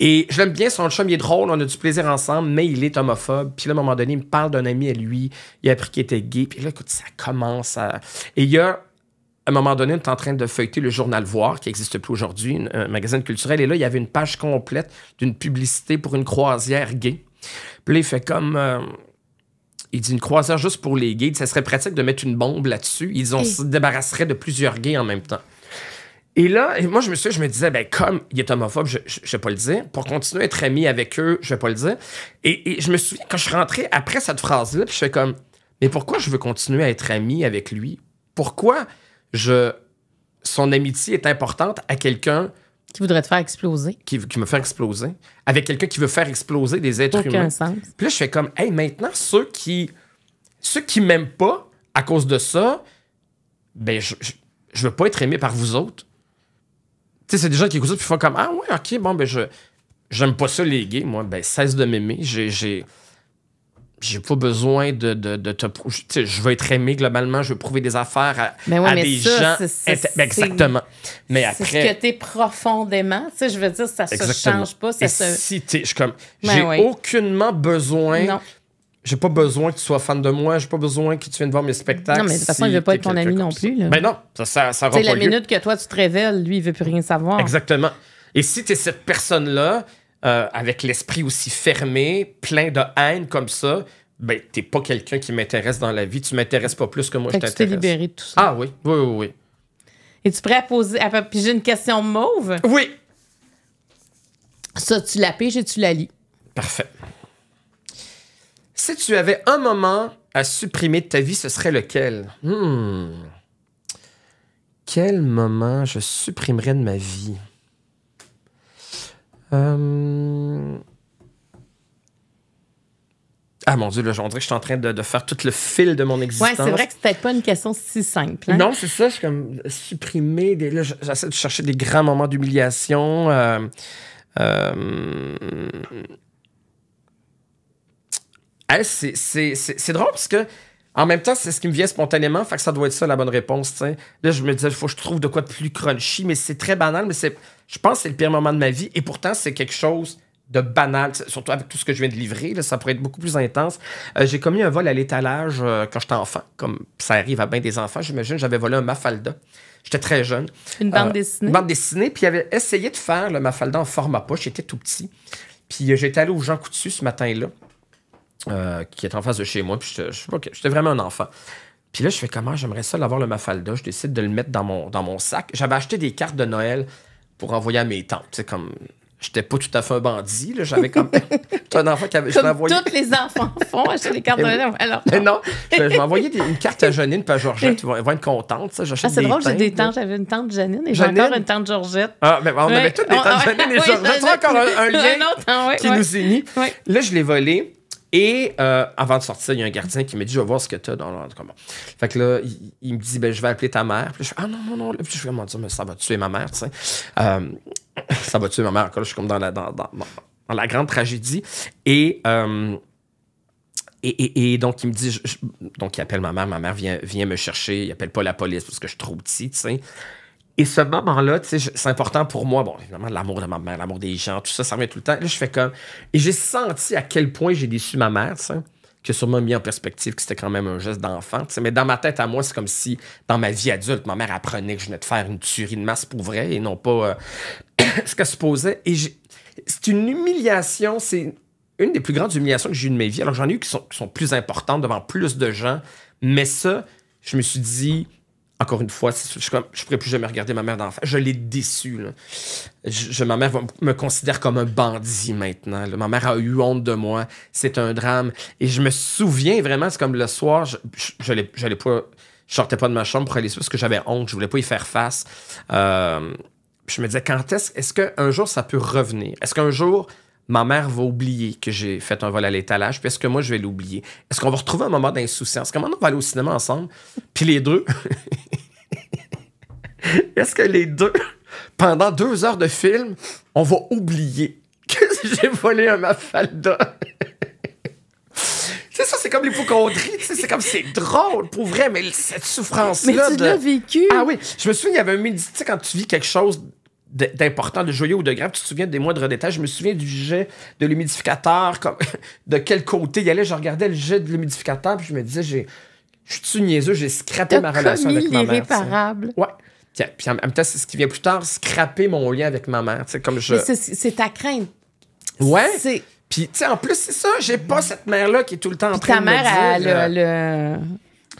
Et je l'aime bien, son chum, il est drôle, on a du plaisir ensemble, mais il est homophobe. Puis là, à un moment donné, il me parle d'un ami à lui, il a appris qu'il était gay. Puis là, écoute, ça commence à... Et il y a à un moment donné, on est en train de feuilleter le journal Voir, qui n'existe plus aujourd'hui, un magazine culturel. Et là, il y avait une page complète d'une publicité pour une croisière gay. Puis là, il fait comme. Euh, il dit une croisière juste pour les gays. ça serait pratique de mettre une bombe là-dessus. Ils se débarrasseraient de plusieurs gays en même temps. Et là, moi, je me suis, je me disais, ben, comme il est homophobe, je, ne vais pas le dire. Pour continuer à être ami avec eux, je vais pas le dire. Et, je me souviens, quand je rentrais après cette phrase-là, je fais comme, mais pourquoi je veux continuer à être ami avec lui? Pourquoi je, son amitié est importante à quelqu'un qui voudrait te faire exploser. Qui, me fait exploser. Avec quelqu'un qui veut faire exploser des êtres humains. Sens. Puis là, je fais comme, hey, maintenant, ceux qui ceux qui m'aiment pas à cause de ça, ben, je, je, veux pas être aimé par vous autres. Tu sais, c'est des gens qui écoutent ça, puis font comme, ah ouais, ok, bon, ben, je j'aime pas ça, les gays, moi. Ben, cesse de m'aimer. J'ai j'ai pas besoin de, te prouver. Je veux être aimé globalement, je veux prouver des affaires à, des gens. exactement. Mais après. C'est ce que t'es profondément. Tu je veux dire, ça se change pas. Ça Si t'es, je comme. j'ai aucunement besoin. Non. J'ai pas besoin que tu sois fan de moi, j'ai pas besoin que tu viennes voir mes spectacles. Non, mais de toute façon, il ne veut pas être ton ami non plus. mais ben non, ça, ça, ça C'est la minute que toi, tu te révèles, lui, il veut plus rien savoir. Exactement. Et si tu es cette personne-là euh, avec l'esprit aussi fermé, plein de haine comme ça, ben, t'es pas quelqu'un qui m'intéresse dans la vie. Tu m'intéresses pas plus que moi, je t'intéresse. Tu t'es libéré de tout ça. Ah oui, oui, oui, oui. Es-tu prêt à poser. À... Puis j'ai une question mauve. Oui. Ça, tu la piges et tu la lis. Parfait. Si tu avais un moment à supprimer de ta vie, ce serait lequel? Hmm. Quel moment je supprimerais de ma vie? Euh, ah mon Dieu, là, on dirait que je suis en train de, faire tout le fil de mon existence. Ouais, c'est vrai que c'est peut-être pas une question si simple. Hein? Non, c'est ça, je suis comme supprimer des. Là, j'essaie de chercher des grands moments d'humiliation. Euh, euh... c'est drôle parce que en même temps, c'est ce qui me vient spontanément, fait que ça doit être ça la bonne réponse. Là, je me disais, il faut que je trouve de quoi de plus crunchy, mais c'est très banal, mais c'est, je pense que c'est le pire moment de ma vie. Et pourtant, c'est quelque chose de banal, surtout avec tout ce que je viens de livrer, ça pourrait être beaucoup plus intense. Euh, j'ai commis un vol à l'étalage euh, quand j'étais enfant, comme ça arrive à bien des enfants, j'imagine. J'avais volé un Mafalda. J'étais très jeune. Une bande euh, dessinée. Une bande dessinée, puis j'avais essayé de faire le Mafalda en format poche, j'étais tout petit. Puis j'étais allé au Jean Coutu ce matin-là. Euh, qui est en face de chez moi. Puis j'étais, vraiment un enfant. Puis là, je fais comment j'aimerais ça l'avoir le Mafalda. Je décide de le mettre dans mon, dans mon sac. J'avais acheté des cartes de Noël pour envoyer à mes tantes. C'est comme. J'étais pas tout à fait un bandit, J'avais comme. un enfant qui avait. je envoyé... tous les enfants font acheter des cartes de Noël. Alors... Mais non, je m'envoyais une carte à Janine pas à Georgette. Ils vont être contentes, ça. ah, c'est drôle, j'ai des tantes. J'avais une tante Janine et j'ai encore une tante Georgette. Ah, mais on avait toutes des tantes Janine et Georgette. encore un, lien hein, qui nous unit. Là, je l'ai volé. Et euh, avant de sortir, il y a un gardien qui me dit Je vais voir ce que tu as dans le comment. Fait que là, il, me dit ben, Je vais appeler ta mère. je Ah non, non, non. Puis je vais m'en dire Mais ça va tuer ma mère, tu sais. Euh, ça va tuer ma mère. Là, je suis comme dans la, dans, la grande tragédie. Euh, et. et, donc, il me dit, donc il appelle ma mère, ma mère vient, vient me chercher, il appelle pas la police parce que je suis trop petit, tu sais. Et ce moment-là, c'est important pour moi. Bon, évidemment, l'amour de ma mère, l'amour des gens, tout ça, ça revient tout le temps. Là, je fais comme. Et j'ai senti à quel point j'ai déçu ma mère, ça, qui a sûrement mis en perspective que c'était quand même un geste d'enfant. Mais dans ma tête, à moi, c'est comme si, dans ma vie adulte, ma mère apprenait que je venais de faire une tuerie de masse pour vrai et non pas euh, ce qu'elle supposait. Et c'est une humiliation, c'est une des plus grandes humiliations que j'ai eues de ma vie. Alors, j'en ai eu qui sont plus importantes devant plus de gens. Mais ça, je me suis dit encore une fois, je ne pourrais plus jamais regarder ma mère d'enfant. Je l'ai déçu. ma mère me considère comme un bandit maintenant. Ma mère a eu honte de moi. C'est un drame. Et je me souviens vraiment, c'est comme le soir, je, ne pas, sortais pas de ma chambre pour aller parce que j'avais honte. Je voulais pas y faire face. Euh, je me disais, quand est-ce est qu'un jour ça peut revenir? Est-ce qu'un jour ma mère va oublier que j'ai fait un vol à l'étalage, puis est-ce que moi, je vais l'oublier? Est-ce qu'on va retrouver un moment d'insouciance? Comment on va aller au cinéma ensemble? Puis les deux, est-ce que les deux, pendant deux heures de film, on va oublier que j'ai volé un Mafalda? sais ça, c'est comme l'hypocondrie. c'est comme c'est drôle, pour vrai, mais cette souffrance-là. Mais tu l'as vécu. Ah oui, je me souviens, il y avait un midi, tu sais, quand tu vis quelque chose d'important, de joyeux ou de grave, tu te souviens des moindres détails, je me souviens du jet de l'humidificateur, comme de quel côté il allait, je regardais le jet de l'humidificateur, puis je me disais, j'ai je suis niaiseux, j'ai scrappé ma relation avec ma mère. irréparable. Ouais. Puis en même temps, c'est ce qui vient plus tard, scraper mon lien avec ma mère. Comme je... C'est ta crainte. Ouais. Puis, tu sais, en plus, c'est ça, j'ai pas cette mère-là qui est tout le temps en train de. mère, me le...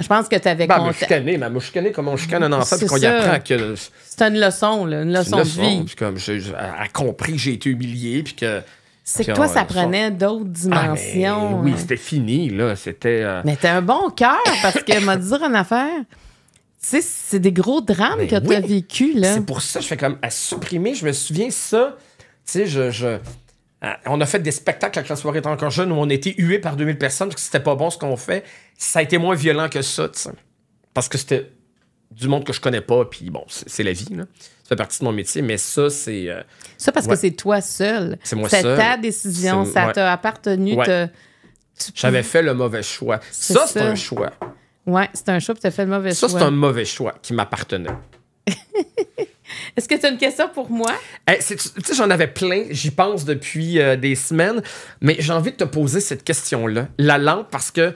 Je pense que tu avais ben, bah, chicané, mais connais comme on chicane un enfant, puis qu'on y apprend que. C'est une leçon, là, une leçon, de vie. comme elle a compris que j'ai été humilié, puis que. C'est que toi, ça prenait d'autres ah, dimensions. oui, hein. c'était fini, là. C'était. Euh, mais t'as un bon cœur, parce que m'a dire une affaire c'est des gros drames ben que tu as vécu, là. C'est pour ça que je fais comme à supprimer. Je me souviens ça. Tu sais, je, euh, On a fait des spectacles à la soirée était encore jeune où on était hué par 2000 personnes parce que c'était pas bon ce qu'on fait. Ça a été moins violent que ça, Parce que c'était du monde que je connais pas, puis bon, c'est la vie, là. Ça fait partie de mon métier, mais ça, c'est. Euh, ça, parce que c'est toi seul. C'est moi seul. ta décision, ça t'a appartenu. J'avais fait le mauvais choix. Ça, c'est un choix. Ouais, c'est un choix, puis tu as fait le mauvais choix. Ça, c'est un mauvais choix qui m'appartenait. Est-ce que tu as une question pour moi? Eh, tu sais, j'en avais plein, j'y pense depuis euh, des semaines, mais j'ai envie de te poser cette question-là, la lampe, parce que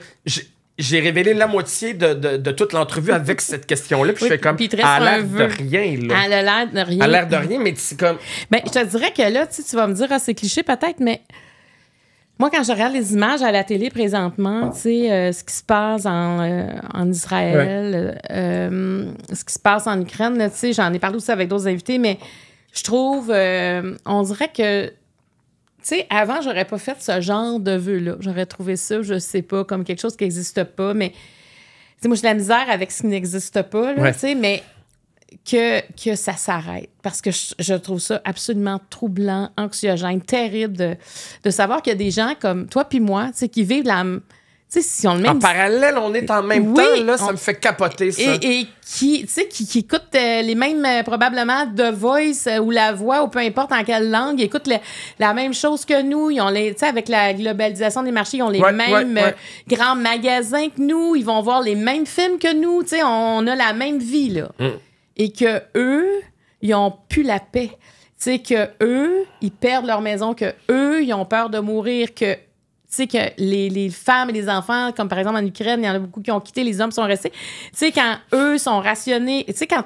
j'ai révélé la moitié de, toute l'entrevue avec cette question-là, puis je fais comme, à l'air de rien, là. À l'air de rien. À l'air de rien, mais c'est comme... Ben, je te dirais que là, tu vas me dire, ah, c'est cliché peut-être, mais moi, quand je regarde les images à la télé présentement, ah. tu sais, euh, ce qui se passe en, euh, Israël, euh, ce qui se passe en Ukraine, tu sais, j'en ai parlé aussi avec d'autres invités, mais je trouve, on dirait que, tu sais, avant, j'aurais pas fait ce genre de vœu-là. J'aurais trouvé ça, je sais pas, comme quelque chose qui n'existe pas, mais, tu sais, moi, j'ai la misère avec ce qui n'existe pas, tu sais, mais que, que ça s'arrête. Parce que je, trouve ça absolument troublant, anxiogène, terrible de, de savoir qu'il y a des gens comme toi puis moi, qui vivent la... Si on le même en parallèle, on est en même temps, là, ça me fait capoter, ça. Et, et qui, qui, qui écoute euh, les mêmes, euh, probablement, de Voice euh, ou La Voix, ou peu importe en quelle langue, ils écoutent la même chose que nous. Ils ont avec la globalisation des marchés, ils ont les mêmes grands magasins que nous, ils vont voir les mêmes films que nous, on, on a la même vie, là. Mm et que eux, ils ont plus la paix. C'est que eux, ils perdent leur maison, que eux, ils ont peur de mourir, que tu sais, que les, femmes et les enfants, comme par exemple en Ukraine, il y en a beaucoup qui ont quitté, les hommes sont restés. Tu sais, quand eux sont rationnés, tu sais, quand,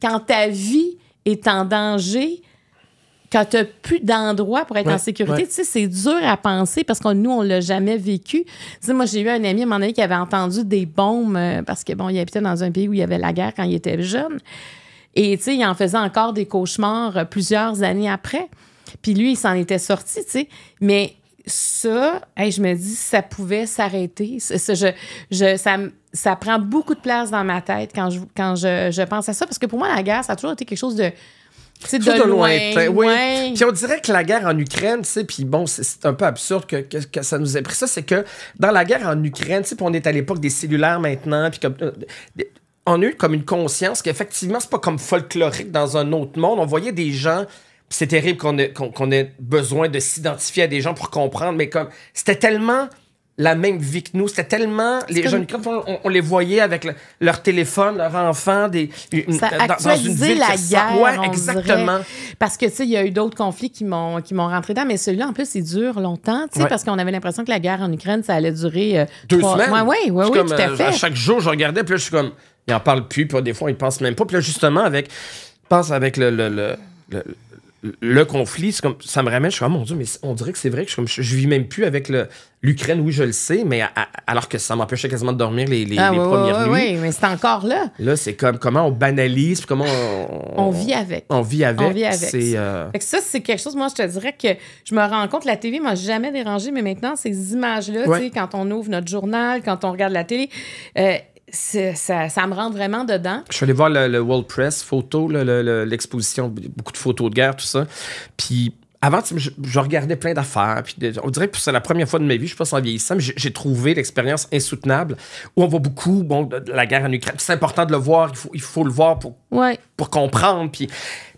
quand ta vie est en danger, quand tu n'as plus d'endroit pour être en sécurité, tu sais, c'est dur à penser parce que nous, on l'a jamais vécu. Tu sais, moi, j'ai eu un ami à un moment donné qui avait entendu des bombes euh, parce que, bon, il habitait dans un pays où il y avait la guerre quand il était jeune. Et, tu sais, il en faisait encore des cauchemars euh, plusieurs années après. Puis lui, il s'en était sorti, tu sais. Mais ça, je me dis, ça pouvait s'arrêter. Ça, je, prend beaucoup de place dans ma tête quand je, quand je, je pense à ça. Parce que pour moi, la guerre, ça a toujours été quelque chose de c'est de lointain. Oui. Puis on dirait que la guerre en Ukraine, tu sais, puis bon, c'est un peu absurde que, que, ça nous ait pris ça, c'est que dans la guerre en Ukraine, tu sais, on est à l'époque des cellulaires maintenant, puis comme. Euh, on a eu comme une conscience qu'effectivement, c'est pas comme folklorique dans un autre monde. On voyait des gens c'est terrible qu'on ait, ait, besoin de s'identifier à des gens pour comprendre, mais comme c'était tellement la même vie que nous. C'était tellement les jeunes comme on, les voyait avec leur téléphone, leur enfants des ça dans, la guerre. exactement. Parce que tu sais, il y a eu d'autres conflits qui m'ont qui m'ont rentré dedans, mais celui-là en plus il dure longtemps, tu sais, parce qu'on avait l'impression que la guerre en Ukraine ça allait durer euh, deux semaines. Ouais, ouais, ouais, oui, tout à euh, fait. chaque jour, je regardais, puis là, je suis comme, il en parle plus, puis des fois, ils pense même pas, puis là, justement avec, pense avec le le conflit, comme, ça me ramène, je suis oh mon Dieu, mais on dirait que c'est vrai que je, comme, je, vis même plus avec l'Ukraine, oui, je le sais, mais alors que ça m'empêchait quasiment de dormir les, ah, premières nuits. Oui, mais c'est encore là. Là, c'est comme comment on banalise, comment on, on, vit avec. On vit avec. On euh, que ça, c'est quelque chose, moi, je te dirais que je me rends compte, la télé m'a jamais dérangé, mais maintenant, ces images-là, quand on ouvre notre journal, quand on regarde la télé, euh, ça, me rend vraiment dedans. Je suis allé voir le, World Press photo, l'exposition, beaucoup de photos de guerre, tout ça. Puis avant, je, regardais plein d'affaires. Puis on dirait que c'est la première fois de ma vie, je pense en vieillissant, mais j'ai trouvé l'expérience insoutenable où on voit beaucoup, bon, de, la guerre en Ukraine. C'est important de le voir, il faut, le voir pour, pour comprendre.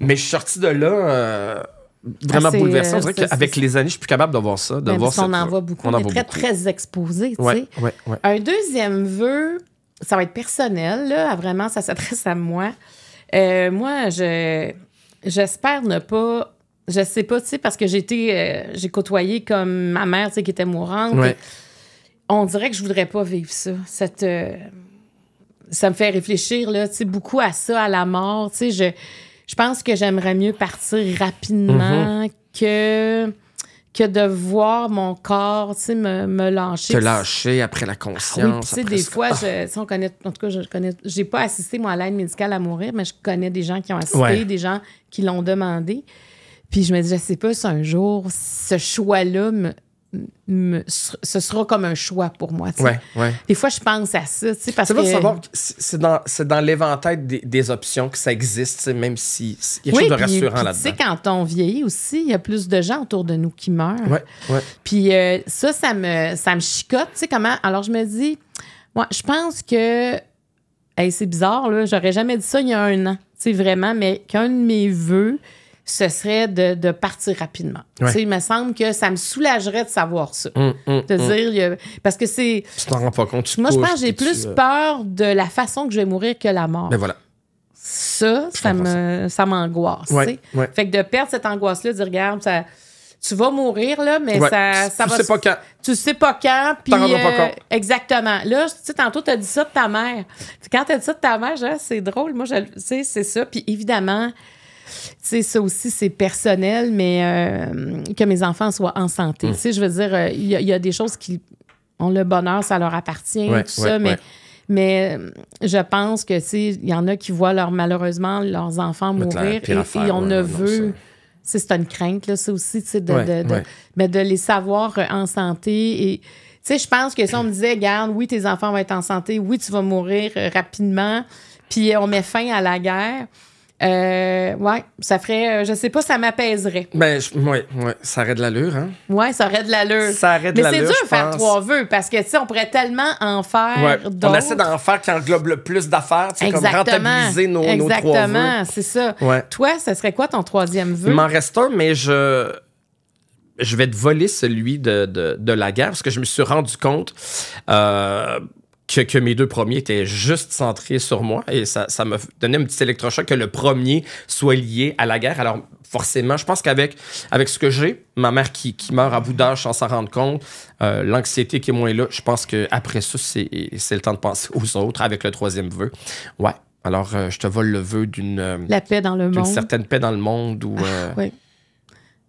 mais je suis sorti de là. Euh, vraiment bouleversé. On dirait euh, qu'avec les années, je suis plus capable de voir ça. De ben, voir on en voit beaucoup. On, est très, très exposé. Un deuxième vœu, ça va être personnel, là, vraiment, ça s'adresse à moi. Euh, moi, je j'espère ne pas. Je sais pas, tu sais, parce que j'ai été. Euh, j'ai côtoyé comme ma mère, tu sais, qui était mourante. On dirait que je voudrais pas vivre ça. Cette. Euh, ça me fait réfléchir, là, tu sais, beaucoup à ça, à la mort. Tu sais, je, pense que j'aimerais mieux partir rapidement mm-hmm. que que de voir mon corps, tu sais, me, lâcher. Te lâcher après la conscience. Ah tu sais, des fois, ah. je, on connaît, en tout cas, je connais, j'ai pas assisté, moi, à l'aide médicale à mourir, mais je connais des gens qui ont assisté, des gens qui l'ont demandé. Puis je me dis, je sais pas si un jour, ce choix-là me, ce sera comme un choix pour moi. Des fois, je pense à ça. que... c'est dans, l'éventail des, options que ça existe, même si y a quelque chose de rassurant là-dedans. Tu sais, quand on vieillit aussi, il y a plus de gens autour de nous qui meurent. puis euh, ça, ça me, ça me chicote. Tu sais, comment. Alors, je me dis, moi, je pense que. c'est bizarre, là. J'aurais jamais dit ça il y a un an. vraiment, mais qu'un de mes vœux ce serait de, partir rapidement. Il me semble que ça me soulagerait de savoir ça. Hum, hum, de hum. dire, parce que c'est. Tu t'en rends pas compte. moi, je pense que j'ai plus euh, peur de la façon que je vais mourir que la mort. Mais ben voilà. Ça, ça, me, ça m'angoisse. Fait que de perdre cette angoisse-là, de dire, regarde, tu vas mourir, là, mais ça, ça tu Sais pas quand. Tu sais pas quand. Puis, euh, exactement. Là, tu sais, tantôt, tu dit ça de ta mère. Quand tu dit ça de ta mère, ah, c'est drôle. Moi, je, sais, c'est ça. Puis évidemment, ça aussi, c'est personnel, mais euh, que mes enfants soient en santé. Mm. Tu sais, je veux dire, euh, il y, a des choses qui ont le bonheur, ça leur appartient, tout ça, mais. je pense que, il y en a qui voient leur, malheureusement leurs enfants mourir et, puis on ne veut c'est une crainte, là, ça aussi, de, Mais de les savoir euh, en santé. Et, je pense que si on me disait, garde, oui, tes enfants vont être en santé, oui, tu vas mourir rapidement, puis on met fin à la guerre. Euh, ouais, ça ferait, euh, je sais pas, ça m'apaiserait. Ben, je, ouais, ça aurait de l'allure, hein? Ouais, ça aurait de l'allure. Ça aurait de Mais c'est dur de faire trois vœux parce que, tu sais, on pourrait tellement en faire. Ouais. On essaie d'en faire qui englobe le plus d'affaires, tu sais, comme rentabiliser nos, nos trois vœux. Exactement, c'est ça. Ouais. Toi, ça serait quoi ton troisième vœu? Il m'en reste un, mais je. Je vais te voler celui de, de, de la guerre parce que je me suis rendu compte. Euh, que, mes deux premiers étaient juste centrés sur moi et ça, ça me donnait un petit électrochoc que le premier soit lié à la guerre. Alors, forcément, je pense qu'avec avec ce que j'ai, ma mère qui, qui meurt à bout d'âge sans s'en rendre compte, euh, l'anxiété qui est moins là, je pense qu'après ça, c'est le temps de penser aux autres avec le troisième vœu. Ouais. Alors, euh, je te vole le vœu d'une. Euh, la paix dans le monde. Une certaine paix dans le monde ou. Ah,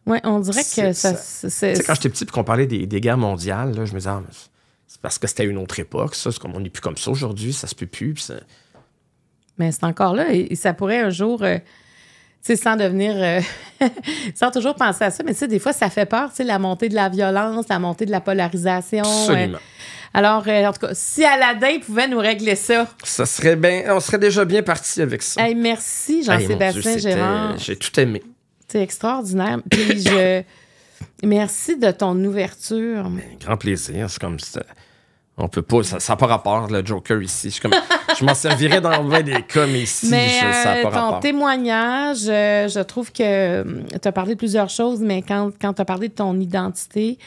oui, on dirait que ça. c'est quand j'étais petit et qu'on parlait des, des, guerres mondiales, je me disais, ah, c'est parce que c'était une autre époque. Ça, comme on n'est plus comme ça aujourd'hui, ça se peut plus. Mais c'est encore là. Et, ça pourrait un jour. Euh, tu sans devenir. Euh, sans toujours penser à ça, mais tu sais, des fois, ça fait peur, tu sais la montée de la violence, la montée de la polarisation. Absolument. Euh. Alors, en tout cas, si Aladdin pouvait nous régler ça. Ça serait bien. On serait déjà bien parti avec ça. merci, Jean-Sébastien Gérard. J'ai tout aimé. C'est extraordinaire. Puis je. Merci de ton ouverture. Ben, grand plaisir. C'est comme ça on peut pas, ça n'a pas rapport, le Joker ici. Je, je m'en servirais dans le des comme ici, ça euh, pas ton témoignage, euh, je trouve que euh, tu as parlé de plusieurs choses, mais quand, quand tu as parlé de ton identité,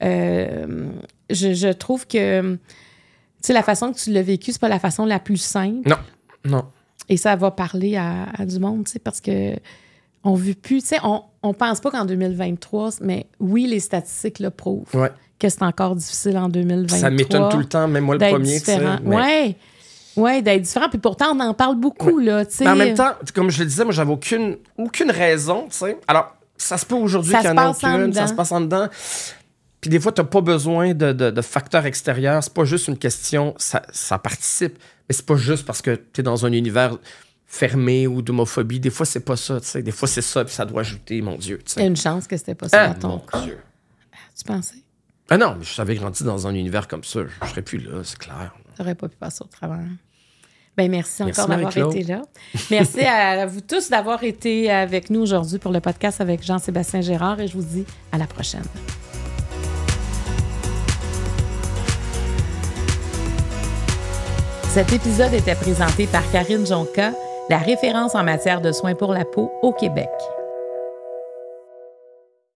je, trouve que la façon que tu l'as vécu, c'est pas la façon la plus simple. Non, non. Et ça va parler à, du monde, parce que on ne plus, on, on pense pas qu'en 2023, mais oui, les statistiques le prouvent que c'est encore difficile en 2023. Ça m'étonne tout le temps, même moi le premier. Différent. ouais Ouais. Oui, d'être différent. Puis pourtant, on en parle beaucoup, En même temps, comme je le disais, moi, j'avais aucune, aucune raison, tu sais. Alors, ça se peut aujourd'hui qu'il y en ça se passe en dedans. Puis des fois, tu n'as pas besoin de, de, facteurs extérieurs. C'est pas juste une question, ça, ça participe. Mais c'est pas juste parce que tu es dans un univers fermé ou d'homophobie. Des fois, c'est pas ça, tu sais. Des fois, c'est ça, puis ça doit ajouter, mon Dieu. a Une chance que c'était pas ça ah, ton cas. Ah, tu pensais? Ah non, mais je savais grandi dans un univers comme ça, je, ne serais plus là, c'est clair. n'aurait pas pu passer au travers. Ben merci encore d'avoir été là. Merci à vous tous d'avoir été avec nous aujourd'hui pour le podcast avec Jean-Sébastien Gérard et je vous dis à la prochaine. Cet épisode était présenté par Karine Jonca, la référence en matière de soins pour la peau au Québec.